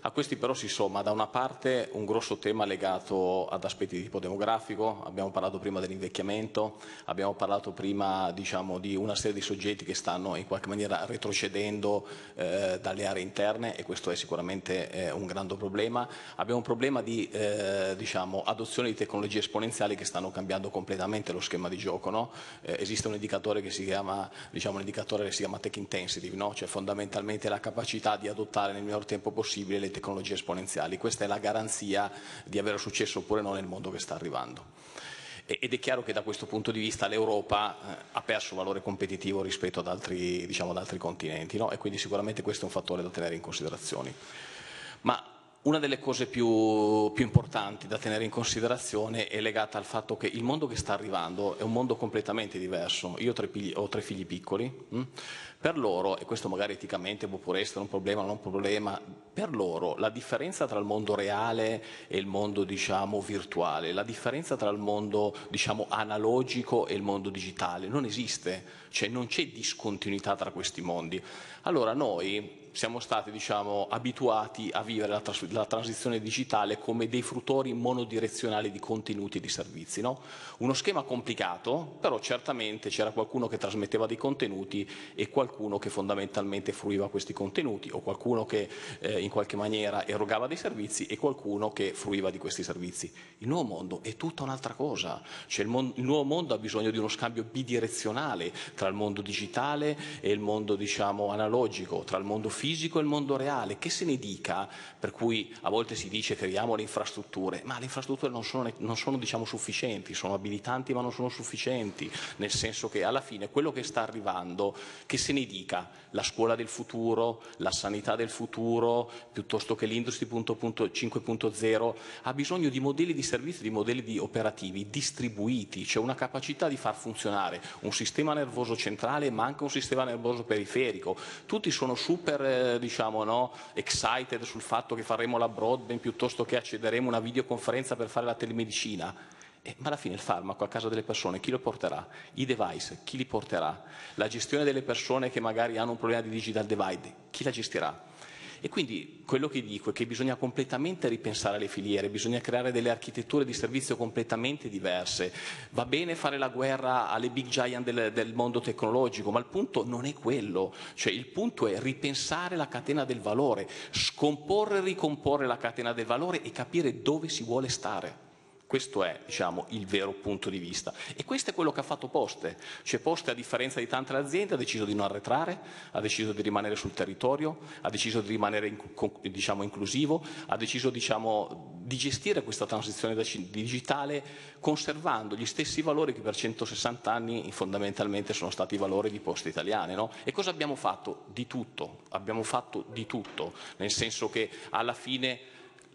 A questi però si somma da una parte un grosso tema legato ad aspetti di tipo demografico, abbiamo parlato prima dell'invecchiamento, abbiamo parlato prima diciamo, di una serie di soggetti che stanno in qualche maniera retrocedendo eh, dalle aree interne e questo è sicuramente eh, un grande problema. Abbiamo un problema di eh, diciamo, adozione di tecnologie esponenziali che stanno cambiando completamente lo schema di gioco. No? Eh, esiste un indicatore che si chiama, diciamo, un indicatore che si chiama tech intensity, no? cioè fondamentalmente la capacità di adottare nel minor tempo possibile le delle tecnologie esponenziali. Questa è la garanzia di avere successo oppure no nel mondo che sta arrivando. Ed è chiaro che da questo punto di vista l'Europa eh, ha perso valore competitivo rispetto ad altri, diciamo, ad altri continenti no? e quindi sicuramente questo è un fattore da tenere in considerazione. Ma una delle cose più, più, importanti da tenere in considerazione è legata al fatto che il mondo che sta arrivando è un mondo completamente diverso. Io ho tre, figli, ho tre figli piccoli, mm. per loro, e questo magari eticamente può pure essere un problema o non un problema, per loro la differenza tra il mondo reale e il mondo diciamo, virtuale, la differenza tra il mondo diciamo, analogico e il mondo digitale non esiste, cioè non c'è discontinuità tra questi mondi. Allora noi siamo stati diciamo, abituati a vivere la, trans la, transizione digitale come dei fruttori monodirezionali di contenuti e di servizi. No? Uno schema complicato, però certamente c'era qualcuno che trasmetteva dei contenuti e qualcuno che fondamentalmente fruiva questi contenuti o qualcuno che eh, in qualche maniera erogava dei servizi e qualcuno che fruiva di questi servizi. Il nuovo mondo è tutta un'altra cosa, cioè il, il, nuovo mondo ha bisogno di uno scambio bidirezionale tra il mondo digitale e il mondo diciamo, analogico, tra il mondo fisico fisico e il mondo reale, che se ne dica, per cui a volte si dice creiamo le infrastrutture, ma le infrastrutture non sono, non sono diciamo, sufficienti, sono abilitanti ma non sono sufficienti, nel senso che alla fine quello che sta arrivando, che se ne dica, la scuola del futuro, la sanità del futuro, piuttosto che l'industria 5.0, ha bisogno di modelli di servizio, di modelli di operativi distribuiti, cioè una capacità di far funzionare un sistema nervoso centrale ma anche un sistema nervoso periferico. Tutti sono super eh, eh, diciamo, no, excited sul fatto che faremo la broadband piuttosto che accederemo a una videoconferenza per fare la telemedicina. Eh, ma alla fine il farmaco a casa delle persone chi lo porterà? I device chi li porterà? La gestione delle persone che magari hanno un problema di digital divide chi la gestirà? E quindi quello che dico è che bisogna completamente ripensare le filiere, bisogna creare delle architetture di servizio completamente diverse. Va bene fare la guerra alle big giant del, del mondo tecnologico, ma il punto non è quello. Cioè, il punto è ripensare la catena del valore, scomporre e ricomporre la catena del valore e capire dove si vuole stare. Questo è diciamo, il vero punto di vista. E questo è quello che ha fatto Poste. Cioè Poste, a differenza di tante aziende, ha deciso di non arretrare, ha deciso di rimanere sul territorio, ha deciso di rimanere diciamo, inclusivo, ha deciso diciamo, di gestire questa transizione digitale conservando gli stessi valori che per 160 anni fondamentalmente sono stati i valori di Poste Italiane. No? E cosa abbiamo fatto? Di tutto. Abbiamo fatto di tutto, nel senso che alla fine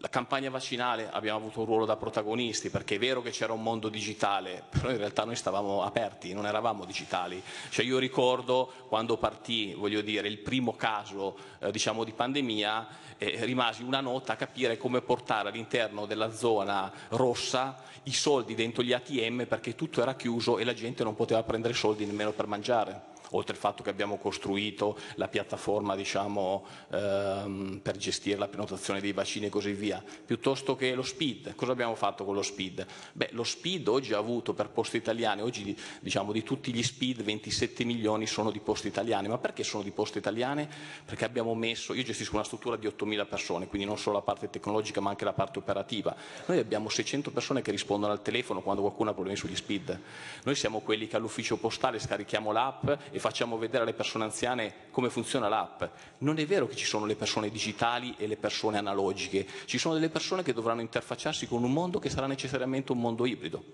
la campagna vaccinale abbiamo avuto un ruolo da protagonisti perché è vero che c'era un mondo digitale, però in realtà noi stavamo aperti, non eravamo digitali. Cioè io ricordo quando partì, dire, il primo caso eh, diciamo, di pandemia, eh, rimasi una nota a capire come portare all'interno della zona rossa i soldi dentro gli ATM perché tutto era chiuso e la gente non poteva prendere soldi nemmeno per mangiare oltre al fatto che abbiamo costruito la piattaforma diciamo, ehm, per gestire la prenotazione dei vaccini e così via, piuttosto che lo SPID. Cosa abbiamo fatto con lo SPID? Beh, lo SPID oggi ha avuto per posti italiani, oggi diciamo, di tutti gli SPID 27 milioni sono di posti italiani, ma perché sono di posti italiani? Perché abbiamo messo, io gestisco una struttura di 8.000 persone, quindi non solo la parte tecnologica ma anche la parte operativa, noi abbiamo 600 persone che rispondono al telefono quando qualcuno ha problemi sugli SPID, noi siamo quelli che all'ufficio postale scarichiamo l'app e facciamo vedere alle persone anziane come funziona l'app. Non è vero che ci sono le persone digitali e le persone analogiche, ci sono delle persone che dovranno interfacciarsi con un mondo che sarà necessariamente un mondo ibrido.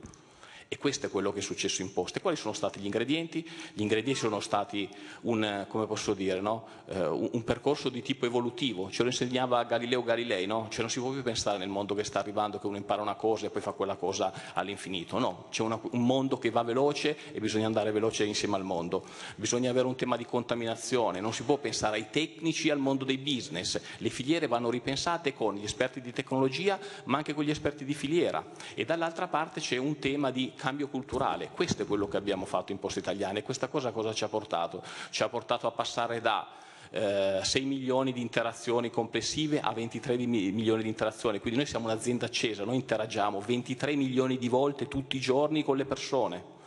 E questo è quello che è successo in posta. E quali sono stati gli ingredienti? Gli ingredienti sono stati un, dire, no? uh, un percorso di tipo evolutivo. Ce lo insegnava Galileo Galilei, no? Cioè non si può più pensare nel mondo che sta arrivando che uno impara una cosa e poi fa quella cosa all'infinito. No, c'è una, un mondo che va veloce e bisogna andare veloce insieme al mondo. Bisogna avere un tema di contaminazione, non si può pensare ai tecnici, e al mondo dei business. Le filiere vanno ripensate con gli esperti di tecnologia ma anche con gli esperti di filiera. E dall'altra parte c'è un tema di cambio culturale. Questo è quello che abbiamo fatto in Poste Italiane e questa cosa cosa ci ha portato? Ci ha portato a passare da eh, 6 milioni di interazioni complessive a 23 milioni di interazioni, quindi noi siamo un'azienda accesa, noi interagiamo 23 milioni di volte tutti i giorni con le persone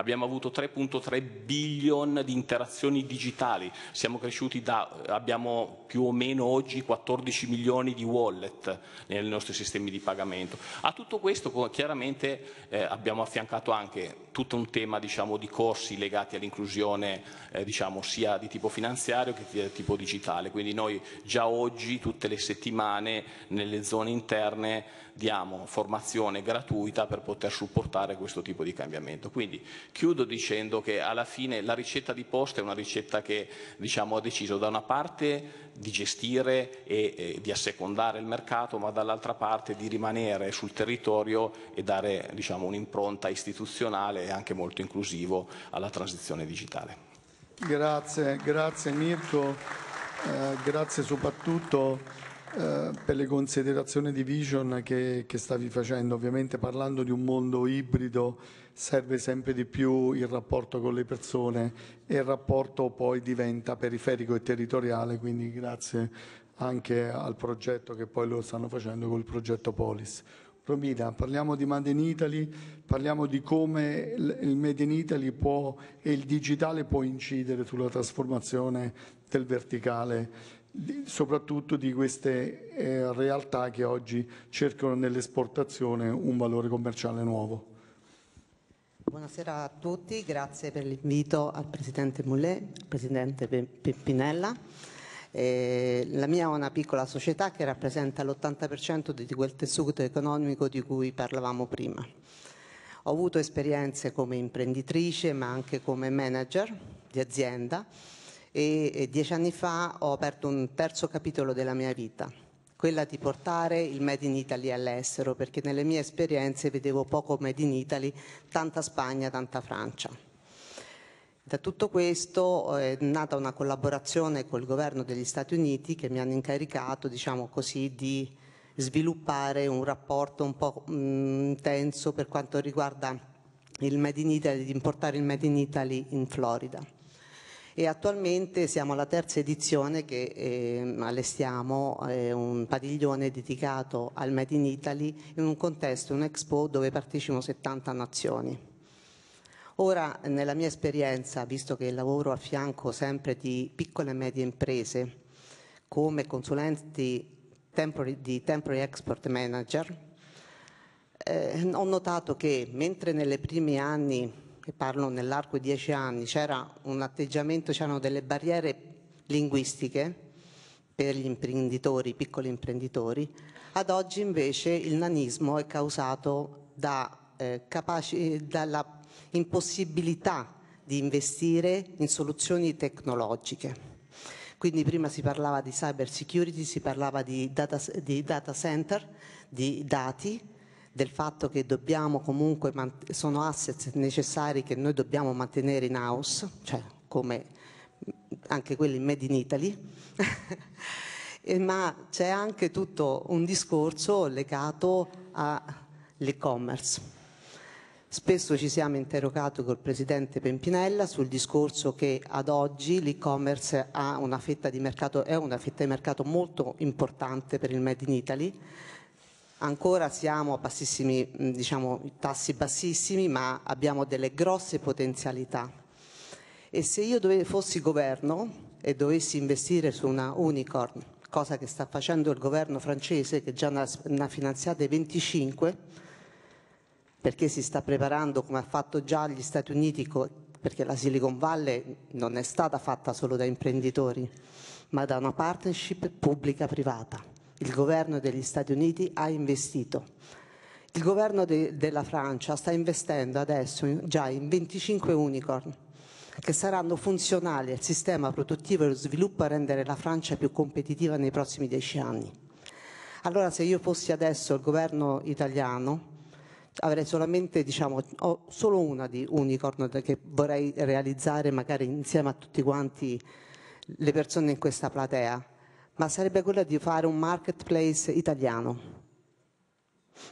abbiamo avuto 3.3 billion di interazioni digitali, siamo cresciuti da, abbiamo più o meno oggi 14 milioni di wallet nei nostri sistemi di pagamento. A tutto questo chiaramente eh, abbiamo affiancato anche tutto un tema diciamo, di corsi legati all'inclusione eh, diciamo, sia di tipo finanziario che di tipo digitale, quindi noi già oggi tutte le settimane nelle zone interne diamo formazione gratuita per poter supportare questo tipo di cambiamento. Quindi chiudo dicendo che alla fine la ricetta di posta è una ricetta che diciamo, ha deciso da una parte di gestire e eh, di assecondare il mercato, ma dall'altra parte di rimanere sul territorio e dare diciamo, un'impronta istituzionale e anche molto inclusivo alla transizione digitale. Grazie, grazie Mirko, eh, grazie soprattutto eh, per le considerazioni di vision che, che, stavi facendo. Ovviamente parlando di un mondo ibrido serve sempre di più il rapporto con le persone e il rapporto poi diventa periferico e territoriale, quindi grazie anche al progetto che poi lo stanno facendo col progetto Polis. Romina, parliamo di Made in Italy, parliamo di come il Made in Italy può, e il digitale può incidere sulla trasformazione del verticale soprattutto di queste eh, realtà che oggi cercano nell'esportazione un valore commerciale nuovo. Buonasera a tutti, grazie per l'invito al Presidente Moulet, al Presidente Peppinella. Eh, la mia è una piccola società che rappresenta l'80% di quel tessuto economico di cui parlavamo prima. Ho avuto esperienze come imprenditrice ma anche come manager di azienda e dieci anni fa ho aperto un terzo capitolo della mia vita, quella di portare il Made in Italy all'estero, perché nelle mie esperienze vedevo poco Made in Italy, tanta Spagna, tanta Francia. Da tutto questo eh, è nata una collaborazione col governo degli Stati Uniti che mi hanno incaricato, diciamo così, di sviluppare un rapporto un po' mm, intenso per quanto riguarda il Made in Italy, di importare il Made in Italy in Florida e attualmente siamo alla terza edizione che eh, allestiamo eh, un padiglione dedicato al Made in Italy in un contesto, un expo dove partecipano 70 nazioni. Ora, nella mia esperienza, visto che lavoro a fianco sempre di piccole e medie imprese come consulenti temporary, di temporary export manager, eh, ho notato che mentre nelle primi anni e parlo nell'arco di dieci anni, c'era un atteggiamento, c'erano delle barriere linguistiche per gli imprenditori, piccoli imprenditori, ad oggi invece il nanismo è causato da, eh, capaci, dalla impossibilità di investire in soluzioni tecnologiche. Quindi prima si parlava di cyber security, si parlava di data, di data center, di dati, del fatto che dobbiamo comunque, sono assets necessari che noi dobbiamo mantenere in house, cioè come mm, anche quelli made in Italy, e, ma c'è anche tutto un discorso legato all'e-commerce. Spesso ci siamo interrogati col presidente Pempinella sul discorso che ad oggi l'e-commerce ha una fetta di mercato, è una fetta di mercato molto importante per il Made in Italy, Ancora siamo a diciamo, tassi bassissimi, ma abbiamo delle grosse potenzialità. E se io dove, fossi governo e dovessi investire su una unicorn, cosa che sta facendo il governo francese, che già ne ha finanziate 25, perché si sta preparando, come ha fatto già gli Stati Uniti, perché la Silicon Valley non è stata fatta solo da imprenditori, ma da una partnership pubblica-privata il governo degli Stati Uniti ha investito. Il governo de- della Francia sta investendo adesso in, già in 25 unicorn che saranno funzionali al sistema produttivo e allo sviluppo a rendere la Francia più competitiva nei prossimi dieci anni. Allora se io fossi adesso il governo italiano avrei solamente diciamo, solo una di unicorn che vorrei realizzare magari insieme a tutti quanti le persone in questa platea ma sarebbe quella di fare un marketplace italiano.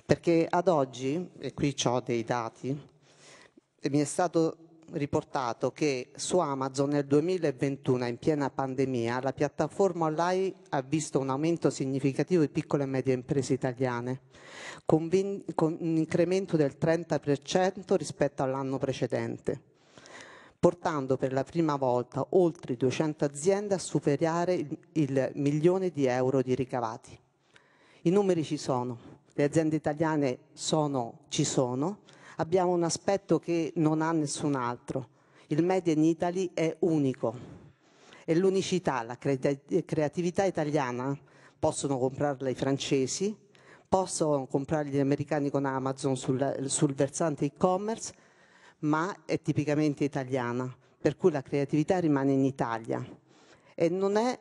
Perché ad oggi, e qui ho dei dati, mi è stato riportato che su Amazon nel 2021, in piena pandemia, la piattaforma online ha visto un aumento significativo di piccole e medie imprese italiane, con, un incremento del 30% rispetto all'anno precedente portando per la prima volta oltre 200 aziende a superare il, il milione di euro di ricavati. I numeri ci sono, le aziende italiane sono, ci sono, abbiamo un aspetto che non ha nessun altro. Il Made in Italy è unico è l'unicità, la creatività italiana possono comprarla i francesi, possono comprarla gli americani con Amazon sul, sul versante e-commerce, ma è tipicamente italiana, per cui la creatività rimane in Italia e non, è,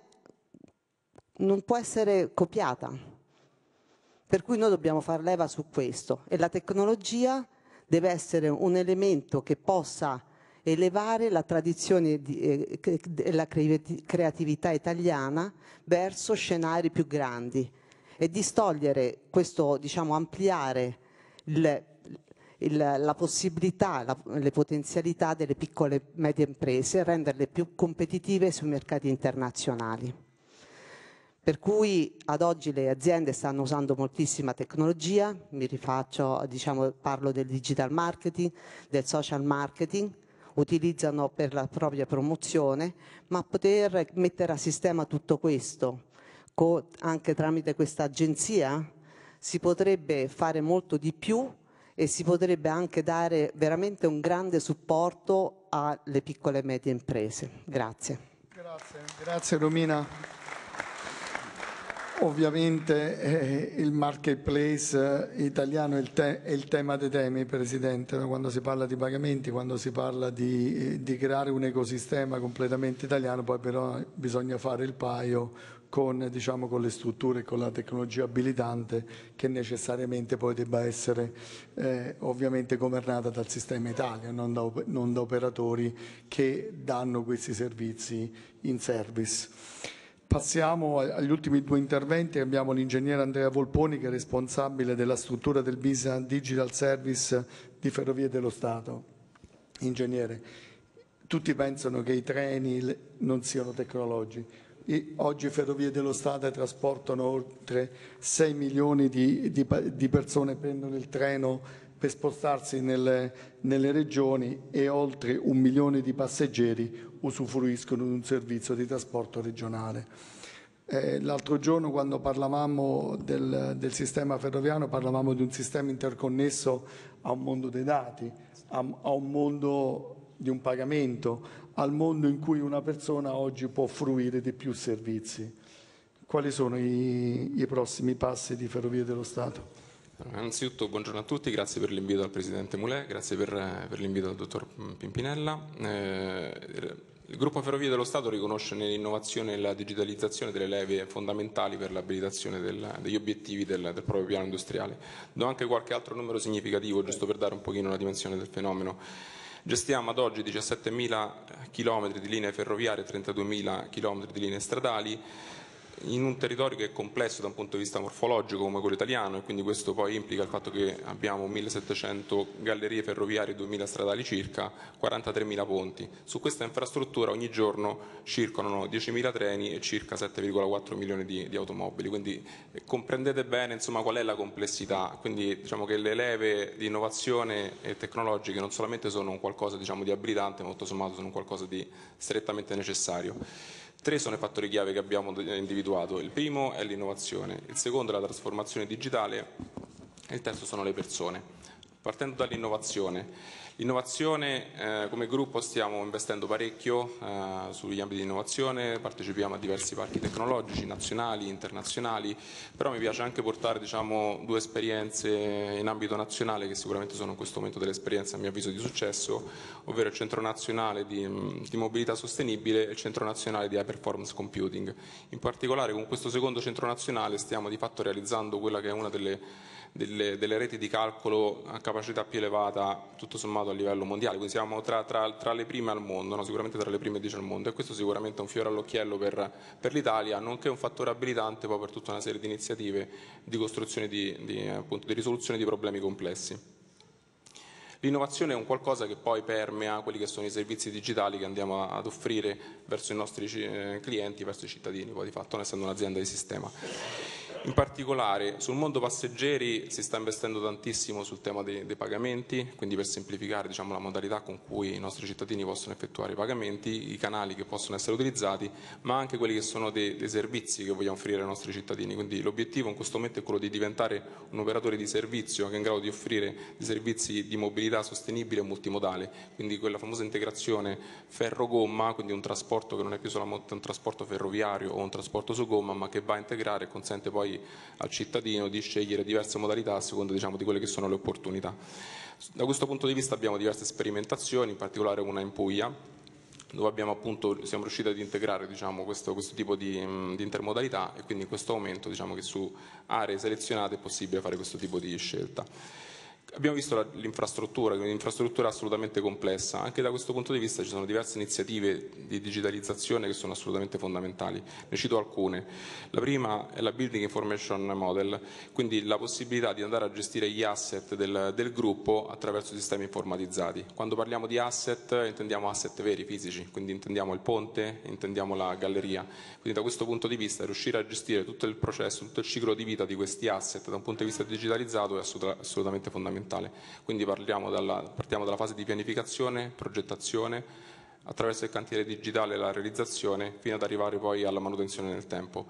non può essere copiata. Per cui noi dobbiamo far leva su questo e la tecnologia deve essere un elemento che possa elevare la tradizione eh, e la creatività italiana verso scenari più grandi e distogliere questo, diciamo, ampliare il il, la possibilità, la, le potenzialità delle piccole e medie imprese e renderle più competitive sui mercati internazionali. Per cui ad oggi le aziende stanno usando moltissima tecnologia, mi rifaccio, diciamo, parlo del digital marketing, del social marketing, utilizzano per la propria promozione, ma poter mettere a sistema tutto questo anche tramite questa agenzia si potrebbe fare molto di più e si potrebbe anche dare veramente un grande supporto alle piccole e medie imprese. Grazie. Grazie, grazie Romina. Ovviamente eh, il marketplace eh, italiano è il, te- è il, tema dei temi, Presidente, quando si parla di pagamenti, quando si parla di, eh, di creare un ecosistema completamente italiano, poi però bisogna fare il paio con, diciamo, con, le strutture e con la tecnologia abilitante che necessariamente poi debba essere eh, ovviamente governata dal sistema Italia, non da, non da, operatori che danno questi servizi in service. Passiamo agli ultimi due interventi, abbiamo l'ingegnere Andrea Volponi che è responsabile della struttura del Business Digital Service di Ferrovie dello Stato. Ingegnere, tutti pensano che i treni non siano tecnologici, e oggi Ferrovie dello Stato trasportano oltre 6 milioni di, di, di persone, prendono il treno per spostarsi nelle, nelle, regioni e oltre un milione di passeggeri usufruiscono di un servizio di trasporto regionale. Eh, l'altro giorno quando parlavamo del, del, sistema ferroviario parlavamo di un sistema interconnesso a un mondo dei dati, a, a un mondo di un pagamento, al mondo in cui una persona oggi può fruire di più servizi. Quali sono i, i prossimi passi di Ferrovie dello Stato? innanzitutto buongiorno a tutti, grazie per l'invito al Presidente Mulè, grazie per, per l'invito al Dottor Pimpinella. Eh, il Gruppo Ferrovie dello Stato riconosce nell'innovazione e la digitalizzazione delle leve fondamentali per l'abilitazione degli obiettivi del, del, proprio piano industriale. Do anche qualche altro numero significativo, giusto per dare un pochino la dimensione del fenomeno. Gestiamo ad oggi 17.000 km di linee ferroviarie e 32.000 km di linee stradali, in un territorio che è complesso da un punto di vista morfologico come quello italiano e quindi questo poi implica il fatto che abbiamo 1700 gallerie ferroviarie, 2000 stradali circa, 43.000 ponti. Su questa infrastruttura ogni giorno circolano 10.000 treni e circa 7,4 milioni di, di, automobili, quindi eh, comprendete bene insomma, qual è la complessità, quindi diciamo che le leve di innovazione e tecnologiche non solamente sono qualcosa diciamo, di abilitante, ma tutto sommato sono qualcosa di strettamente necessario. Tre sono i fattori chiave che abbiamo individuato. Il primo è l'innovazione, il secondo è la trasformazione digitale e il terzo sono le persone. Partendo dall'innovazione, Innovazione, eh, come gruppo stiamo investendo parecchio eh, sugli ambiti di innovazione, partecipiamo a diversi parchi tecnologici nazionali, internazionali, però mi piace anche portare diciamo, due esperienze in ambito nazionale che sicuramente sono in questo momento delle esperienze a mio avviso di successo, ovvero il Centro Nazionale di, di Mobilità Sostenibile e il Centro Nazionale di High Performance Computing. In particolare con questo secondo Centro Nazionale stiamo di fatto realizzando quella che è una delle delle, delle, reti di calcolo a capacità più elevata tutto sommato a livello mondiale, quindi siamo tra, tra, tra le prime al mondo, no? sicuramente tra le prime 10 al mondo e questo sicuramente è un fiore all'occhiello per, per l'Italia, nonché un fattore abilitante poi per tutta una serie di iniziative di costruzione di, di, appunto, di risoluzione di problemi complessi. L'innovazione è un qualcosa che poi permea quelli che sono i servizi digitali che andiamo ad offrire verso i nostri eh, clienti, verso i cittadini, poi di fatto, non essendo un'azienda di sistema. In particolare sul mondo passeggeri si sta investendo tantissimo sul tema dei, dei pagamenti, quindi per semplificare diciamo, la modalità con cui i nostri cittadini possono effettuare i pagamenti, i canali che possono essere utilizzati, ma anche quelli che sono dei, dei servizi che vogliamo offrire ai nostri cittadini. Quindi l'obiettivo in questo momento è quello di diventare un operatore di servizio che è in grado di offrire dei servizi di mobilità sostenibile e multimodale, quindi quella famosa integrazione ferro-gomma, quindi un trasporto che non è più solamente un trasporto ferroviario o un trasporto su gomma, ma che va a integrare e consente poi poi al cittadino di scegliere diverse modalità a seconda diciamo, di quelle che sono le opportunità. Da questo punto di vista abbiamo diverse sperimentazioni, in particolare una in Puglia, dove abbiamo appunto, siamo riusciti ad integrare diciamo, questo, questo, tipo di, di, intermodalità e quindi in questo momento diciamo che su aree selezionate è possibile fare questo tipo di scelta. Abbiamo visto l'infrastruttura, che è un'infrastruttura assolutamente complessa, anche da questo punto di vista ci sono diverse iniziative di digitalizzazione che sono assolutamente fondamentali, ne cito alcune. La prima è la Building Information Model, quindi la possibilità di andare a gestire gli asset del, del gruppo attraverso sistemi informatizzati. Quando parliamo di asset intendiamo asset veri, fisici, quindi intendiamo il ponte, intendiamo la galleria, quindi da questo punto di vista riuscire a gestire tutto il processo, tutto il ciclo di vita di questi asset da un punto di vista digitalizzato è assolutamente fondamentale ambientale. Quindi dalla, partiamo dalla fase di pianificazione, progettazione, attraverso il cantiere digitale la realizzazione, fino ad arrivare poi alla manutenzione nel tempo.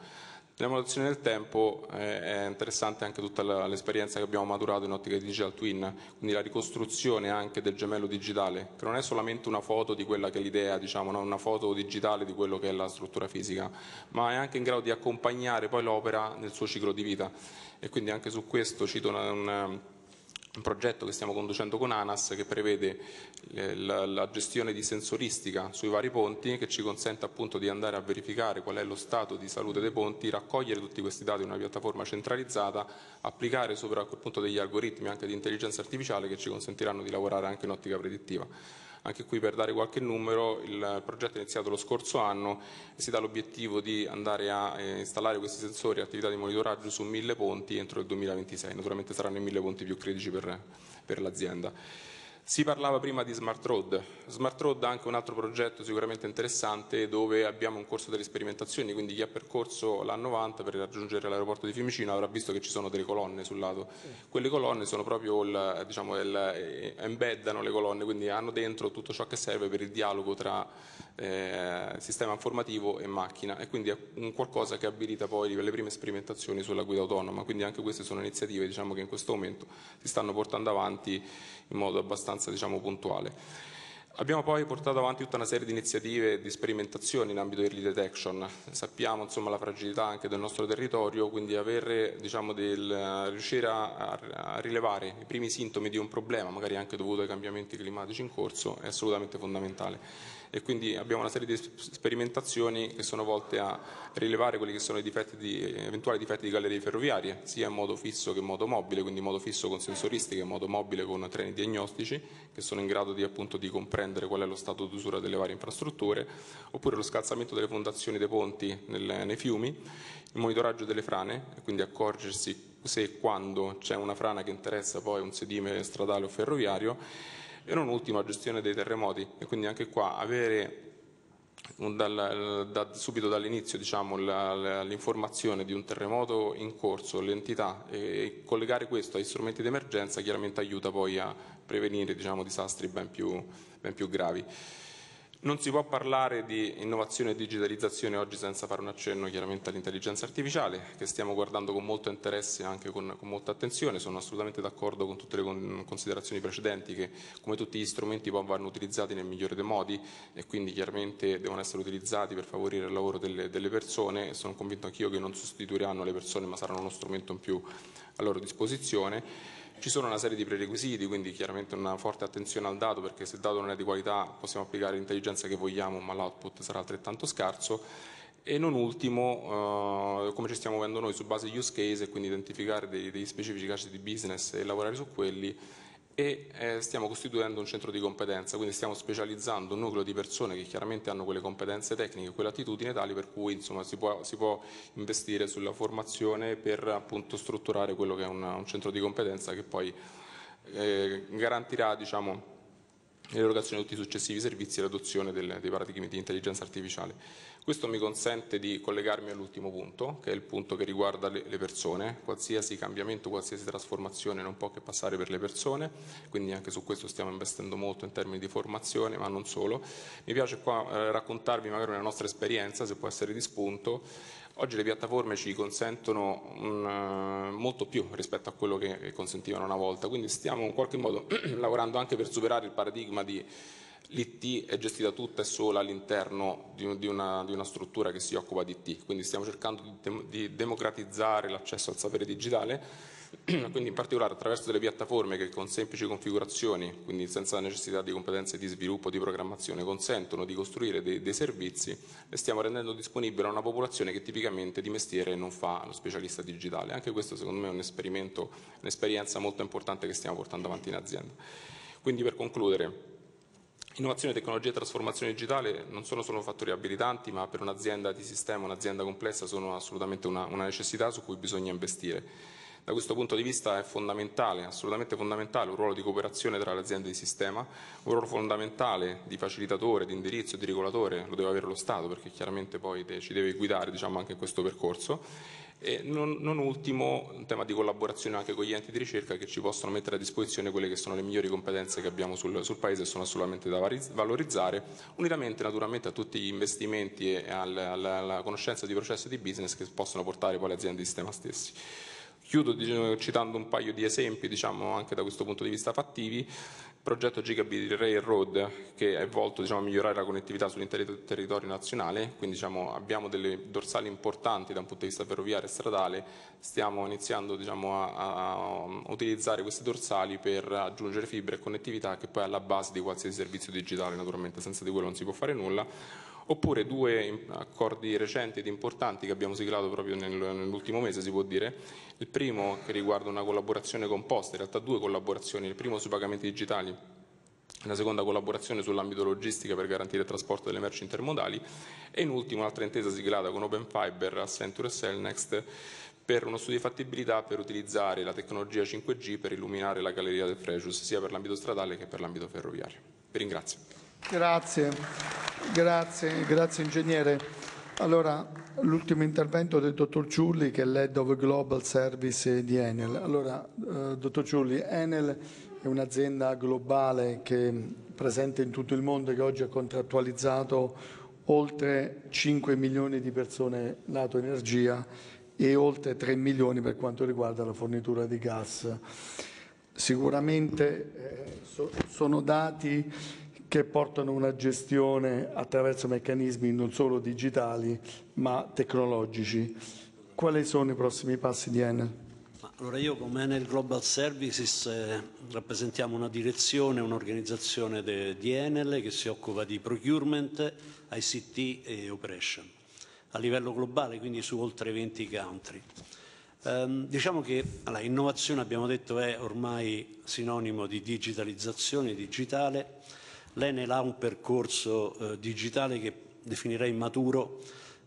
Nella manutenzione nel tempo eh, è interessante anche tutta la, l'esperienza che abbiamo maturato in ottica di digital twin, quindi la ricostruzione anche del gemello digitale, che non è solamente una foto di quella che è l'idea, diciamo, no? una foto digitale di quello che è la struttura fisica, ma è anche in grado di accompagnare poi l'opera nel suo ciclo di vita. E quindi anche su questo cito una, una un progetto che stiamo conducendo con ANAS che prevede eh, la, la, gestione di sensoristica sui vari ponti che ci consente appunto di andare a verificare qual è lo stato di salute dei ponti, raccogliere tutti questi dati in una piattaforma centralizzata, applicare sopra a quel punto degli algoritmi anche di intelligenza artificiale che ci consentiranno di lavorare anche in ottica predittiva. Anche qui per dare qualche numero, il progetto è iniziato lo scorso anno e si dà l'obiettivo di andare a eh, installare questi sensori e attività di monitoraggio su mille ponti entro il 2026. Naturalmente saranno i mille ponti più critici per, per l'azienda. Si parlava prima di Smart Road. Smart Road è anche un altro progetto sicuramente interessante dove abbiamo un corso delle sperimentazioni, quindi chi ha percorso la 90 per raggiungere l'aeroporto di Fiumicino avrà visto che ci sono delle colonne sul lato. Sì. Quelle colonne sono proprio, il, diciamo, il, eh, embeddano le colonne, quindi hanno dentro tutto ciò che serve per il dialogo tra eh, sistema informativo e macchina e quindi è un qualcosa che abilita poi le prime sperimentazioni sulla guida autonoma, quindi anche queste sono iniziative diciamo, che in questo momento si stanno portando avanti in modo abbastanza diciamo, puntuale. Abbiamo poi portato avanti tutta una serie di iniziative e di sperimentazioni in ambito early detection. Sappiamo insomma, la fragilità anche del nostro territorio, quindi avere, diciamo, del, riuscire a, a, rilevare i primi sintomi di un problema, magari anche dovuto ai cambiamenti climatici in corso, è assolutamente fondamentale e quindi abbiamo una serie di sperimentazioni che sono volte a rilevare quelli che sono i difetti di, eventuali difetti di gallerie ferroviarie, sia in modo fisso che in modo mobile, quindi in modo fisso con sensoristiche, in modo mobile con treni diagnostici che sono in grado di, appunto, di comprendere qual è lo stato d'usura delle varie infrastrutture, oppure lo scalzamento delle fondazioni dei ponti nel, nei fiumi, il monitoraggio delle frane, quindi accorgersi se e quando c'è una frana che interessa poi un sedime stradale o ferroviario e non ultimo la gestione dei terremoti e quindi anche qua avere dal, da, subito dall'inizio diciamo, l'informazione di un terremoto in corso, l'entità e collegare questo agli strumenti di emergenza chiaramente aiuta poi a prevenire diciamo, disastri ben più, ben più gravi. Non si può parlare di innovazione e digitalizzazione oggi senza fare un accenno chiaramente all'intelligenza artificiale che stiamo guardando con molto interesse e anche con, con, molta attenzione, sono assolutamente d'accordo con tutte le considerazioni precedenti che come tutti gli strumenti vanno utilizzati nel migliore dei modi e quindi chiaramente devono essere utilizzati per favorire il lavoro delle, delle persone, sono convinto anch'io che non sostituiranno le persone ma saranno uno strumento in più a loro disposizione ci sono una serie di prerequisiti, quindi chiaramente una forte attenzione al dato, perché se il dato non è di qualità possiamo applicare l'intelligenza che vogliamo, ma l'output sarà altrettanto scarso. E non ultimo, eh, come ci stiamo muovendo noi su base use case quindi identificare dei, degli specifici casi di business e lavorare su quelli e eh, stiamo costituendo un centro di competenza, quindi stiamo specializzando un nucleo di persone che chiaramente hanno quelle competenze tecniche, quelle attitudini tali per cui insomma, si, può, si, può, investire sulla formazione per appunto, strutturare quello che è una, un centro di competenza che poi eh, garantirà diciamo, l'erogazione di tutti i successivi servizi e l'adozione dei paradigmi di intelligenza artificiale. Questo mi consente di collegarmi all'ultimo punto, che è il punto che riguarda le, persone. Qualsiasi cambiamento, qualsiasi trasformazione non può che passare per le persone, quindi anche su questo stiamo investendo molto in termini di formazione, ma non solo. Mi piace qua eh, raccontarvi magari una nostra esperienza, se può essere di spunto, Oggi le piattaforme ci consentono un, eh, molto più rispetto a quello che consentivano una volta, quindi stiamo in qualche modo lavorando anche per superare il paradigma di l'IT è gestita tutta e sola all'interno di, di, di, una, struttura che si occupa di IT, quindi stiamo cercando di, di democratizzare l'accesso al sapere digitale quindi in particolare attraverso delle piattaforme che con semplici configurazioni, quindi senza la necessità di competenze di sviluppo, di programmazione, consentono di costruire dei, dei servizi, le stiamo rendendo disponibili a una popolazione che tipicamente di mestiere non fa lo specialista digitale. Anche questo secondo me è un esperimento, un'esperienza molto importante che stiamo portando avanti in azienda. Quindi per concludere, Innovazione, tecnologia e trasformazione digitale non sono solo fattori abilitanti, ma per un'azienda di sistema, un'azienda complessa, sono assolutamente una, una necessità su cui bisogna investire. Da questo punto di vista è fondamentale, assolutamente fondamentale, un ruolo di cooperazione tra le aziende di sistema, un ruolo fondamentale di facilitatore, di indirizzo, di regolatore, lo deve avere lo Stato perché chiaramente poi ci deve guidare diciamo, anche in questo percorso. E non, non ultimo un tema di collaborazione anche con gli enti di ricerca che ci possono mettere a disposizione quelle che sono le migliori competenze che abbiamo sul, sul Paese e sono assolutamente da valorizzare, unitamente naturalmente a tutti gli investimenti e al, alla, alla conoscenza di processi di business che possono portare poi le aziende di sistema stessi. Chiudo citando un paio di esempi, diciamo, anche da questo punto di vista fattivi, il progetto Gigabit Railroad che è volto diciamo, a migliorare la connettività sull'intero territorio nazionale, quindi diciamo, abbiamo delle dorsali importanti da un punto di vista ferroviario e stradale, stiamo iniziando diciamo, a, a utilizzare queste dorsali per aggiungere fibre e connettività che poi è alla base di qualsiasi servizio digitale, naturalmente senza di quello non si può fare nulla, oppure due accordi recenti ed importanti che abbiamo siglato proprio nell'ultimo mese si può dire, il primo che riguarda una collaborazione composta, in realtà due collaborazioni, il primo sui pagamenti digitali la seconda collaborazione sull'ambito logistica per garantire il trasporto delle merci intermodali e in ultimo un'altra intesa siglata con Open Fiber, Accenture e Cellnext per uno studio di fattibilità per utilizzare la tecnologia 5G per illuminare la galleria del Frejus sia per l'ambito stradale che per l'ambito ferroviario. Vi ringrazio. Grazie, grazie, grazie ingegnere. Allora, l'ultimo intervento del dottor Ciulli che è l'Head of Global Service di Enel. Allora, eh, dottor Ciulli, Enel è un'azienda globale che presente in tutto il mondo e che oggi ha contrattualizzato oltre 5 milioni di persone lato energia e oltre 3 milioni per quanto riguarda la fornitura di gas. Sicuramente eh, so, sono dati che portano una gestione attraverso meccanismi non solo digitali ma tecnologici. Quali sono i prossimi passi di Enel? Allora io come Enel Global Services eh, rappresentiamo una direzione, un'organizzazione di Enel che si occupa di procurement, ICT e operation a livello globale, quindi su oltre 20 country. Eh, diciamo che allora, abbiamo detto è ormai sinonimo di digitalizzazione digitale, L'Enel ha un percorso eh, digitale che definirei maturo,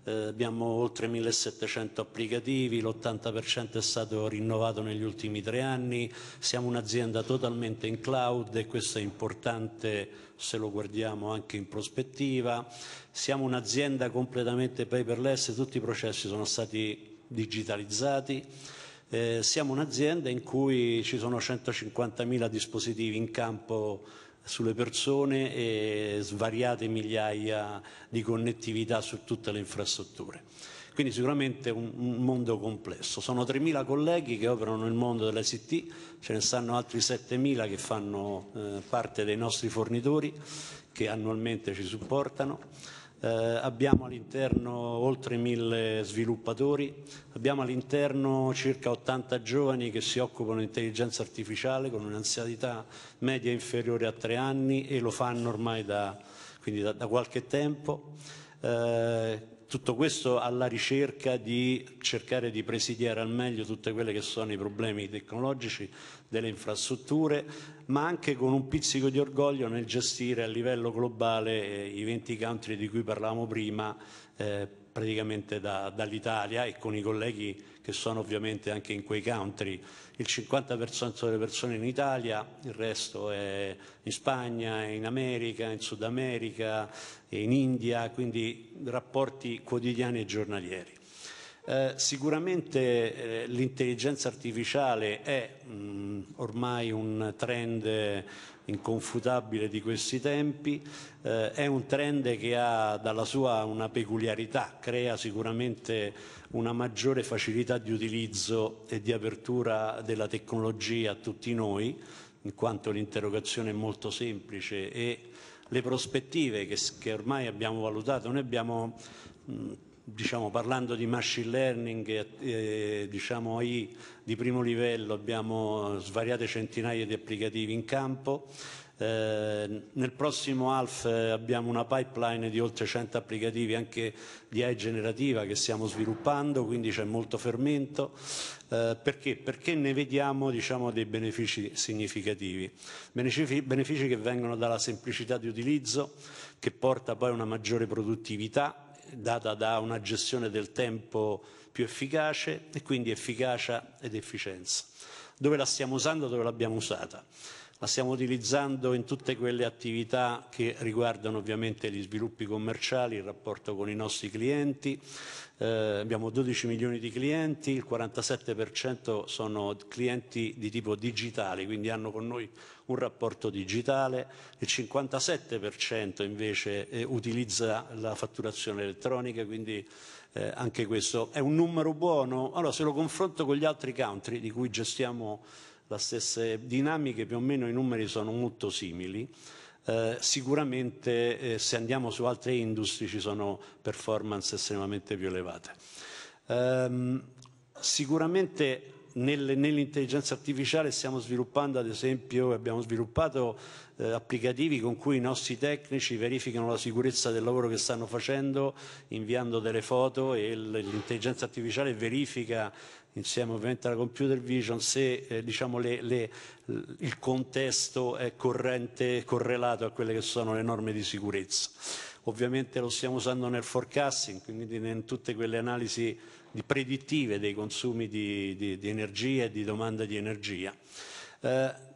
eh, abbiamo oltre 1700 applicativi, l'80% è stato rinnovato negli ultimi tre anni, siamo un'azienda totalmente in cloud e questo è importante se lo guardiamo anche in prospettiva, siamo un'azienda completamente paperless, tutti i processi sono stati digitalizzati, eh, siamo un'azienda in cui ci sono 150.000 dispositivi in campo sulle persone e svariate migliaia di connettività su tutte le infrastrutture. Quindi sicuramente un, mondo complesso. Sono 3.000 colleghi che operano nel mondo dell'ICT, ce ne stanno altri 7.000 che fanno eh, parte dei nostri fornitori che annualmente ci supportano eh, abbiamo all'interno oltre mille sviluppatori, abbiamo all'interno circa 80 giovani che si occupano di intelligenza artificiale con un'anzianità media inferiore a tre anni e lo fanno ormai da, da, da qualche tempo. Eh, tutto questo alla ricerca di cercare di presidiare al meglio tutti quelli che sono i problemi tecnologici delle infrastrutture, ma anche con un pizzico di orgoglio nel gestire a livello globale eh, i 20 country di cui parlavamo prima, eh, praticamente da, dall'Italia e con i colleghi che sono ovviamente anche in quei country. Il 50% delle persone in Italia, il resto è in Spagna, in America, in Sud America, in India, quindi rapporti quotidiani e giornalieri. Eh, sicuramente eh, l'intelligenza artificiale è mh, mm, ormai un trend inconfutabile di questi tempi, eh, è un trend che ha dalla sua una peculiarità, crea sicuramente una maggiore facilità di utilizzo e di apertura della tecnologia a tutti noi, in quanto l'interrogazione è molto semplice e le prospettive che, che ormai abbiamo valutato, noi abbiamo mh, diciamo, parlando di machine learning e diciamo, AI di primo livello abbiamo svariate centinaia di applicativi in campo. Eh, nel prossimo half eh, abbiamo una pipeline di oltre 100 applicativi anche di AI generativa che stiamo sviluppando, quindi c'è molto fermento. Eh, perché? Perché ne vediamo diciamo, dei benefici significativi. benefici che vengono dalla semplicità di utilizzo, che porta poi a una maggiore produttività, data da una gestione del tempo più efficace e quindi efficacia ed efficienza. Dove la stiamo usando, dove l'abbiamo usata? La stiamo utilizzando in tutte quelle attività che riguardano ovviamente gli sviluppi commerciali, il rapporto con i nostri clienti. Eh, abbiamo 12 milioni di clienti, il 47% sono clienti di tipo digitale, quindi hanno con noi un rapporto digitale, il 57% invece eh, utilizza la fatturazione elettronica, quindi eh, anche questo è un numero buono. Allora, se lo confronto con gli altri country di cui gestiamo le stesse dinamiche, più o meno i numeri sono molto simili. Eh, sicuramente eh, se andiamo su altre industrie ci sono performance estremamente più elevate. Ehm, sicuramente nell'intelligenza artificiale stiamo sviluppando, ad esempio, abbiamo sviluppato eh, applicativi con cui i nostri tecnici verificano la sicurezza del lavoro che stanno facendo, inviando delle foto e l'intelligenza artificiale verifica insieme ovviamente alla computer vision se eh, diciamo le, le, il contesto è corrente, correlato a quelle che sono le norme di sicurezza. Ovviamente lo stiamo usando nel forecasting, quindi in tutte quelle analisi di predittive dei consumi di, di, di, energia e di domanda di energia. Eh,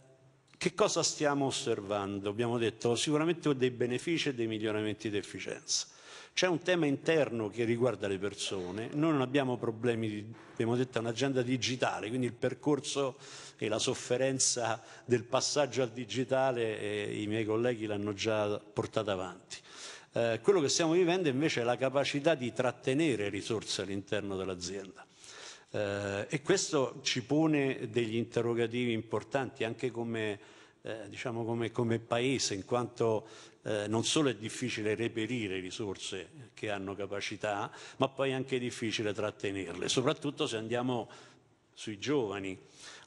che cosa stiamo osservando? Abbiamo detto sicuramente dei benefici e dei miglioramenti di efficienza. C'è un tema interno che riguarda le persone, noi non abbiamo problemi, di, abbiamo detto un'agenda digitale, quindi il percorso e la sofferenza del passaggio al digitale eh, i miei colleghi l'hanno già portata avanti. Eh, quello che stiamo vivendo invece è la capacità di trattenere risorse all'interno dell'azienda. Eh, e questo ci pone degli interrogativi importanti anche come, eh, diciamo come, come paese, in quanto eh, non solo è difficile reperire risorse che hanno capacità, ma poi è anche difficile trattenerle, soprattutto se andiamo sui giovani.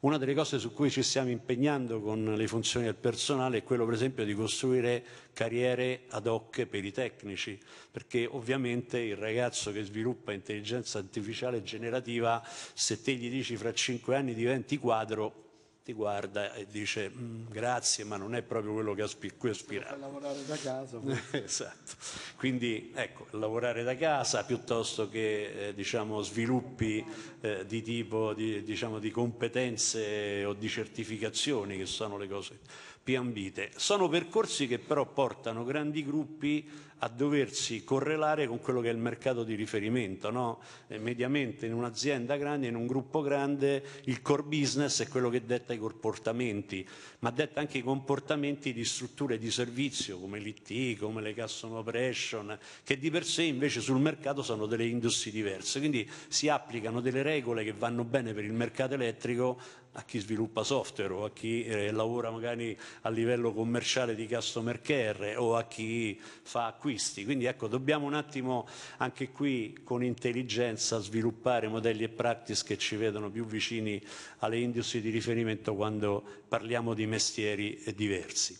Una delle cose su cui ci stiamo impegnando con le funzioni del personale è quello per esempio di costruire carriere ad hoc per i tecnici, perché ovviamente il ragazzo che sviluppa intelligenza artificiale generativa, se te gli dici fra cinque anni diventi quadro, ti guarda e dice mm, grazie ma non è proprio quello che a cui aspiravo. lavorare da casa. esatto, quindi ecco, lavorare da casa piuttosto che eh, diciamo, sviluppi eh, di tipo di, diciamo, di competenze o di certificazioni che sono le cose più ambite. Sono percorsi che però portano grandi gruppi a doversi correlare con quello che è il mercato di riferimento. No? Eh, mediamente in un'azienda grande, in un gruppo grande, il core business è quello che detta i comportamenti, ma detta anche i comportamenti di strutture di servizio come l'IT, come le custom operation, che di per sé invece sul mercato sono delle industrie diverse. Quindi si applicano delle regole che vanno bene per il mercato elettrico a chi sviluppa software o a chi eh, lavora magari a livello commerciale di customer care o a chi fa acquisti. Quindi ecco, dobbiamo un attimo anche qui con intelligenza sviluppare modelli e practice che ci vedano più vicini alle industrie di riferimento quando parliamo di mestieri diversi.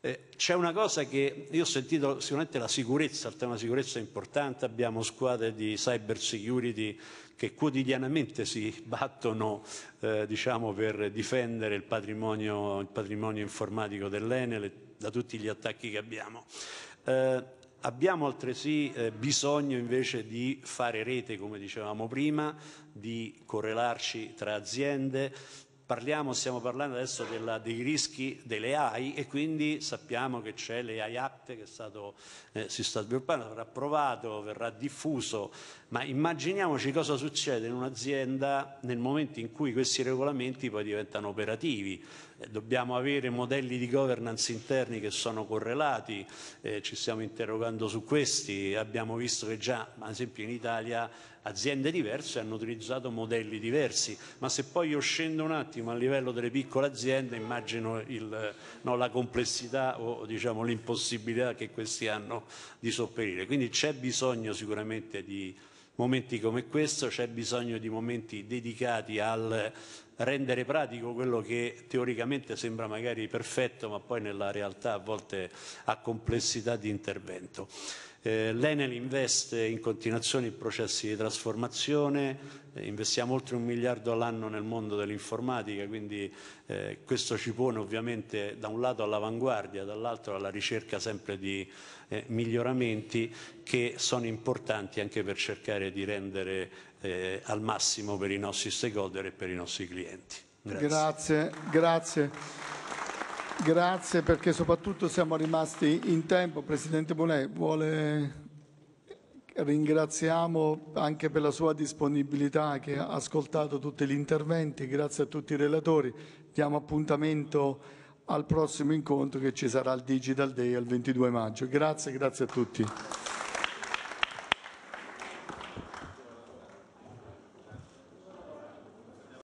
Eh, c'è una cosa che io ho sentito sicuramente la sicurezza, il tema sicurezza è importante, abbiamo squadre di cyber security che quotidianamente si battono eh, diciamo, per difendere il patrimonio, il patrimonio informatico dell'Enel da tutti gli attacchi che abbiamo. Eh, abbiamo altresì eh, bisogno invece di fare rete, come dicevamo prima, di correlarci tra aziende, Parliamo, stiamo parlando adesso della, dei rischi delle AI e quindi sappiamo che c'è l'AI Act che stato, eh, si sta sviluppando, verrà approvato, verrà diffuso, ma immaginiamoci cosa succede in un'azienda nel momento in cui questi regolamenti poi diventano operativi dobbiamo avere modelli di governance interni che sono correlati, eh, ci stiamo interrogando su questi, abbiamo visto che già ad esempio in Italia aziende diverse hanno utilizzato modelli diversi, ma se poi io scendo un attimo a livello delle piccole aziende immagino il, no, la complessità o diciamo, l'impossibilità che questi hanno di sopperire, quindi c'è bisogno sicuramente di momenti come questo, c'è bisogno di momenti dedicati al rendere pratico quello che teoricamente sembra magari perfetto ma poi nella realtà a volte ha complessità di intervento. Eh, L'Enel investe in continuazione in processi di trasformazione, eh, investiamo oltre un miliardo all'anno nel mondo dell'informatica, quindi eh, questo ci pone ovviamente da un lato all'avanguardia, dall'altro alla ricerca sempre di eh, miglioramenti che sono importanti anche per cercare di rendere eh, al massimo per i nostri stakeholder e per i nostri clienti. Grazie, grazie. grazie. Grazie perché soprattutto siamo rimasti in tempo. Presidente Bonet, vuole... ringraziamo anche per la sua disponibilità che ha ascoltato tutti gli interventi. Grazie a tutti i relatori. Diamo appuntamento al prossimo incontro che ci sarà al Digital Day il 22 maggio. Grazie, grazie a tutti.